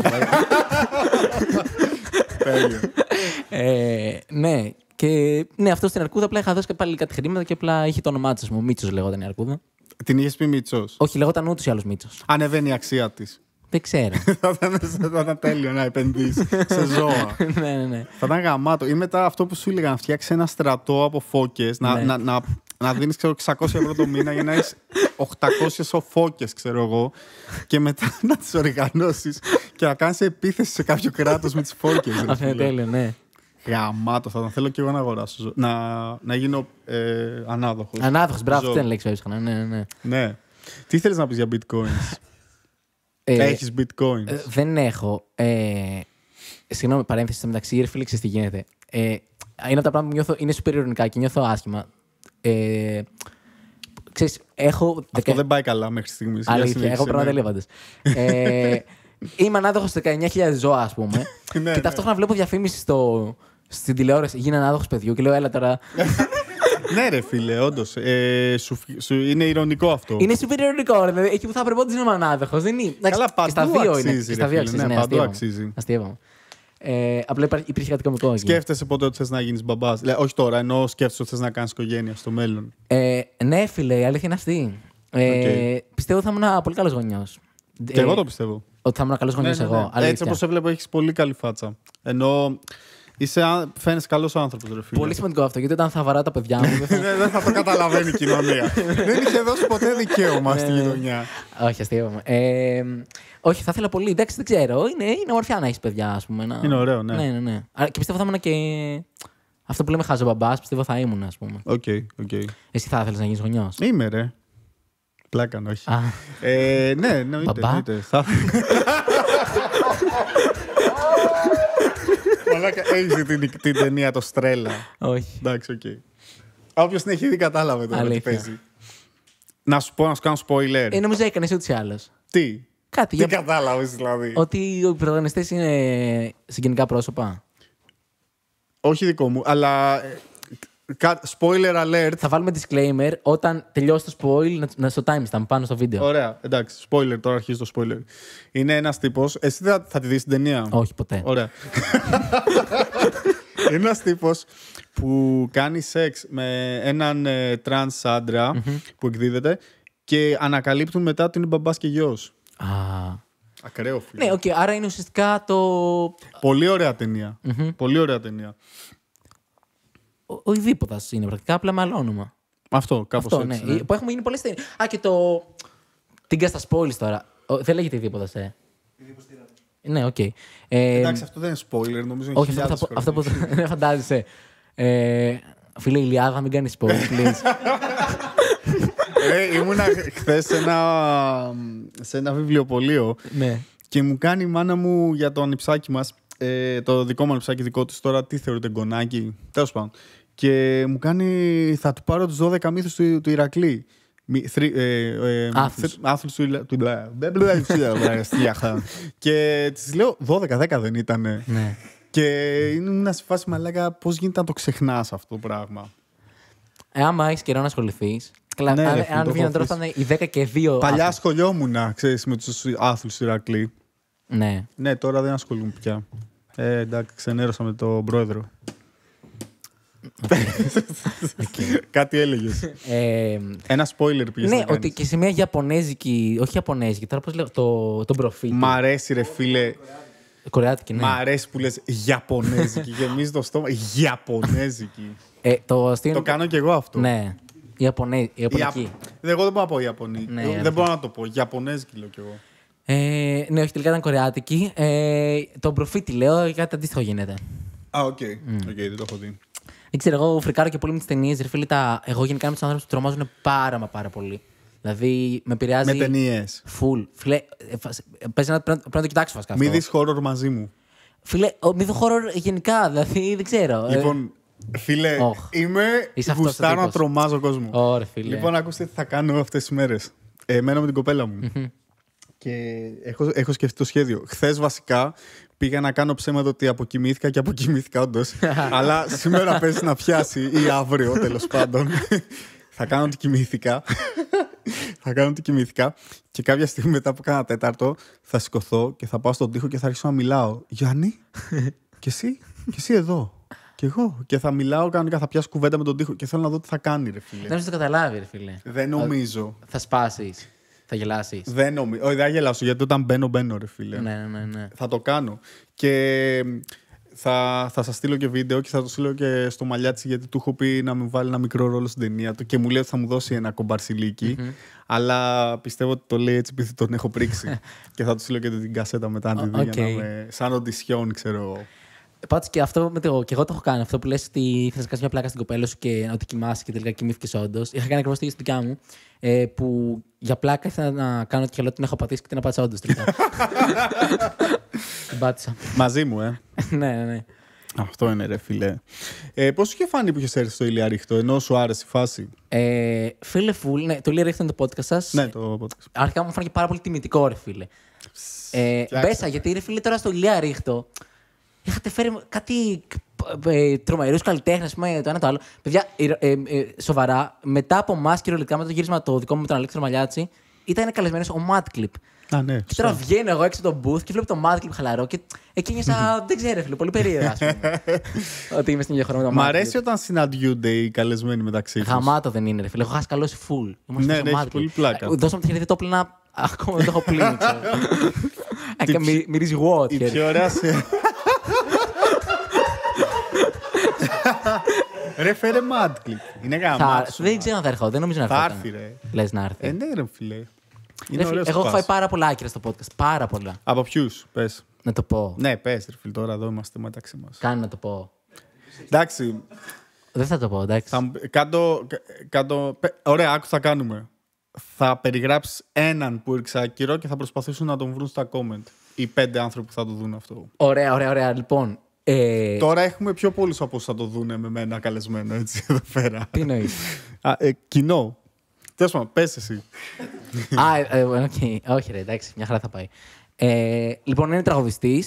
ε, ναι, και ναι, αυτό στην Αρκούδα απλά είχα δώσει και πάλι κάτι χρήματα και απλά είχε το όνομά της. Μου Μίτσος λέγονταν η Αρκούδα. Την είχες πει Μίτσος. Όχι, λέγονταν ούτως ή άλλως Μίτσος. Ανεβαίνει η αξία της. Δεν ξέρω. θα, ήταν, τέλειο να επενδύσεις σε ζώα. ναι, ναι, ναι. Θα ήταν γαμάτο. Ή μετά αυτό που σου έλεγα να φτιάξει ένα στρατό από φώκες, να ναι να δίνει 600 ευρώ το μήνα για να έχεις 800 φόκε, ξέρω εγώ, και μετά να τις οργανώσεις και να κάνεις επίθεση σε κάποιο κράτος με τις φόκε. Αυτό είναι τέλειο, ναι. Γαμάτο θα ήταν. Θέλω και εγώ να αγοράσω. Να, να γίνω ε, ανάδοχος. Ανάδοχος, μπράβο, δεν λέξει βέβαια. Ναι, ναι, ναι. Τι θέλεις να πεις για bitcoins. Έχει Έχεις bitcoins. Ε, δεν έχω. Ε, συγγνώμη, παρένθεση στο μεταξύ. Ήρθε, τι γίνεται. Ε, είναι από τα πράγματα που νιώθω, είναι σου και νιώθω άσχημα. Ε, ξέρεις, έχω... Αυτό δεκα... δεν πάει καλά μέχρι στιγμής. Αλήθεια, έχω πράγματα ναι. ε, είμαι ανάδοχος 19.000 ζώα, ας πούμε. Ναι, και ναι. ταυτόχρονα βλέπω διαφήμιση στο, στην τηλεόραση. γίνει ανάδοχος παιδιού και λέω, έλα τώρα. ναι, ρε φίλε, όντως. Ε, σου, σου, είναι ηρωνικό αυτό. Είναι super ηρωνικό. Ρε, εκεί που θα πρέπει να είμαι ανάδοχος. Δεν είναι. Καλά, παντού στα δύο αξίζει. Είναι, στα δύο αξίζει. Ναι, ναι αξίζει. Ε, απλά υπήρχε κάτι το εκεί. Σκέφτεσαι ποτέ ότι θες να γίνεις μπαμπάς. όχι τώρα, ενώ σκέφτεσαι ότι θες να κάνεις οικογένεια στο μέλλον. Ε, ναι, φίλε, η αλήθεια είναι αυτή. Ε, Πιστεύω ότι θα ήμουν πολύ καλός γονιός. Και εγώ ε, το πιστεύω. Ότι θα ήμουν καλός γονιός ναι, ναι, εγώ. Ναι. Αλήθεια. Έτσι όπω βλέπω έχεις πολύ καλή φάτσα. Ενώ Είσαι, φαίνεσαι καλός άνθρωπος, ρε φίλε. Πολύ σημαντικό αυτό, γιατί όταν θα βαρά τα παιδιά μου. δεν θα, ναι, το καταλαβαίνει η κοινωνία. δεν είχε δώσει ποτέ δικαίωμα ναι, στη ναι. γειτονιά. Όχι, αστείο. Ε, όχι, θα ήθελα πολύ. Εντάξει, δεν ξέρω. Είναι, είναι ομορφιά να έχεις παιδιά, ας πούμε. Να... Είναι ωραίο, ναι. ναι, ναι, ναι. Και πιστεύω θα ήμουν και. Αυτό που λέμε χάζο μπαμπάς, πιστεύω θα ήμουν, ας πούμε. Okay, okay. Εσύ θα ήθελες να γίνεις γονιός. Είμαι, ρε. Πλάκα, όχι. ε, ναι, εννοείται. Μπαμπά. Θα... Μαλάκα, έχεις την, την ταινία το Στρέλα. Όχι. Εντάξει, οκ. Okay. Όποιος την έχει δει, κατάλαβε το τι Να σου πω, να σου κάνω spoiler. Ε, νομίζω έκανες ούτω ή Τι. Κάτι. Τι για... κατάλαβες δηλαδή. Ότι οι πρωταγωνιστές είναι συγγενικά πρόσωπα. Όχι δικό μου, αλλά ε, Spoiler alert. Θα βάλουμε disclaimer όταν τελειώσει το spoil να, στο timestamp πάνω στο βίντεο. Ωραία, εντάξει. Spoiler, τώρα αρχίζει το spoiler. Είναι ένας τύπος. Εσύ θα, θα τη δεις την ταινία. Όχι, ποτέ. Ωραία. είναι ένας τύπος που κάνει σεξ με έναν ε, trans αντρα που εκδίδεται και ανακαλύπτουν μετά ότι είναι μπαμπάς και γιος. Α. Ακραίο φίλο. Ναι, okay, άρα είναι ουσιαστικά το. Πολύ ωραία Πολύ ωραία ταινία ο Ιδίποδας είναι πρακτικά, απλά με άλλο όνομα. Αυτό, κάπω έτσι. Ναι. ναι. Που έχουμε γίνει πολλές ταινίες. Α, και το. Την Κάστα Σπόλη τώρα. Δεν λέγεται Ιδίποδας, ε. Ναι, οκ. Okay. Ε, Εντάξει, αυτό δεν είναι spoiler, νομίζω. Είναι όχι, αυτό, αυτό που. Δεν φαντάζεσαι. Ε, φίλε Ηλιάδα, μην κάνεις spoiler, please. ε, ήμουν χθες σε ένα, σε ένα βιβλιοπωλείο ναι. και μου κάνει η μάνα μου για το ανιψάκι μας ε, το δικό μου ψάκι δικό της τώρα, τι θεωρείται γκονάκι, τέλος πάντων. Και μου κάνει, θα του πάρω τους 12 μύθους του, του Ηρακλή. Ε, ε, άθλους του του Και της λέω 12-10 δεν ήταν. Ναι. Και ήμουν σε φάση μαλάκα πώς γίνεται να το ξεχνάς αυτό το πράγμα. Ε, άμα έχεις καιρό να ασχοληθείς. Ναι, αν βγει να οι 10 και 2. Παλιά ασχολιόμουν, ξέρεις, με τους άθλους του Ηρακλή. Ναι. Ναι, τώρα δεν ασχολούμαι πια. Ε, εντάξει, ξενέρωσα με τον πρόεδρο. Κάτι έλεγες. Ε, Ένα spoiler πήγες. Ναι, ότι και σε μια Ιαπωνέζικη. Όχι Ιαπωνέζικη, τώρα πώς λέω. Το, το προφίλ. Μ' αρέσει, ρε φίλε. Κορεάτικη, ναι. Μ' αρέσει που λες Ιαπωνέζικη. Γεμίζει το στόμα. Ιαπωνέζικη. Ε, το, το κάνω κι εγώ αυτό. Ναι. Ιαπωνέζικη. Ιαπωνική. Εγώ δεν μπορώ να πω ναι, δεν μπορώ να το πω. Ιαπωνέζικη λέω κι εγώ. Ε, ναι, όχι, τελικά ήταν κορεάτικη. Ε, το προφήτη λέω, κάτι αντίστοιχο γίνεται. Α, οκ. Okay. Mm. Okay, δεν το έχω δει. Δεν ξέρω, εγώ φρικάρω και πολύ με τις ταινίες. Ρε φίλε, τα... εγώ γενικά με τους άνθρωπου που τρομάζουν πάρα μα πάρα πολύ. Δηλαδή με επηρεάζει. Με ταινίες. Φουλ. Φίλε, ε, πες να, πρέπει, να το κοιτάξω βασικά. Μη δει χώρο μαζί μου. Φίλε, μη δει χώρο γενικά, δηλαδή δεν ξέρω. Ε. Λοιπόν, φίλε, oh. είμαι. Γουστάρω να τρομάζω κόσμο. Ωραία, φίλε. Λοιπόν, ακούστε τι θα κάνω αυτές τις μέρες. Ε, εμένα με την κοπέλα μου. Mm-hmm. Και έχω, έχω σκεφτεί το σχέδιο. Χθες βασικά πήγα να κάνω ψέματα ότι αποκοιμήθηκα και αποκοιμήθηκα όντως. αλλά σήμερα παίζει να πιάσει ή αύριο τέλος πάντων. θα κάνω ότι κοιμήθηκα. θα κάνω ότι κοιμήθηκα. Και κάποια στιγμή μετά από κάνα τέταρτο θα σηκωθώ και θα πάω στον τοίχο και θα αρχίσω να μιλάω. Γιάννη, και εσύ, και εσύ εδώ. Και εγώ. Και θα μιλάω κανονικά, θα πιάσω κουβέντα με τον τοίχο και θέλω να δω τι θα κάνει, ρε φίλε. Δεν νομίζω το καταλάβει, ρε φίλε. Δεν νομίζω. θα σπάσεις. Θα γελάσεις. Δεν νομίζω. Όχι, δεν γελάσω γιατί όταν μπαίνω, μπαίνω, ρε φίλε. Ναι, ναι, ναι. Θα το κάνω. Και θα, θα σας στείλω και βίντεο και θα το στείλω και στο μαλλιάτσι γιατί του έχω πει να με βάλει ένα μικρό ρόλο στην ταινία του και μου λέει ότι θα μου δώσει ένα Αλλά πιστεύω ότι το λέει έτσι επειδή τον έχω πρίξει. και θα του στείλω και την κασέτα μετά να τη δει. Okay. να με... Σαν οντισιόν, ξέρω Πάτσε και αυτό με το. Και εγώ το έχω κάνει. Αυτό που λες ότι θε να κάνει μια πλάκα στην κοπέλα σου και να το κοιμάσαι και τελικά κοιμήθηκες όντως. Είχα κάνει ακριβώς στην δικιά μου. Ε, που για πλάκα ήθελα να κάνω τη και την έχω πατήσει και την απάτησα όντως τελικά. την πάτησα. Μαζί μου, ε. ναι, ναι, ναι. Αυτό είναι ρε φίλε. Ε, Πώς είχε φάνη που είχες έρθει στο Ηλία Ρίχτο, ενώ σου άρεσε η φάση. Ε, φίλε Φουλ, ναι, το Ηλία Ρίχτο είναι το podcast σας. Ναι, το podcast. Αρχικά μου φάνηκε πάρα πολύ τιμητικό, ρε φίλε. Ε, μπέσα, γιατί ρε φίλε τώρα στο Ηλία Ρίχτο. Είχατε φέρει κάτι ε, ε, τρομερούς καλλιτέχνες, το ένα το άλλο. Παιδιά, ε, ε, σοβαρά, μετά από εμά, κυριολεκτικά με το γύρισμα το δικό μου με τον Αλέξη Μαλιάτσι, ήταν καλεσμένο ο Mad Clip. Α, ναι, και τώρα βγαίνω εγώ έξω από τον booth και βλέπω το Mad Clip χαλαρό και εκεί νιώσα. δεν ξέρω, φίλε, πολύ περίεργα, ότι είμαι στην ίδια χρόνια. Μ' αρέσει όταν συναντιούνται οι καλεσμένοι μεταξύ τους. Χαμάτο δεν είναι, ρε φίλε. Έχω χάσει καλώ full. Ναι, ναι, έχεις πολύ πλάκα. Ε, δώσαμε τη το Ακόμα δεν το έχω πλύνει. Μυρίζει γουότ. Η πιο ωραία Ρε φέρε clip. Είναι γάμα. Δεν ξέρω αν θα έρχω. Δεν νομίζω να έρθω. Θα έρθει, ρε. Λες να έρθει. Ε, ναι, ρε φιλέ. εγώ έχω φάει πάρα πολλά άκυρα στο podcast. Πάρα πολλά. Από ποιους, πες. Να το πω. Ναι, πες, ρε φιλ, τώρα εδώ είμαστε μεταξύ μας. Κάνει να το πω. Εντάξει. Δεν θα το πω, εντάξει. Θα, κάτω, ωραία, άκου θα κάνουμε. Θα περιγράψεις έναν που ήρξε ακυρό και θα προσπαθήσουν να τον βρουν στα comment. Οι πέντε άνθρωποι που θα το δουν αυτό. Ωραία, ωραία, ωραία. Λοιπόν, ε... Τώρα έχουμε πιο πολλούς από όσου θα το δουν με μένα καλεσμένο έτσι εδώ πέρα. Τι εννοείς. Ε, κοινό. Τέλος πάντων, πέσει εσύ. Α, okay. Ε, ε, όχι, ρε, εντάξει, μια χαρά θα πάει. Ε, λοιπόν, είναι τραγουδιστής.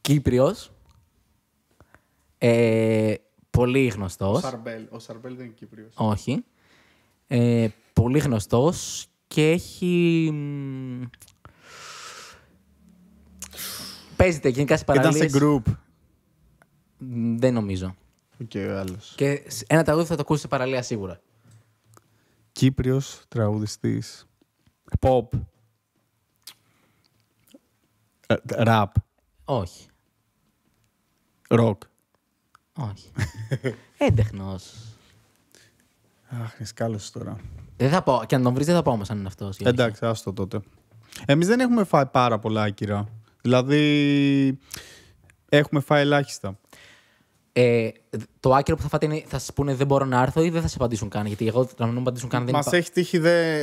Κύπριος. Ε, πολύ γνωστός. Ο Ο Σαρμπέλ δεν είναι Κύπριος. Όχι. Ε, πολύ γνωστός και έχει παίζεται γενικά σε παραλίες. Ήταν σε group. Δεν νομίζω. Okay, Και ένα τραγούδι θα το ακούσει σε παραλία σίγουρα. Κύπριος τραγουδιστής. Pop. Ραπ. Ε, Όχι. Ροκ. Όχι. Έντεχνος. Αχ, εσκάλωσες τώρα. Δεν θα πω. Και αν τον βρεις, δεν θα πω όμως αν είναι αυτός. Εντάξει, άστο τότε. Εμείς δεν έχουμε φάει πάρα πολλά άκυρα. Δηλαδή, έχουμε φάει ελάχιστα. Ε, το άκυρο που θα φάτε είναι θα σας πούνε δεν μπορώ να έρθω ή δεν θα σε απαντήσουν καν. Γιατί εγώ να μην απαντήσουν καν δεν Μας υπά... έχει τύχει,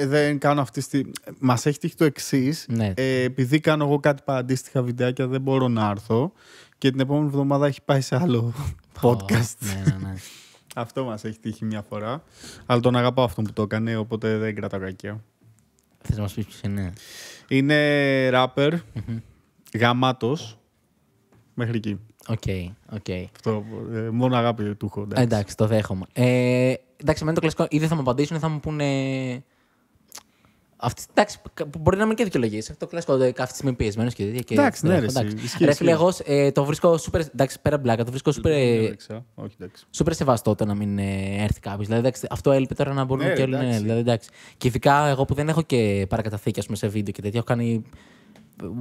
δεν, κάνω αυτή τη. Μας έχει τύχει το εξής. Ναι. Ε, επειδή κάνω εγώ κάτι αντίστοιχα βιντεάκια, δεν μπορώ να έρθω. Και την επόμενη εβδομάδα έχει πάει σε άλλο podcast. ναι, ναι, ναι. αυτό μας έχει τύχει μια φορά. Αλλά τον αγαπάω αυτόν που το έκανε, οπότε δεν κρατάω κακία. Θες να μας πεις ποιος είναι. Είναι rapper γαμάτος μέχρι εκεί. Οκ, okay, ε, μόνο αγάπη του έχω. Εντάξει. εντάξει, το δέχομαι. Ε, εντάξει, εμένα το κλασικό ή δεν θα μου απαντήσουν ή θα μου πούνε... Αυτή, εντάξει, μπορεί να είμαι και δικαιολογίε. Αυτό το κλασικό. κάθε τη στιγμή πιεσμένος και τέτοια. εντάξει, ναι, ρε. φίλε, εγώ ε, το βρίσκω super. Εντάξει, πέρα μπλάκα, το βρίσκω σούπερ Όχι, σεβαστό το να μην ε, έρθει κάποιος. Δηλαδή, εντάξει, αυτό έλειπε τώρα να μπορούν ναι, και όλοι. Ναι, δηλαδή, Και ειδικά εγώ που δεν έχω και παρακαταθήκη σε βίντεο και τέτοια, έχω κάνει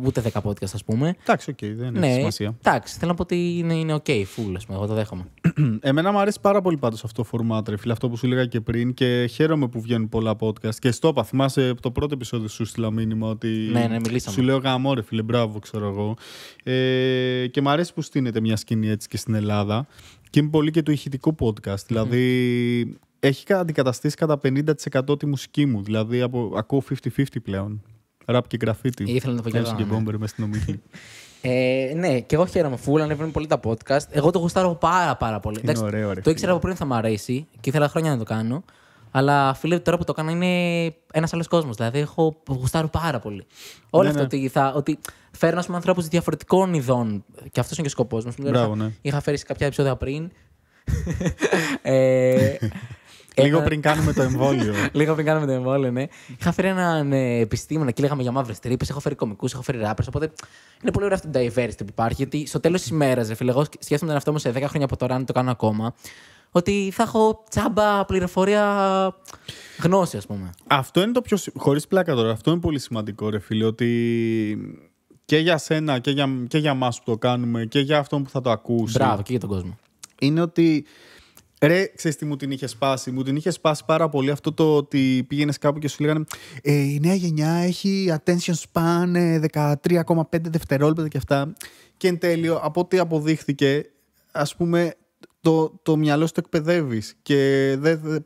ούτε δέκα podcast, ας πούμε. Εντάξει, οκ, δεν έχει ναι, σημασία. Εντάξει, θέλω να πω ότι είναι, είναι ok, full, ας πούμε. Εγώ το δέχομαι. Εμένα μου αρέσει πάρα πολύ πάντως αυτό το format, φίλε, αυτό που σου λέγα και πριν και χαίρομαι που βγαίνουν πολλά podcast. Και στο πα, θυμάσαι το πρώτο επεισόδιο σου στείλα μήνυμα ότι. Ναι, ναι, μιλήσαμε. Σου λέω γαμό, φίλε, μπράβο, ξέρω εγώ. Ε, και μου αρέσει που στείνεται μια σκηνή έτσι και στην Ελλάδα. Και είμαι πολύ και του ηχητικού podcast. Δηλαδή, έχει αντικαταστήσει κατά 50% τη μουσική μου. Δηλαδή, από, ακούω 50-50 πλέον. Ραπ και γραφίτι. Ήθελα να το πω και ναι. μπόμπερ μέσα στην ομιλία. Ε, ναι, και εγώ χαίρομαι. Φούλα, ανεβαίνουν πολύ τα podcast. Εγώ το γουστάρω πάρα, πάρα πολύ. Είναι ωραίο, ωραίο, το ήξερα από πριν θα μου αρέσει και ήθελα χρόνια να το κάνω. Αλλά φίλε, τώρα που το κάνω είναι ένας άλλος κόσμος. Δηλαδή, έχω γουστάρω πάρα πολύ. Όλα ναι, αυτά, αυτό ναι. ότι, θα, ότι φέρνω ανθρώπους διαφορετικών ειδών. Και αυτός είναι και ο σκοπός μας. Ναι. Είχα φέρει σε κάποια επεισόδια πριν. ε, Λίγο ε, πριν κάνουμε το εμβόλιο. Λίγο πριν κάνουμε το εμβόλιο, ναι. Είχα φέρει έναν ε, επιστήμονα και λέγαμε για μαύρες τρύπες. Έχω φέρει κομικούς, έχω φέρει ράπε. Οπότε είναι πολύ ωραία αυτή η diversity που υπάρχει. Γιατί στο τέλος της ημέρας, ρε φίλε, εγώ σκέφτομαι τον εαυτό μου σε 10 χρόνια από τώρα, αν το κάνω ακόμα, ότι θα έχω τσάμπα πληροφορία γνώση, ας πούμε. Αυτό είναι το πιο. Χωρίς πλάκα τώρα, αυτό είναι πολύ σημαντικό, ρε φίλε, ότι και για σένα και για, και για μας που το κάνουμε και για αυτόν που θα το ακούσει. Μπράβο, και για τον κόσμο. Είναι ότι Ρε, ξέρεις τι μου την είχε σπάσει. Μου την είχε σπάσει πάρα πολύ αυτό το ότι πήγαινες κάπου και σου λέγανε ε, Η νέα γενιά έχει attention span 13,5 ε, δευτερόλεπτα και αυτά. Και εν τέλει, από ό,τι αποδείχθηκε, ας πούμε, το, το μυαλό σου το εκπαιδεύεις. Και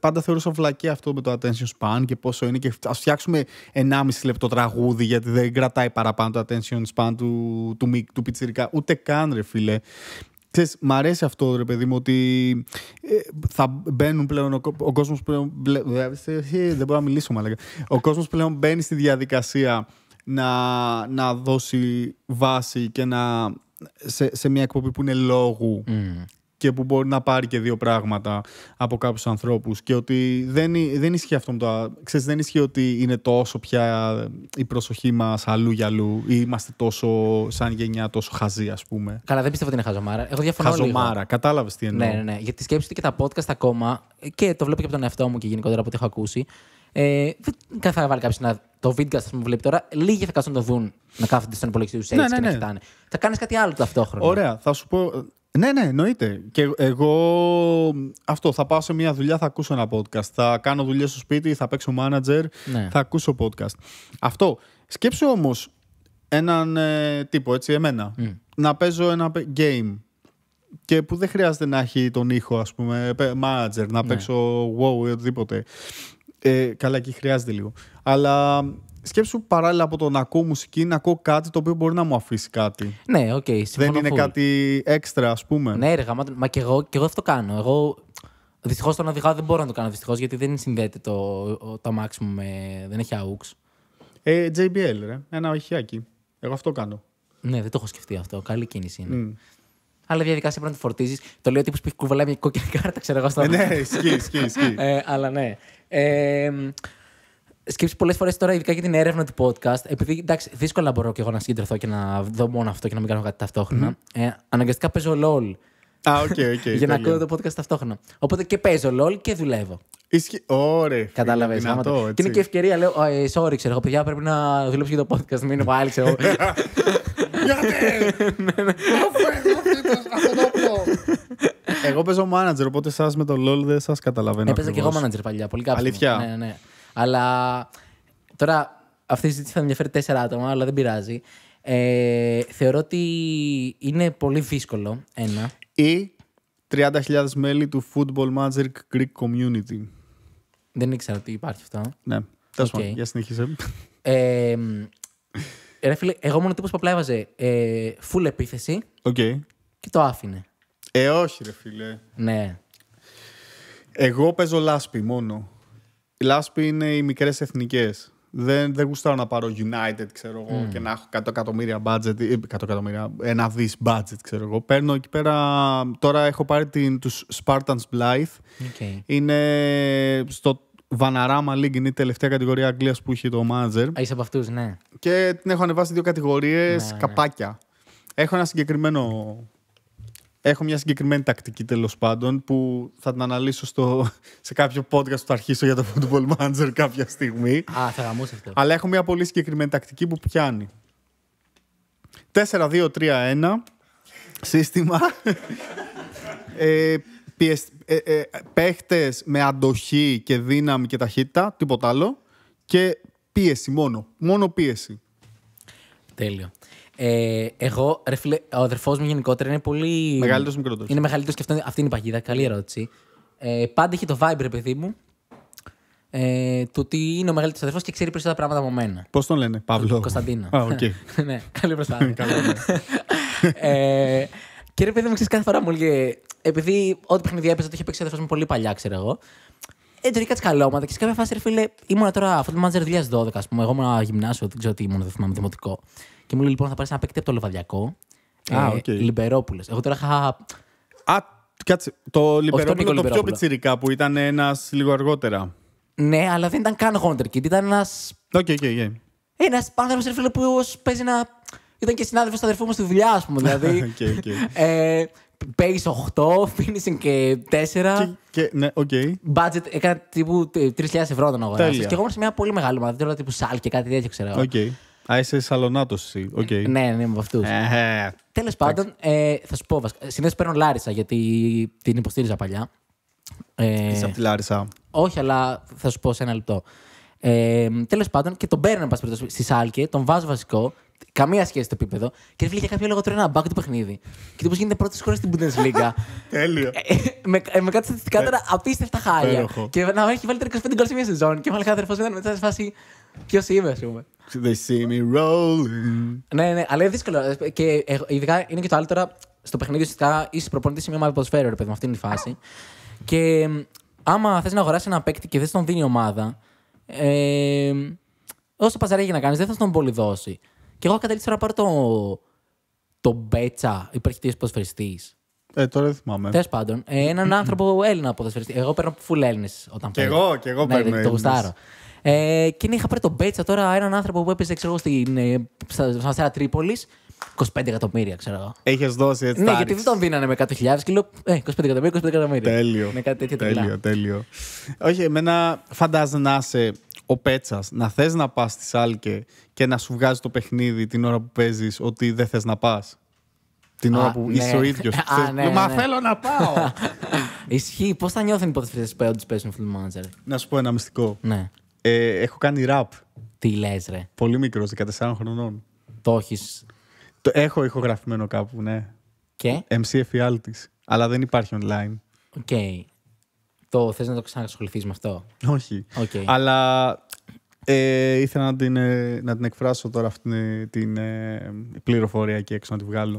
πάντα θεωρούσα βλακή αυτό με το attention span και πόσο είναι. Και ας φτιάξουμε 1,5 λεπτό τραγούδι, γιατί δεν κρατάει παραπάνω το attention span του, του, του πιτσυρικά. Ούτε καν, ρε φίλε. Ξέρεις, μ' αρέσει αυτό ρε παιδί μου ότι ε, θα μπαίνουν πλέον ο, κόσμος πλέον ε, ε, δεν μπορώ να μιλήσω μαλάκα ο κόσμος πλέον μπαίνει στη διαδικασία να, να δώσει βάση και να σε, σε μια εκπομπή που είναι λόγου και που μπορεί να πάρει και δύο πράγματα από κάποιους ανθρώπους. Και ότι δεν, δεν ισχύει αυτό με το. Ξέρεις, δεν ισχύει ότι είναι τόσο πια η προσοχή μας αλλού για αλλού ή είμαστε τόσο σαν γενιά τόσο χαζοί, ας πούμε. Καλά, δεν πιστεύω ότι είναι χαζομάρα. Εγώ διαφωνώ. Χαζομάρα, κατάλαβες τι εννοώ. Ναι, ναι, ναι. Γιατί σκέψτε και τα podcast ακόμα και το βλέπω και από τον εαυτό μου και γενικότερα από ό,τι έχω ακούσει. Ε, δεν θα βάλει κάποιος να. Το βίντεο, ας πούμε, βλέπει τώρα. Λίγοι θα κάτσουν να το δουν να κάθονται στον υπολογιστή τους έτσι ναι, ναι. και να ναι. κοιτάνε. Θα κάνεις κάτι άλλο ταυτόχρονα. Ωραία. Θα σου πω. Ναι, ναι, εννοείται. Και εγώ αυτό, θα πάω σε μια δουλειά, θα ακούσω ένα podcast. Θα κάνω δουλειά στο σπίτι, θα παίξω manager, ναι. θα ακούσω podcast. Αυτό. Σκέψω όμως έναν ε, τύπο, έτσι, εμένα. Να παίζω ένα game και που δεν χρειάζεται να έχει τον ήχο, ας πούμε, manager, να ναι. παίξω wow ή οτιδήποτε. Ε, καλά, εκεί χρειάζεται λίγο. Αλλά σκέψου παράλληλα από το να ακούω μουσική, να ακούω κάτι το οποίο μπορεί να μου αφήσει κάτι. Ναι, οκ. Okay, Δεν είναι κάτι έξτρα, ας πούμε. Ναι, ρε, μα, μα και, εγώ, και αυτό κάνω. Εγώ Δυστυχώς τον να δεν μπορώ να το κάνω δυστυχώς γιατί δεν συνδέεται το, το μου με. Δεν έχει AUX. Ε, JBL, ρε. Ένα οχιάκι. Εγώ αυτό κάνω. Ναι, δεν το έχω σκεφτεί αυτό. Καλή κίνηση είναι. Mm. Αλλά διαδικασία πρέπει να τη φορτίζεις. Το λέω τύπος που κουβαλάει μια κόκκινη κάρτα, ξέρω εγώ. Ε, ναι, ισχύει, ισχύει. Ε, αλλά ναι. Ε, σκέψει πολλές φορές τώρα, ειδικά για την έρευνα του podcast, επειδή εντάξει, δύσκολα μπορώ και εγώ να συγκεντρωθώ και να δω μόνο αυτό και να μην κάνω κάτι ταυτόχρονα. Ε, αναγκαστικά παίζω LOL. Α, οκ, οκ. για να ακούω το podcast ταυτόχρονα. Οπότε και παίζω LOL και δουλεύω. Ωραία. Κατάλαβε. Και είναι και ευκαιρία, λέω, ε, sorry, ξέρω εγώ, παιδιά, πρέπει να δουλέψω για το podcast. Μην είναι πάλι, ξέρω εγώ. Εγώ παίζω manager, οπότε εσά με το LOL δεν σας καταλαβαίνω. Έπαιζα ε, και εγώ manager παλιά, πολύ καλά. Ναι, ναι. Αλλά τώρα αυτή η συζήτηση θα ενδιαφέρει τέσσερα άτομα, αλλά δεν πειράζει. Ε, θεωρώ ότι είναι πολύ δύσκολο ένα. Ή 30.000 μέλη του Football Magic Greek Community. Δεν ήξερα ότι υπάρχει αυτό. Ναι. Τέλος okay. για συνεχίσε. Ε, ρε φίλε, εγώ μόνο τύπος που απλά έβαζε ε, full επίθεση okay. και το άφηνε. Ε, όχι, ρε φίλε. Ναι. Εγώ παίζω λάσπη μόνο. Η λάσπη είναι οι μικρές εθνικές. Δεν, δεν γουστάω να πάρω United, ξέρω εγώ, και να έχω 100 εκατομμύρια budget, 100 ε, εκατομμύρια, ένα δις budget, ξέρω εγώ. Παίρνω εκεί πέρα, τώρα έχω πάρει την, τους Spartans Blythe. Είναι στο Vanarama League, είναι η τελευταία κατηγορία Αγγλίας που είχε το manager. Α, είσαι από αυτούς, ναι. Και την έχω ανεβάσει δύο κατηγορίες, ναι, ναι. καπάκια. Έχω ένα συγκεκριμένο έχω μια συγκεκριμένη τακτική τέλος πάντων που θα την αναλύσω στο, σε κάποιο podcast που θα αρχίσω για το football manager κάποια στιγμή. Α, θα αυτό. Αλλά έχω μια πολύ συγκεκριμένη τακτική που πιάνει. 4-2-3-1 σύστημα. ε, πιεσ... Ε, ε, παίχτες με αντοχή και δύναμη και ταχύτητα, τίποτα άλλο. Και πίεση μόνο. Μόνο πίεση. Τέλεια. Ε, εγώ, ρε φίλε, ο αδερφός μου γενικότερα είναι πολύ. Μεγαλύτερος ή μικρότερος. Είναι μεγαλύτερος και αυτό, αυτή είναι η παγίδα. Καλή ερώτηση. Ε, πάντα είχε το vibe, ρε παιδί μου, ε, του ότι είναι ο μεγαλύτερος αδερφός και ξέρει περισσότερα πράγματα από μένα. Πώς τον λένε, Παύλο. Κωνσταντίνο. Α, οκ. ναι, καλή προσπάθεια. Ναι, ναι. ε, και ρε παιδί μου, ξέρεις κάθε φορά μου λέει. Επειδή ό,τι παιχνίδι έπαιζε το είχε παίξει ο αδερφός μου πολύ παλιά, ξέρω εγώ. Ε, έτσι, ρίχνει καλώματα και σε κάποια φάση, ρε φίλε, ήμουν τώρα αυτό το μάτζερ 2012, ας πούμε. Εγώ ήμουν γυμνάσιο, δεν ξέρω τι ήμουν, δεν θυμάμαι δημοτικό. Και μου λέει λοιπόν θα πάρεις ένα παίκτη από το Λεβαδιακό. Α, ah, okay. ε, Λιμπερόπουλος. Εγώ τώρα είχα. Α, κάτσε. Το Λιμπερόπουλο το πιο πιτσυρικά που ήταν ένας λίγο αργότερα. Ναι, αλλά δεν ήταν καν Χόντερ Κιντ. Ήταν ένας. Οκ, οκ, οκ. Ένας άνθρωπος φίλο που παίζει να. Ήταν και συνάδελφος του αδερφού μου στη δουλειά, ας πούμε. Δηλαδή. okay, Παίζει 8, finishing και 4. Και, ναι, οκ. Budget έκανα τύπου 3.000 ευρώ τον αγοράσει. Και εγώ ήμουν σε μια πολύ μεγάλη ομάδα. Δεν τύπου σάλ και κάτι τέτοιο, ξέρω. Okay. Α, είσαι σαλονάτος εσύ. Okay. Ε, ναι, ναι, με αυτούς. Τέλος πάντων, ε, θα σου πω βασικά. Συνήθως παίρνω Λάρισα γιατί την υποστήριζα παλιά. Ε, Είσαι από τη Λάρισα. Όχι, αλλά θα σου πω σε ένα λεπτό. Ε, Τέλος πάντων, και τον παίρνω πα περιπτώσει στη Σάλκε, τον βάζω βασικό. Καμία σχέση στο επίπεδο. Και έφυγε για κάποιο λόγο τώρα ένα μπακ του παιχνίδι. Και τύπος γίνεται πρώτης χώρας στην Bundesliga. Τέλειο. Ε, ε, με, με κάτι στατιστικά τώρα απίστευτα χάλια. Και να έχει βάλει 35 γκολ σε μια σεζόν. Και μάλιστα αδερφός ήταν μετά σε φάση. Ποιος είμαι, ας πούμε. They see me rolling. Ναι, ναι, αλλά είναι δύσκολο. Και ε, ειδικά είναι και το άλλο τώρα στο παιχνίδι. Ουσιαστικά είσαι προπονητής σε μια ομάδα ποδοσφαίρου, ρε παιδί μου, αυτή είναι η φάση. Και άμα θες να αγοράσεις ένα παίκτη και δεν τον δίνει η ομάδα, ε, όσο για να κάνεις, δεν θα τον πολύ δώσει. Και εγώ καταλήξα να πάρω το, το Μπέτσα, υπερχητής ποδοσφαιριστής. Ε, τώρα δεν θυμάμαι. Τέλος πάντων, ε, έναν άνθρωπο Έλληνα ποδοσφαιριστή. Εγώ παίρνω φουλ Έλληνες όταν παίρνω. Και εγώ, και εγώ ναι, παίρνω. το γουστάρω. Ε, και είχα πάρει τον Μπέτσα τώρα, έναν άνθρωπο που έπαιζε ξέρω, στην, ε, στα, στα αστέρα Τρίπολη. 25 εκατομμύρια, ξέρω εγώ. Έχεις δώσει έτσι. Ναι, γιατί δεν τον δίνανε με 100.000 και λέω ε, 25 εκατομμύρια, 25 εκατομμύρια. Τέλειο. Με κάτι τέτοιο τέλειο, τέλειο. Όχι, εμένα φαντάζεσαι να είσαι ο Πέτσας, να θες να πας στη Σάλκε και να σου βγάζει το παιχνίδι την ώρα που παίζεις ότι δεν θες να πας. Την ώρα που ναι. είσαι ο ίδιος. Ναι, Μα ναι, θέλω να πάω. Ισχύει. Πώς θα νιώθουν οι υποθέσει που παίζουν Football Να σου πω ένα μυστικό. Ναι. Ε, έχω κάνει ραπ, Τι λες, ρε. Πολύ μικρός, 14 χρονών. Το έχεις. Το έχω ηχογραφημένο κάπου, ναι. Και. MC εφιάλτη. Αλλά δεν υπάρχει online. Οκ. Okay. Το θες να το ξανασχοληθείς με αυτό. Όχι. Okay. Αλλά ε, ήθελα να την, ε, να την εκφράσω τώρα αυτή την πληροφορία και έξω να τη βγάλω.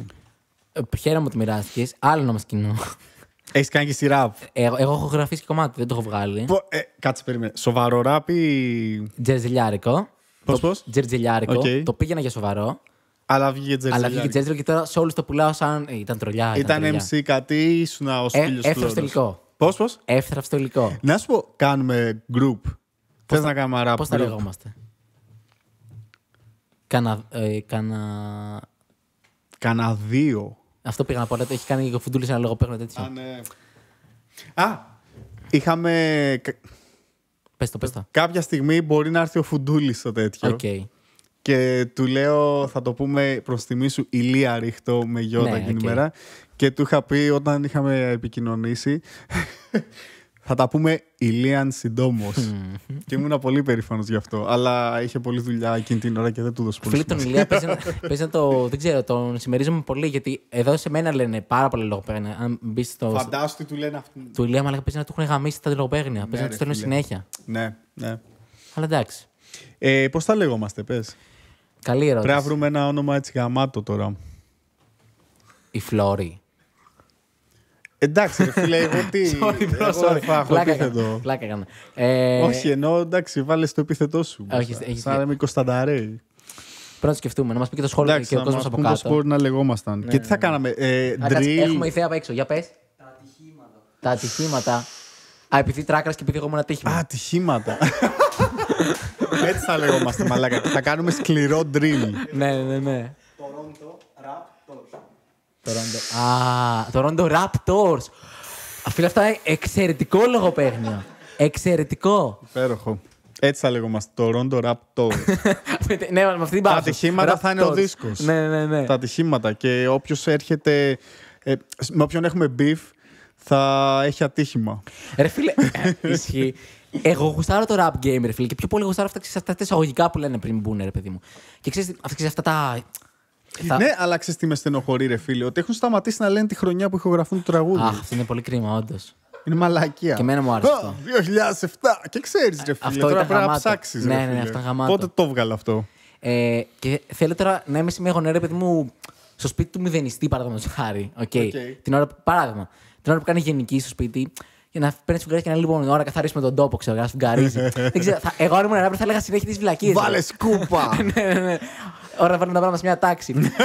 Χαίρομαι που τη μοιράστηκες. Άλλο να μας έχεις κάνει και σειρά. ραπ. Εγώ, έχω γραφεί και κομμάτι, δεν το έχω βγάλει. Πο, ε, κάτσε, περίμενε. Σοβαρό ραπ ή. Τζερτζελιάρικο. Πώ, πώ. Τζερτζελιάρικο. Okay. Το πήγαινα για σοβαρό. Αλλά βγήκε τζερτζελιάρικο. Αλλά βγήκε τζερζιλιάρικο και τώρα σε όλους το πουλάω σαν. Ε, ήταν τρολιά. Ήταν, ήταν MC κάτι, ήσουν ο φίλο ε, του. υλικό. Πώς, πώς. Εύθραυστο υλικό. Να σου πω, κάνουμε group. Θε να κάνουμε ραπ. Πώς θα λεγόμαστε. Κανα. Ε, κανα... δύο. Αυτό πήγα να πω. Το έχει κάνει και ο Φουντούλη ένα λόγο παίρνω τέτοιο. Α, ναι. Α, είχαμε. Πες, το, το. Κάποια στιγμή μπορεί να έρθει ο Φουντούλης στο τέτοιο. Okay. Και του λέω, θα το πούμε προς τιμή σου, ηλία ρίχτω με γιώτα ναι, εκείνη okay. μέρα. Και του είχα πει όταν είχαμε επικοινωνήσει. Θα τα πούμε ηλίαν συντόμως. και ήμουν πολύ περήφανος γι' αυτό. Αλλά είχε πολλή δουλειά εκείνη την ώρα και δεν του δώσω πολύ. Φίλε τον ηλία, πες να το. Δεν ξέρω, τον συμμερίζομαι πολύ γιατί εδώ σε μένα λένε πάρα πολλά λογοπαίγνια. Αν μπεις στο. Φαντάζομαι τι του λένε αυτού. Του ηλία, αλλά πες να του έχουν γαμίσει τα λογοπαίγνια. Ναι, πες να τους στέλνουν συνέχεια. Ναι, ναι. Αλλά εντάξει. Ε, Πώς θα λέγομαστε, πες. Καλή ερώτηση. Πρέπει να βρούμε ένα όνομα έτσι γαμάτο τώρα. Η Φλόρη. Εντάξει, φίλε, εγώ τι. Όχι, Πλάκα έκανα. Ε, Όχι, ενώ εντάξει, βάλες το επίθετό σου. Σαν να είμαι Κωνστανταρέη. Πρέπει να σκεφτούμε, να μας πει και το σχόλιο και ο κόσμο από κάτω. Πώ μπορεί να λεγόμασταν. Ναι, και τι θα ναι, ναι. κάναμε. Ε, drill... Έχουμε ιδέα απ' έξω. Για πες. Τα ατυχήματα. Τα ατυχήματα. Α, επειδή τράκρας και επειδή εγώ ήμουν ατύχημα. Α, ατυχήματα. Έτσι θα λεγόμαστε, μαλάκα. θα κάνουμε σκληρό drill. ναι, ναι, ναι. το ραπ, το. Toronto. Α, Toronto Raptors. Φίλε, αυτά είναι εξαιρετικό λογοπαίγνιο. Εξαιρετικό. Υπέροχο. Έτσι θα λέγομαστε. Toronto Raptors. ναι, με αυτή την Τα ατυχήματα θα είναι ο δίσκος. Ναι, ναι, ναι. Τα ατυχήματα. Και όποιος έρχεται. Ε, με όποιον έχουμε beef, θα έχει ατύχημα. Ρε φίλε, ε, ε, ισχύει. Εγώ γουστάρω το rap game, ρε φίλε, και πιο πολύ γουστάρω αυτά, αυτά τα εισαγωγικά που λένε πριν μπουν, ρε παιδί μου. Και ξέρεις αυτά τα ε, θα... Ναι, αλλά ξέρεις τι με στενοχωρεί, ρε φίλε. Ότι έχουν σταματήσει να λένε τη χρονιά που ηχογραφούν το τραγούδι. Αχ, αυτό είναι πολύ κρίμα, όντως. Είναι μαλακία. Και εμένα μου άρεσε. Oh, 2007. Και ξέρεις, ρε φίλε. Αυτό τώρα πρέπει να ψάξεις. Ναι, ναι, ναι, ναι, αυτό γαμάτο. Πότε το βγάλω αυτό. Ε, και θέλω τώρα να είμαι σε μια γονέα, παιδί μου, στο σπίτι του μηδενιστή, παραδείγματο χάρη. Okay. okay. Την ώρα, παράδειγμα. Την ώρα που κάνει γενική στο σπίτι, για να παίρνει σου και να λέει: Λοιπόν, ώρα καθαρίσουμε τον τόπο, ξέρω, να δεν θα, εγώ αν ήμουν ένα θα έλεγα συνέχεια τις βλακίες. Βάλε σκούπα! ναι, ναι, ναι. Ώρα να βάλουμε να πάμε μια τάξη. Ναι, 2008!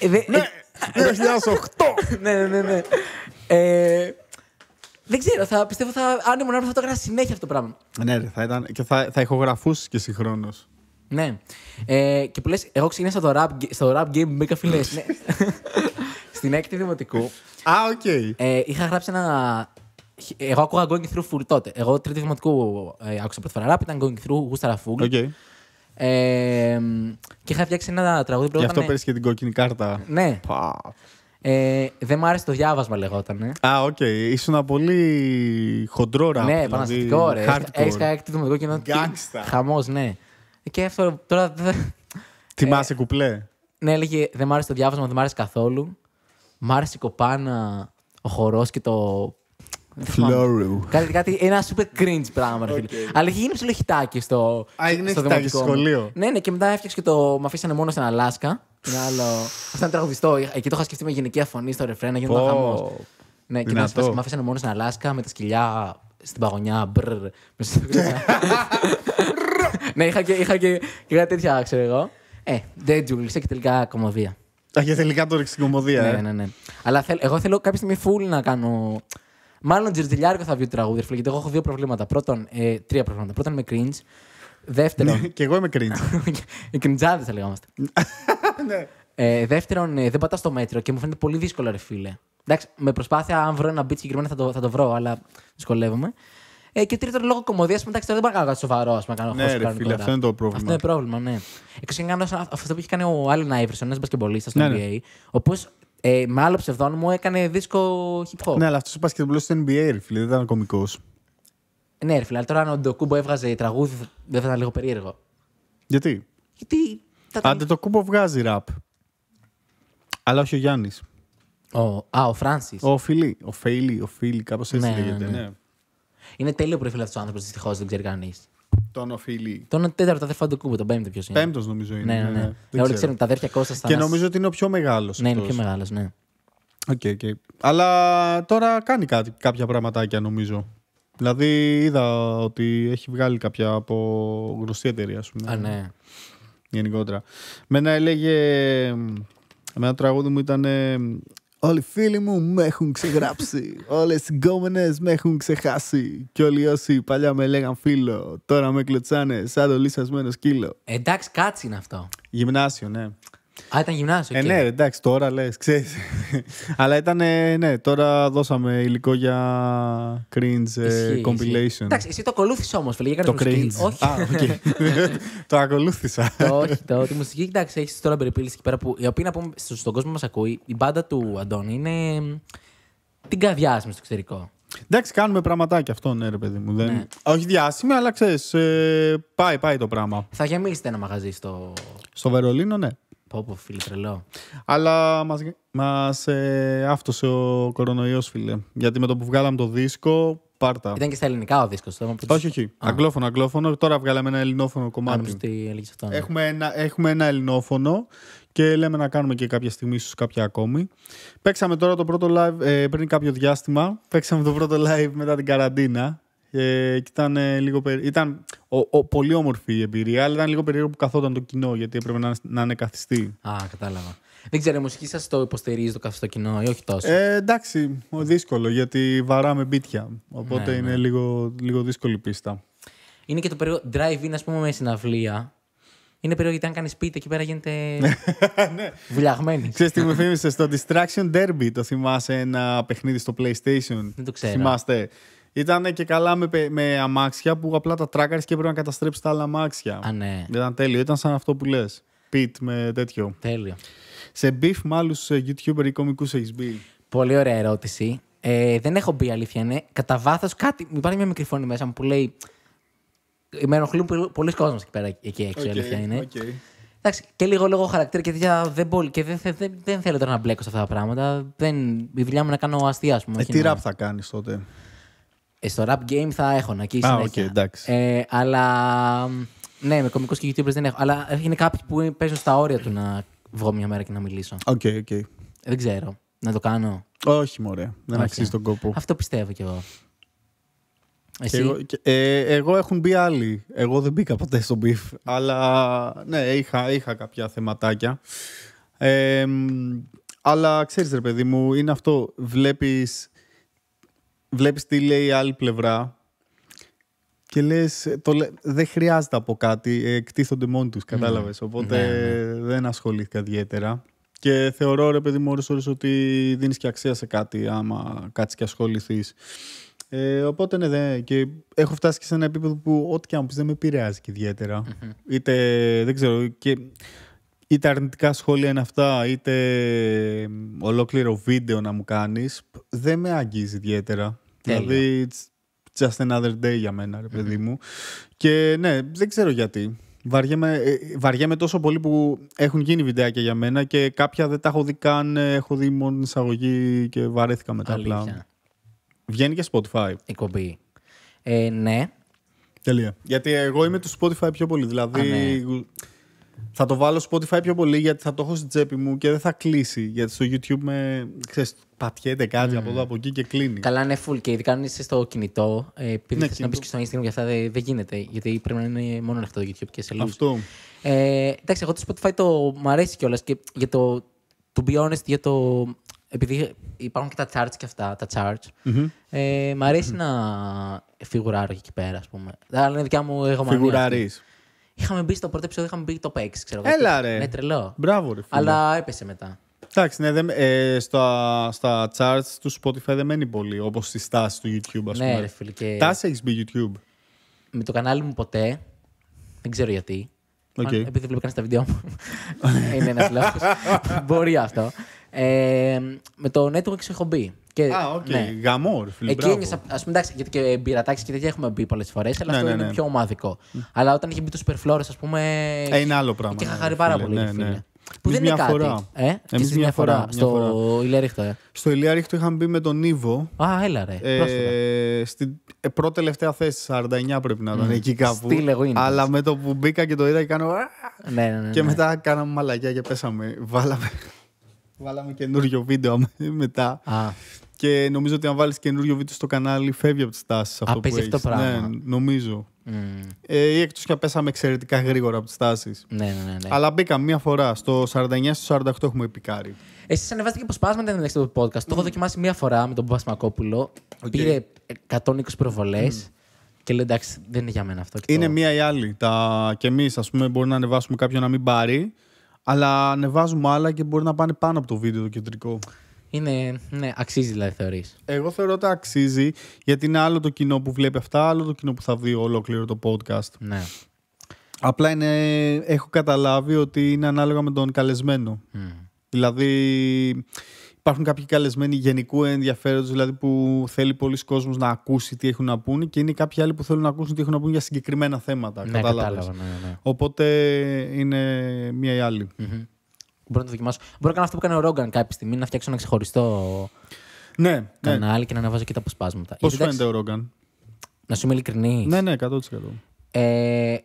Ε, ναι. Ε, ναι, ναι, ναι. Ε, δεν ξέρω, θα, πιστεύω θα, αν ήμουν άνθρωπο θα το έκανα συνέχεια αυτό το πράγμα. Ναι, ρε, θα ήταν, και θα, θα ηχογραφούσε και συγχρόνως. Ναι. Ε, και που λες, εγώ ξεκίνησα το rap, στο rap game με καφιλέ. ναι. Στην έκτη δημοτικού. Α, οκ. Okay. Ε, είχα γράψει ένα. Εγώ ακούγα Going Through Full τότε. Εγώ τρίτη δημοτικού ε, άκουσα πρώτη φορά rap, ήταν Going Through, Γούσταρα Full. Okay. Ε, και είχα φτιάξει ένα τραγούδι που Γι' αυτό παίρνει και την κόκκινη κάρτα. Ναι. Ε, δεν μου άρεσε το διάβασμα, λεγόταν. Ε. Α, οκ. Okay. Ήσουν πολύ χοντρό ραπ. Ναι, επαναστατικό δηλαδή, ρε. Έχεις κάτι το μεδικό κοινό. Γκάγκστα. Χαμός, ναι. Και αυτό τώρα. Θυμάσαι ε, κουπλέ. Ναι, έλεγε Δεν μ' άρεσε το διάβασμα, δεν μ' άρεσε καθόλου. Μ' άρεσε η κοπάνα, ο χορός και το Φλόρου. Κάτι, κάτι, ένα super cringe πράγμα. Okay. Αλλά είχε γίνει ψηλό στο. Α, έγινε στο σχολείο. Ναι, ναι, και μετά έφτιαξε και το. Μ' αφήσανε μόνο στην Αλάσκα. Ένα άλλο. Αυτό ήταν τραγουδιστό. Εκεί το είχα σκεφτεί με γυναικεία φωνή στο ρεφρένα. να oh. χαμός. Ναι, και μετά μ' αφήσανε μόνο στην Αλάσκα με τα σκυλιά στην παγωνιά. Μπρρρ. ναι, είχα και, είχα και, και κάτι τέτοια, ξέρω εγώ. Ε, δεν τζούλησε και τελικά κομμωδία. Α, και τελικά το ρίξει κομμωδία, ναι, ε. ναι, ναι. Αλλά εγώ θέλω κάποια στιγμή full να κάνω Μάλλον τζιρτζιλιάρικο θα βγει το τραγούδι, φίλε, γιατί εγώ έχω δύο προβλήματα. Πρώτον, ε, τρία προβλήματα. Πρώτον, με cringe. Δεύτερον. Ναι, και εγώ είμαι cringe. Οι κριντζάδε θα λέγαμε. ναι. Ε, δεύτερον, ε, δεν πατάω στο μέτρο και μου φαίνεται πολύ δύσκολο, ρε φίλε. Εντάξει, με προσπάθεια, αν βρω ένα beat συγκεκριμένο θα το, θα το βρω, αλλά δυσκολεύομαι. Ε, και τρίτον, λόγω κομμωδίας, εντάξει, δεν μπορώ να κάνω κάτι σοβαρό. Ας, να κάνω ναι, ρε, φίλε, αυτό είναι το πρόβλημα. Αυτό είναι πρόβλημα, ναι. Εξωγενικά, αυτό που έχει κάνει ο Άλεν Άιβερσον, ένας μπασκεμπολίστας ναι, στο ναι. NBA, ο οποίος ε, με άλλο μου έκανε δίσκο hip hop. Ναι, αλλά αυτός ο και του NBA, ρε φίλε, δεν ήταν κωμικός. Ναι, ρε φίλε, αλλά τώρα αν ο Ντοκούμπο έβγαζε τραγούδι, δεν θα ήταν λίγο περίεργο. Γιατί? Γιατί. Αν Άντε το κούμπο βγάζει ραπ. Αλλά όχι ο Γιάννης. Ο, α, ο Φράνσις. Ο Φιλί. Ο Φέιλι, ο Φίλι, κάπως έτσι ναι, λέγεται. Ναι. ναι. ναι. Είναι τέλειο προφίλ αυτός ο άνθρωπος, δυστυχώς δεν ξέρει κανείς. Τον οφείλει. Τον τέταρτο δεν του κούμπο, τον πέμπτο ποιος είναι. Πέμπτος νομίζω είναι. Ναι, ναι. ναι. όλοι ναι. ξέρουν τα αδέρφια Κώστα. Και νομίζω ότι είναι ο πιο μεγάλος. Ναι, είναι ο πιο μεγάλος, ναι. Okay, okay. Αλλά τώρα κάνει κάτι, κάποια πραγματάκια νομίζω. Δηλαδή είδα ότι έχει βγάλει κάποια από γνωστή εταιρεία, ας πούμε. Α, ναι. Γενικότερα. Μένα έλεγε... Με ένα τραγούδι μου ήταν Όλοι οι φίλοι μου με έχουν ξεγράψει. Όλες οι γκόμενες με έχουν ξεχάσει. Και όλοι όσοι παλιά με λέγαν φίλο, τώρα με κλωτσάνε σαν το λυσασμένο σκύλο. Εντάξει, κάτσι είναι αυτό. Γυμνάσιο, ναι. Α, ήταν γυμνάσιο. Ε, ναι, εντάξει, τώρα λες, ξέρεις. Αλλά ήταν, ναι, τώρα δώσαμε υλικό για cringe ε, compilation. Εντάξει, εσύ το ακολούθησες όμως, φίλε. Το cringe. Όχι. Α, το ακολούθησα. το, όχι, το. Τη μουσική, εντάξει, έχεις τώρα περιπύληση εκεί πέρα που. Η οποία να πούμε στον κόσμο μας ακούει, η μπάντα του Αντώνη είναι. Την καδιάσουμε στο εξωτερικό. Εντάξει, κάνουμε πραγματάκι αυτό, ναι, ρε παιδί μου. Δεν... Ναι. Όχι διάσημη, αλλά ξέρεις. Ε, πάει, πάει το πράγμα. Θα γεμίσετε ένα μαγαζί στο. Στο Βερολίνο, ναι. Πω πω φίλε τρελό. Αλλά μας, μας ε, άφτωσε ο κορονοϊός φίλε. Γιατί με το που βγάλαμε το δίσκο Πάρτα. Ήταν και στα ελληνικά ο δίσκος. Όχι, όχι. Αγγλόφωνο, αγγλόφωνο. Τώρα βγάλαμε ένα ελληνόφωνο κομμάτι. αυτό, ναι. έχουμε, ένα, έχουμε ένα ελληνόφωνο και λέμε να κάνουμε και κάποια στιγμή, ίσως κάποια ακόμη. Παίξαμε τώρα το πρώτο live ε, πριν κάποιο διάστημα. Παίξαμε το πρώτο live μετά την καραντίνα. Ε, και ήταν, ε, λίγο περί... ήταν ο, ο, πολύ όμορφη η εμπειρία, αλλά ήταν λίγο περίεργο που καθόταν το κοινό, γιατί έπρεπε να, να είναι καθιστή. Α, κατάλαβα. Δεν ξέρω, η μουσική σας το υποστηρίζει το καθιστό κοινό ή όχι τόσο. Ε, εντάξει, δύσκολο, γιατί βαράμε μπίτια. Οπότε ναι, είναι ναι. Λίγο, λίγο δύσκολη πίστα. Είναι και το περίεργο drive-in, ας πούμε, με συναυλία. Είναι περίεργο γιατί αν κάνεις σπίτι εκεί πέρα γίνεται. Ναι. Βουλιαγμένη. Ξέρεις τι μου θύμισε στο Distraction Derby, το θυμάσαι ένα παιχνίδι στο PlayStation. Δεν το ξέρω. Ήταν και καλά με, με αμάξια που απλά τα τράκαρες και έπρεπε να καταστρέψεις τα άλλα αμάξια. Α, ναι. Ήταν τέλειο. Ήταν σαν αυτό που λες. Πιτ με τέτοιο. Τέλειο. Σε μπιφ με άλλους ε, YouTuber ή κομικούς έχεις μπει. Πολύ ωραία ερώτηση. Ε, δεν έχω μπει αλήθεια, ναι. Κατά βάθος κάτι. Υπάρχει μια φωνή μέσα μου που λέει. Με ενοχλούν πολλοί κόσμοι εκεί πέρα εκεί έξω, okay, αλήθεια είναι. Okay. Εντάξει, και λίγο λόγω χαρακτήρα και τέτοια δεν μπορεί. Και δεν, δεν, δεν θέλω τώρα να μπλέκω σε αυτά τα πράγματα. Δεν, η δουλειά μου να κάνω αστεία, ας πούμε. Ε, τι ραπ θα κάνεις τότε. Ε, στο rap game θα έχω να κοίσει. συνέχεια. Ah, εντάξει. Ε, αλλά. Ναι, με κωμικούς και YouTubers δεν έχω. Αλλά είναι κάποιοι που παίζουν στα όρια του να βγω μια μέρα και να μιλήσω. Οκ, okay, οκ. Ε, δεν ξέρω. Να το κάνω. Όχι, μωρέ. Δεν okay. αξίζει τον κόπο. Αυτό πιστεύω κι εγώ. Εσύ. Και εγώ, εγώ έχουν μπει άλλοι. Εγώ δεν μπήκα ποτέ στο beef. Αλλά ναι, είχα, είχα κάποια θεματάκια. Ε, αλλά ξέρεις, ρε παιδί μου, είναι αυτό. Βλέπεις βλέπεις τι λέει η άλλη πλευρά και λες, το, δεν χρειάζεται από κάτι, ε, εκτίθονται μόνοι τους, ναι. κατάλαβες. Οπότε ναι, ναι. δεν ασχολήθηκα ιδιαίτερα. Και θεωρώ, ρε παιδί μου, όρες, ότι δίνεις και αξία σε κάτι άμα κάτσεις και ασχοληθείς. Ε, οπότε ναι, και έχω φτάσει και σε ένα επίπεδο που ό,τι και αν πεις δεν με επηρεάζει και ιδιαίτερα. Είτε, δεν ξέρω, και είτε αρνητικά σχόλια είναι αυτά, είτε ολόκληρο βίντεο να μου κάνεις, δεν με αγγίζει ιδιαίτερα. Δηλαδή, it's just another day για μένα, ρε παιδι μου. Και ναι, δεν ξέρω γιατί. Βαριέμαι, ε, βαριέμαι τόσο πολύ που έχουν γίνει βιντεάκια για μένα και κάποια δεν τα έχω δει καν, ε, έχω δει μόνο εισαγωγή και βαρέθηκα μετά απλά. Βγαίνει και Spotify. Η κομπή. Ε, ναι. Τελεία. Γιατί εγώ είμαι του Spotify πιο πολύ, δηλαδή... Ναι. Θα το βάλω Spotify πιο πολύ γιατί θα το έχω στην τσέπη μου και δεν θα κλείσει. Γιατί στο YouTube με, ξέρεις, πατιέται κάτι mm. από εδώ ναι. από εκεί και κλείνει. Καλά, είναι full και ειδικά αν είσαι στο κινητό. Ε, επειδή ναι, να μπεις και στο Instagram και αυτά δεν γίνεται. Γιατί πρέπει να είναι μόνο αυτό το YouTube και σε λίγο. Αυτό. Ε, εντάξει, εγώ το Spotify το μου αρέσει κιόλας και για το. To be honest, για το. Επειδή υπάρχουν και τα charts και αυτά, τα charts. mm Ε, μ' αρεσει να φιγουράρω εκεί πέρα, ας πούμε. Αλλά είναι δικιά μου εγώ Φιγουράρει. Είχαμε μπει στο πρώτο επεισόδιο, είχαμε μπει το 6, ξέρω εγώ. Έλα ρε. Ναι, τρελό. Μπράβο, ρε. Φίλε. Αλλά έπεσε μετά. Εντάξει, ναι, ε, στα, στα charts του Spotify δεν μένει πολύ, όπως στη στάση του YouTube, ας ναι, πούμε. Ναι, ρε, φίλε, και... έχεις μπει YouTube. Με το κανάλι μου ποτέ. Δεν ξέρω γιατί. Okay. Αν, επειδή βλέπει κανεί τα βίντεο μου. είναι ένας λόγο. Μπορεί αυτό. Ε, με το Network έχω μπει. Και, Α, οκ. Okay. Ναι. Γαμόρ, φίλε. Εκεί είναι, Ας πούμε, εντάξει, γιατί και μπειρατάξει και τέτοια έχουμε μπει πολλές φορές, αλλά ναι, αυτό ναι, είναι ναι. πιο ομαδικό. Αλλά όταν είχε μπει το Superflore, ας πούμε. Ε, είναι άλλο πράγμα. Και είχα ναι, χαρεί πάρα πολύ. Ναι, φίλε. Ναι. Που δεν είναι κάτι. Φορά. Ε? Εμείς μια, μια φορά, φορά. Μια φορά. στο Ηλία Ρίχτο. Ε. Στο Ηλία Ρίχτο είχαμε μπει με τον Ήβο. Α, έλα ρε. Ε, στην ε, πρώτη τελευταία θέση, 49 πρέπει να ήταν mm. εκεί κάπου. Στήλ, λέγω είναι. Αλλά με το που μπήκα και το είδα και κάνω. Ναι, ναι, ναι, και ναι. μετά κάναμε μαλακιά και πέσαμε. Βάλαμε, βάλαμε καινούριο βίντεο μετά. Α. Και νομίζω ότι αν βάλεις καινούριο βίντεο στο κανάλι, φεύγει από τις τάσεις αυτό Α, που έχει. Ναι, νομίζω. Mm. Ε, ή εκτός και πέσαμε εξαιρετικά γρήγορα από τις τάσεις. Ναι, ναι, ναι, ναι, Αλλά μπήκαμε μία φορά. Στο 49 48 έχουμε επικάρει. Εσεί ανεβάζετε και αποσπάσματα εν το podcast. Mm. Το έχω mm. δοκιμάσει μία φορά με τον Πασμακόπουλο. Okay. Πήρε 120 προβολές. Mm. Και λέει εντάξει, δεν είναι για μένα αυτό. Και είναι μία ή άλλη. Τα... Και εμείς, ας πούμε, μπορεί να ανεβάσουμε κάποιον να μην πάρει. Αλλά ανεβάζουμε άλλα και μπορεί να πάνε πάνω από το βίντεο το κεντρικό. Είναι, ναι, αξίζει δηλαδή θεωρείς. Εγώ θεωρώ ότι αξίζει γιατί είναι άλλο το κοινό που βλέπει αυτά, άλλο το κοινό που θα δει ολόκληρο το podcast. Ναι. Απλά έχω καταλάβει ότι είναι ανάλογα με τον καλεσμένο. Mm. Δηλαδή υπάρχουν κάποιοι καλεσμένοι γενικού ενδιαφέροντος δηλαδή που θέλει πολλοί κόσμος να ακούσει τι έχουν να πούν και είναι κάποιοι άλλοι που θέλουν να ακούσουν τι έχουν να πούν για συγκεκριμένα θέματα. Ναι, κατάλαβα, ναι, ναι, ναι. Οπότε είναι μία ή Μπορώ να το δοκιμάσω. Μπορώ να κάνω αυτό που έκανε ο Ρόγκαν κάποια στιγμή, να φτιάξω ένα ξεχωριστό ναι, ναι. κανάλι ναι. και να αναβάζω και τα αποσπάσματα. Πώς φαίνεται ο Ρόγκαν. Να σου είμαι ειλικρινής. Ναι, ναι, 100%. Ε,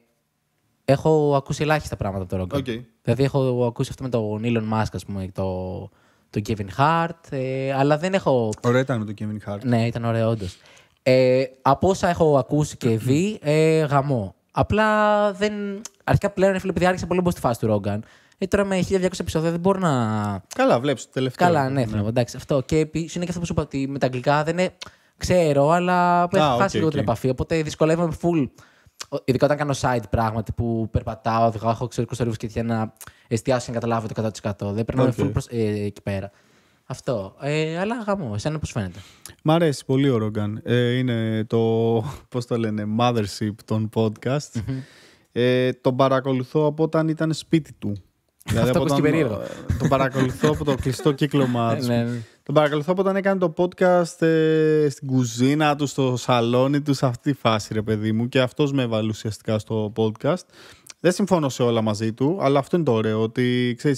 έχω ακούσει ελάχιστα πράγματα από τον Ρόγκαν. Okay. Δηλαδή, έχω ακούσει αυτό με τον Elon Μάσκα, ας πούμε, το, το Kevin Hart. Ε, αλλά δεν έχω. Ωραία ήταν με τον Kevin Hart. Ναι, ήταν ωραία, όντως. Ε, από όσα έχω ακούσει και δει, ε, γαμώ. Απλά δεν. Αρχικά πλέον, επειδή άρχισα πολύ μπω στη φάση του Ρόγκαν. Ε, τώρα με 1200 επεισόδια δεν μπορώ να. Καλά, βλέπεις το τελευταίο. Καλά, ναι, ναι. εντάξει. Αυτό. Και επίση είναι και αυτό που σου είπα ότι με τα αγγλικά δεν είναι. Ξέρω, αλλά έχω χάσει okay, λίγο την επαφή. Οπότε δυσκολεύομαι full. Ειδικά όταν κάνω site πράγματι που περπατάω, οδηγάω, έχω ξέρει θορύβου και τι να εστιάσω και να καταλάβω το 100%. Δεν περνάω okay. full προς, ε, εκεί πέρα. Αυτό. Ε, αλλά χαμό, εσένα πώς φαίνεται. Μ' αρέσει πολύ ο Ρογκάν. Ε, είναι το, Πώς το λένε, mothership των podcast. mm ε, τον παρακολουθώ από όταν ήταν σπίτι του. Δηλαδή ε, Τον παρακολουθώ από το κλειστό κύκλωμα. Ναι, ναι, ναι, Τον παρακολουθώ από όταν έκανε το podcast ε, στην κουζίνα του, στο σαλόνι του, σε αυτή τη φάση, ρε παιδί μου. Και αυτός με έβαλε ουσιαστικά στο podcast. Δεν συμφωνώ σε όλα μαζί του, αλλά αυτό είναι το ωραίο. Ότι ξέρεις,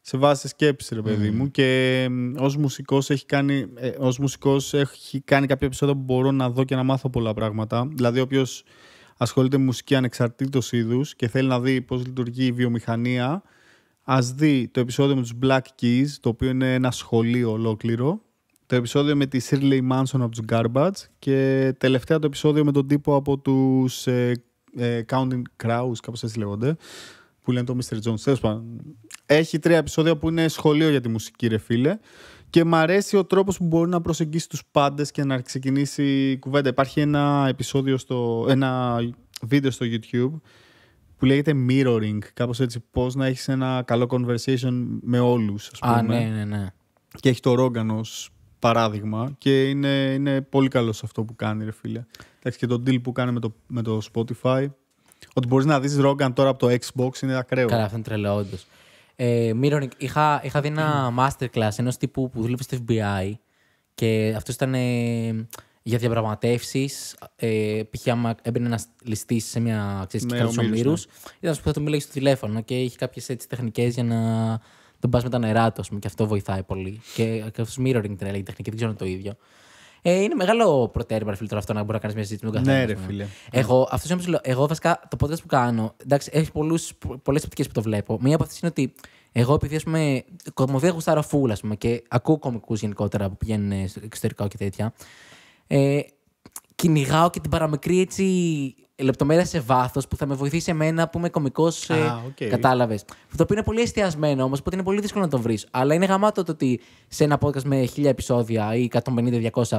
σε βάζει σκέψης, ρε παιδί mm. μου. Και ως μουσικός έχει κάνει, ε, ως μουσικός έχει κάνει κάποια επεισόδια που μπορώ να δω και να μάθω πολλά πράγματα. Δηλαδή, όποιος ασχολείται με μουσική ανεξαρτήτως είδους και θέλει να δει πώς λειτουργεί η βιομηχανία ας δει το επεισόδιο με τους Black Keys, το οποίο είναι ένα σχολείο ολόκληρο, το επεισόδιο με τη Shirley Manson από τους Garbage και τελευταία το επεισόδιο με τον τύπο από τους ε, ε, Counting Crows, κάπως έτσι λέγονται, που λένε το Mr. Jones. έχει τρία επεισόδια που είναι σχολείο για τη μουσική, ρε φίλε. Και μ' αρέσει ο τρόπος που μπορεί να προσεγγίσει τους πάντες και να ξεκινήσει κουβέντα. Υπάρχει ένα επεισόδιο στο... ένα βίντεο στο YouTube που λέγεται mirroring, κάπως έτσι πώς να έχεις ένα καλό conversation με όλους, ας πούμε. Α, ναι, ναι, ναι. Και έχει το Rogan ως παράδειγμα και είναι, είναι πολύ καλό αυτό που κάνει, ρε φίλε. Εντάξει, και το deal που κάνει με το, με το Spotify. Ότι μπορείς να δεις Rogan τώρα από το Xbox είναι ακραίο. Καλά, αυτό είναι τρελό, όντως. Ε, είχα, είχα δει ένα masterclass ενός τύπου που δούλευε στο FBI και αυτός ήταν. Ε, για διαπραγματεύσεις. Ε, π.χ. άμα έμπαινε ένας ληστής σε μια ξέρεις, με του ομίλου. ήταν που θα του στο τηλέφωνο και είχε κάποιες έτσι τεχνικές για να τον πας με τα νερά του, και αυτό βοηθάει πολύ. Και αυτό mirroring την έλεγε τεχνική, δεν ξέρω το ίδιο. Ε, είναι μεγάλο προτέρημα, φίλε, αυτό να μπορεί να κάνεις μια συζήτηση με τον καθένα. Ναι, ρε, φίλε. Εγώ, αυτός, όμως, εγώ βασικά το podcast που κάνω, εντάξει, έχει πολλές οπτικές που το βλέπω. Μία από αυτές είναι ότι εγώ επειδή ας πούμε, κομμωδία γουστάρα φούλα και ακούω κομικούς γενικότερα που πηγαίνουν εξωτερικά και τέτοια ε, κυνηγάω και την παραμικρή έτσι λεπτομέρεια σε βάθος που θα με βοηθήσει εμένα που είμαι κωμικός. Ah, okay. Ε, Κατάλαβες. Το οποίο είναι πολύ εστιασμένο όμως, οπότε είναι πολύ δύσκολο να το βρεις. Αλλά είναι γαμάτο το ότι σε ένα podcast με 1000 επεισόδια ή 150-200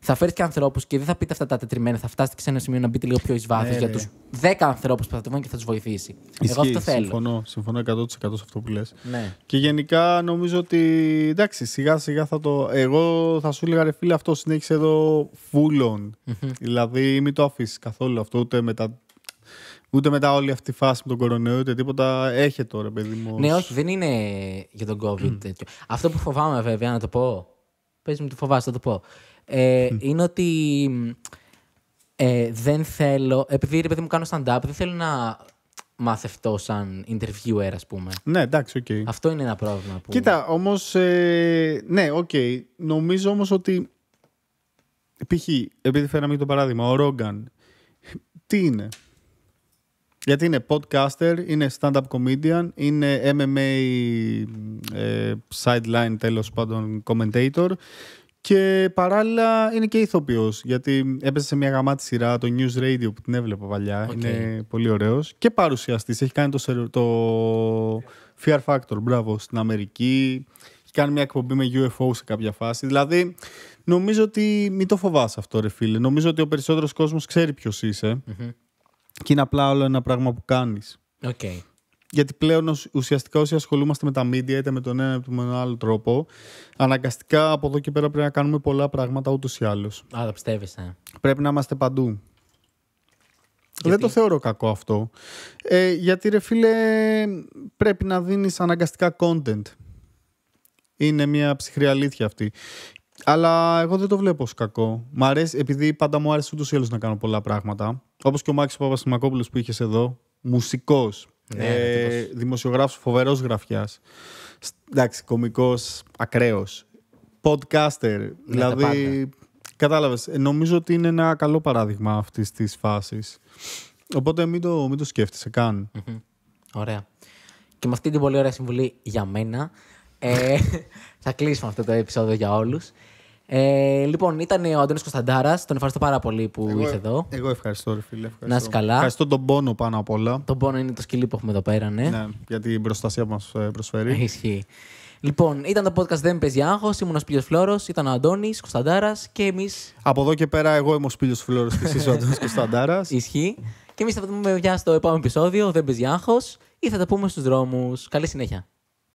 θα φέρεις και ανθρώπους και δεν θα πείτε αυτά τα τετριμένα. Θα φτάσετε σε ένα σημείο να μπείτε λίγο πιο εις ναι, βάθος για ναι. τους 10 ανθρώπους που θα το βγουν και θα τους βοηθήσει. Εγώ αυτό θέλω. Συμφωνώ, συμφωνώ 100% σε αυτό που λες. Ναι. Και γενικά νομίζω ότι εντάξει, σιγά σιγά θα το. Εγώ θα σου έλεγα ρε φίλε αυτό συνέχισε εδώ φούλων. Mm-hmm. Δηλαδή μην το αφήσεις καθόλου αυτό ούτε μετά Ούτε μετά όλη αυτή η φάση με τον κορονοϊό, ούτε τίποτα. Έχει τώρα, παιδί μου. Ναι, όχι, δεν είναι για τον COVID. Mm. Αυτό που φοβάμαι, βέβαια, να το πω. Πες μου, το φοβάσαι, θα το πω. Ε, είναι ότι ε, δεν θέλω. Επειδή ρε παιδί μου κάνω stand-up, δεν θέλω να μαθευτώ σαν interviewer, ας πούμε. Ναι, εντάξει, οκ. Αυτό είναι ένα πρόβλημα. Που... Κοίτα, όμως. Ε, ναι, οκ. Νομίζω όμως ότι. Π.χ. επειδή φέραμε το παράδειγμα, ο Ρόγκαν. Τι είναι. Γιατί είναι podcaster, είναι stand-up comedian, είναι MMA ε, sideline τέλος πάντων commentator, και παράλληλα είναι και ηθοποιός. Γιατί έπεσε σε μια γαμάτη σειρά, το News Radio που την έβλεπα παλιά. Είναι πολύ ωραίος. Και παρουσιαστής. Έχει κάνει το, το Fear Factor, μπράβο, στην Αμερική. Έχει κάνει μια εκπομπή με UFO σε κάποια φάση. Δηλαδή, νομίζω ότι μην το φοβάσαι αυτό, ρε φίλε. Νομίζω ότι ο περισσότερος κόσμος ξέρει ποιος εισαι Και είναι απλά όλο ένα πράγμα που κάνεις. Okay γιατί πλέον ουσιαστικά όσοι ασχολούμαστε με τα media είτε με τον ένα είτε με τον άλλο τρόπο, αναγκαστικά από εδώ και πέρα πρέπει να κάνουμε πολλά πράγματα ούτως ή άλλως. Α, το πιστεύεις, ναι. Πρέπει να είμαστε παντού. Γιατί? Δεν το θεωρώ κακό αυτό. Ε, γιατί ρε φίλε, πρέπει να δίνεις αναγκαστικά content. Είναι μια ψυχρή αλήθεια αυτή. Αλλά εγώ δεν το βλέπω ως κακό. Μ' αρέσει, επειδή πάντα μου άρεσε ούτως ή άλλως να κάνω πολλά πράγματα. Όπως και ο Μάξης Παπασημακόπουλο που είχες εδώ, Μουσικός ναι, ναι, ε, δημοσιογράφος, φοβερός γραφιάς. Εντάξει, κωμικός, ακραίος. Podcaster, ναι, δηλαδή... Κατάλαβες, ε, νομίζω ότι είναι ένα καλό παράδειγμα αυτής της φάσης. Οπότε μην το, μην το σκέφτεσαι καν. Ωραία. Και με αυτή την πολύ ωραία συμβουλή για μένα, ε, θα κλείσουμε αυτό το επεισόδιο για όλους. Ε, λοιπόν, ήταν ο Αντώνης Κωνσταντάρας. Τον ευχαριστώ πάρα πολύ που εγώ, ήρθε ε- εδώ. Εγώ ευχαριστώ, ρε φίλε. Ευχαριστώ. Να είσαι καλά. Ευχαριστώ τον πόνο πάνω απ' όλα. Τον πόνο είναι το σκυλί που έχουμε εδώ πέρα, ναι. ναι για την προστασία που μας ε, προσφέρει. Ε, ισχύει. Λοιπόν, ήταν το podcast Δεν παίζει άγχος. Ήμουν ο Σπίλιος Φλόρος, ήταν ο Αντώνης Κωνσταντάρας και εμείς. Από εδώ και πέρα, εγώ είμαι ο Σπίλιος Φλόρος και εσύ ο Αντώνης Κωνσταντάρας. Ισχύει. Και εμείς θα τα πούμε στο επόμενο επεισόδιο. Δεν παίζει ή θα τα πούμε στους δρόμους. Καλή συνέχεια.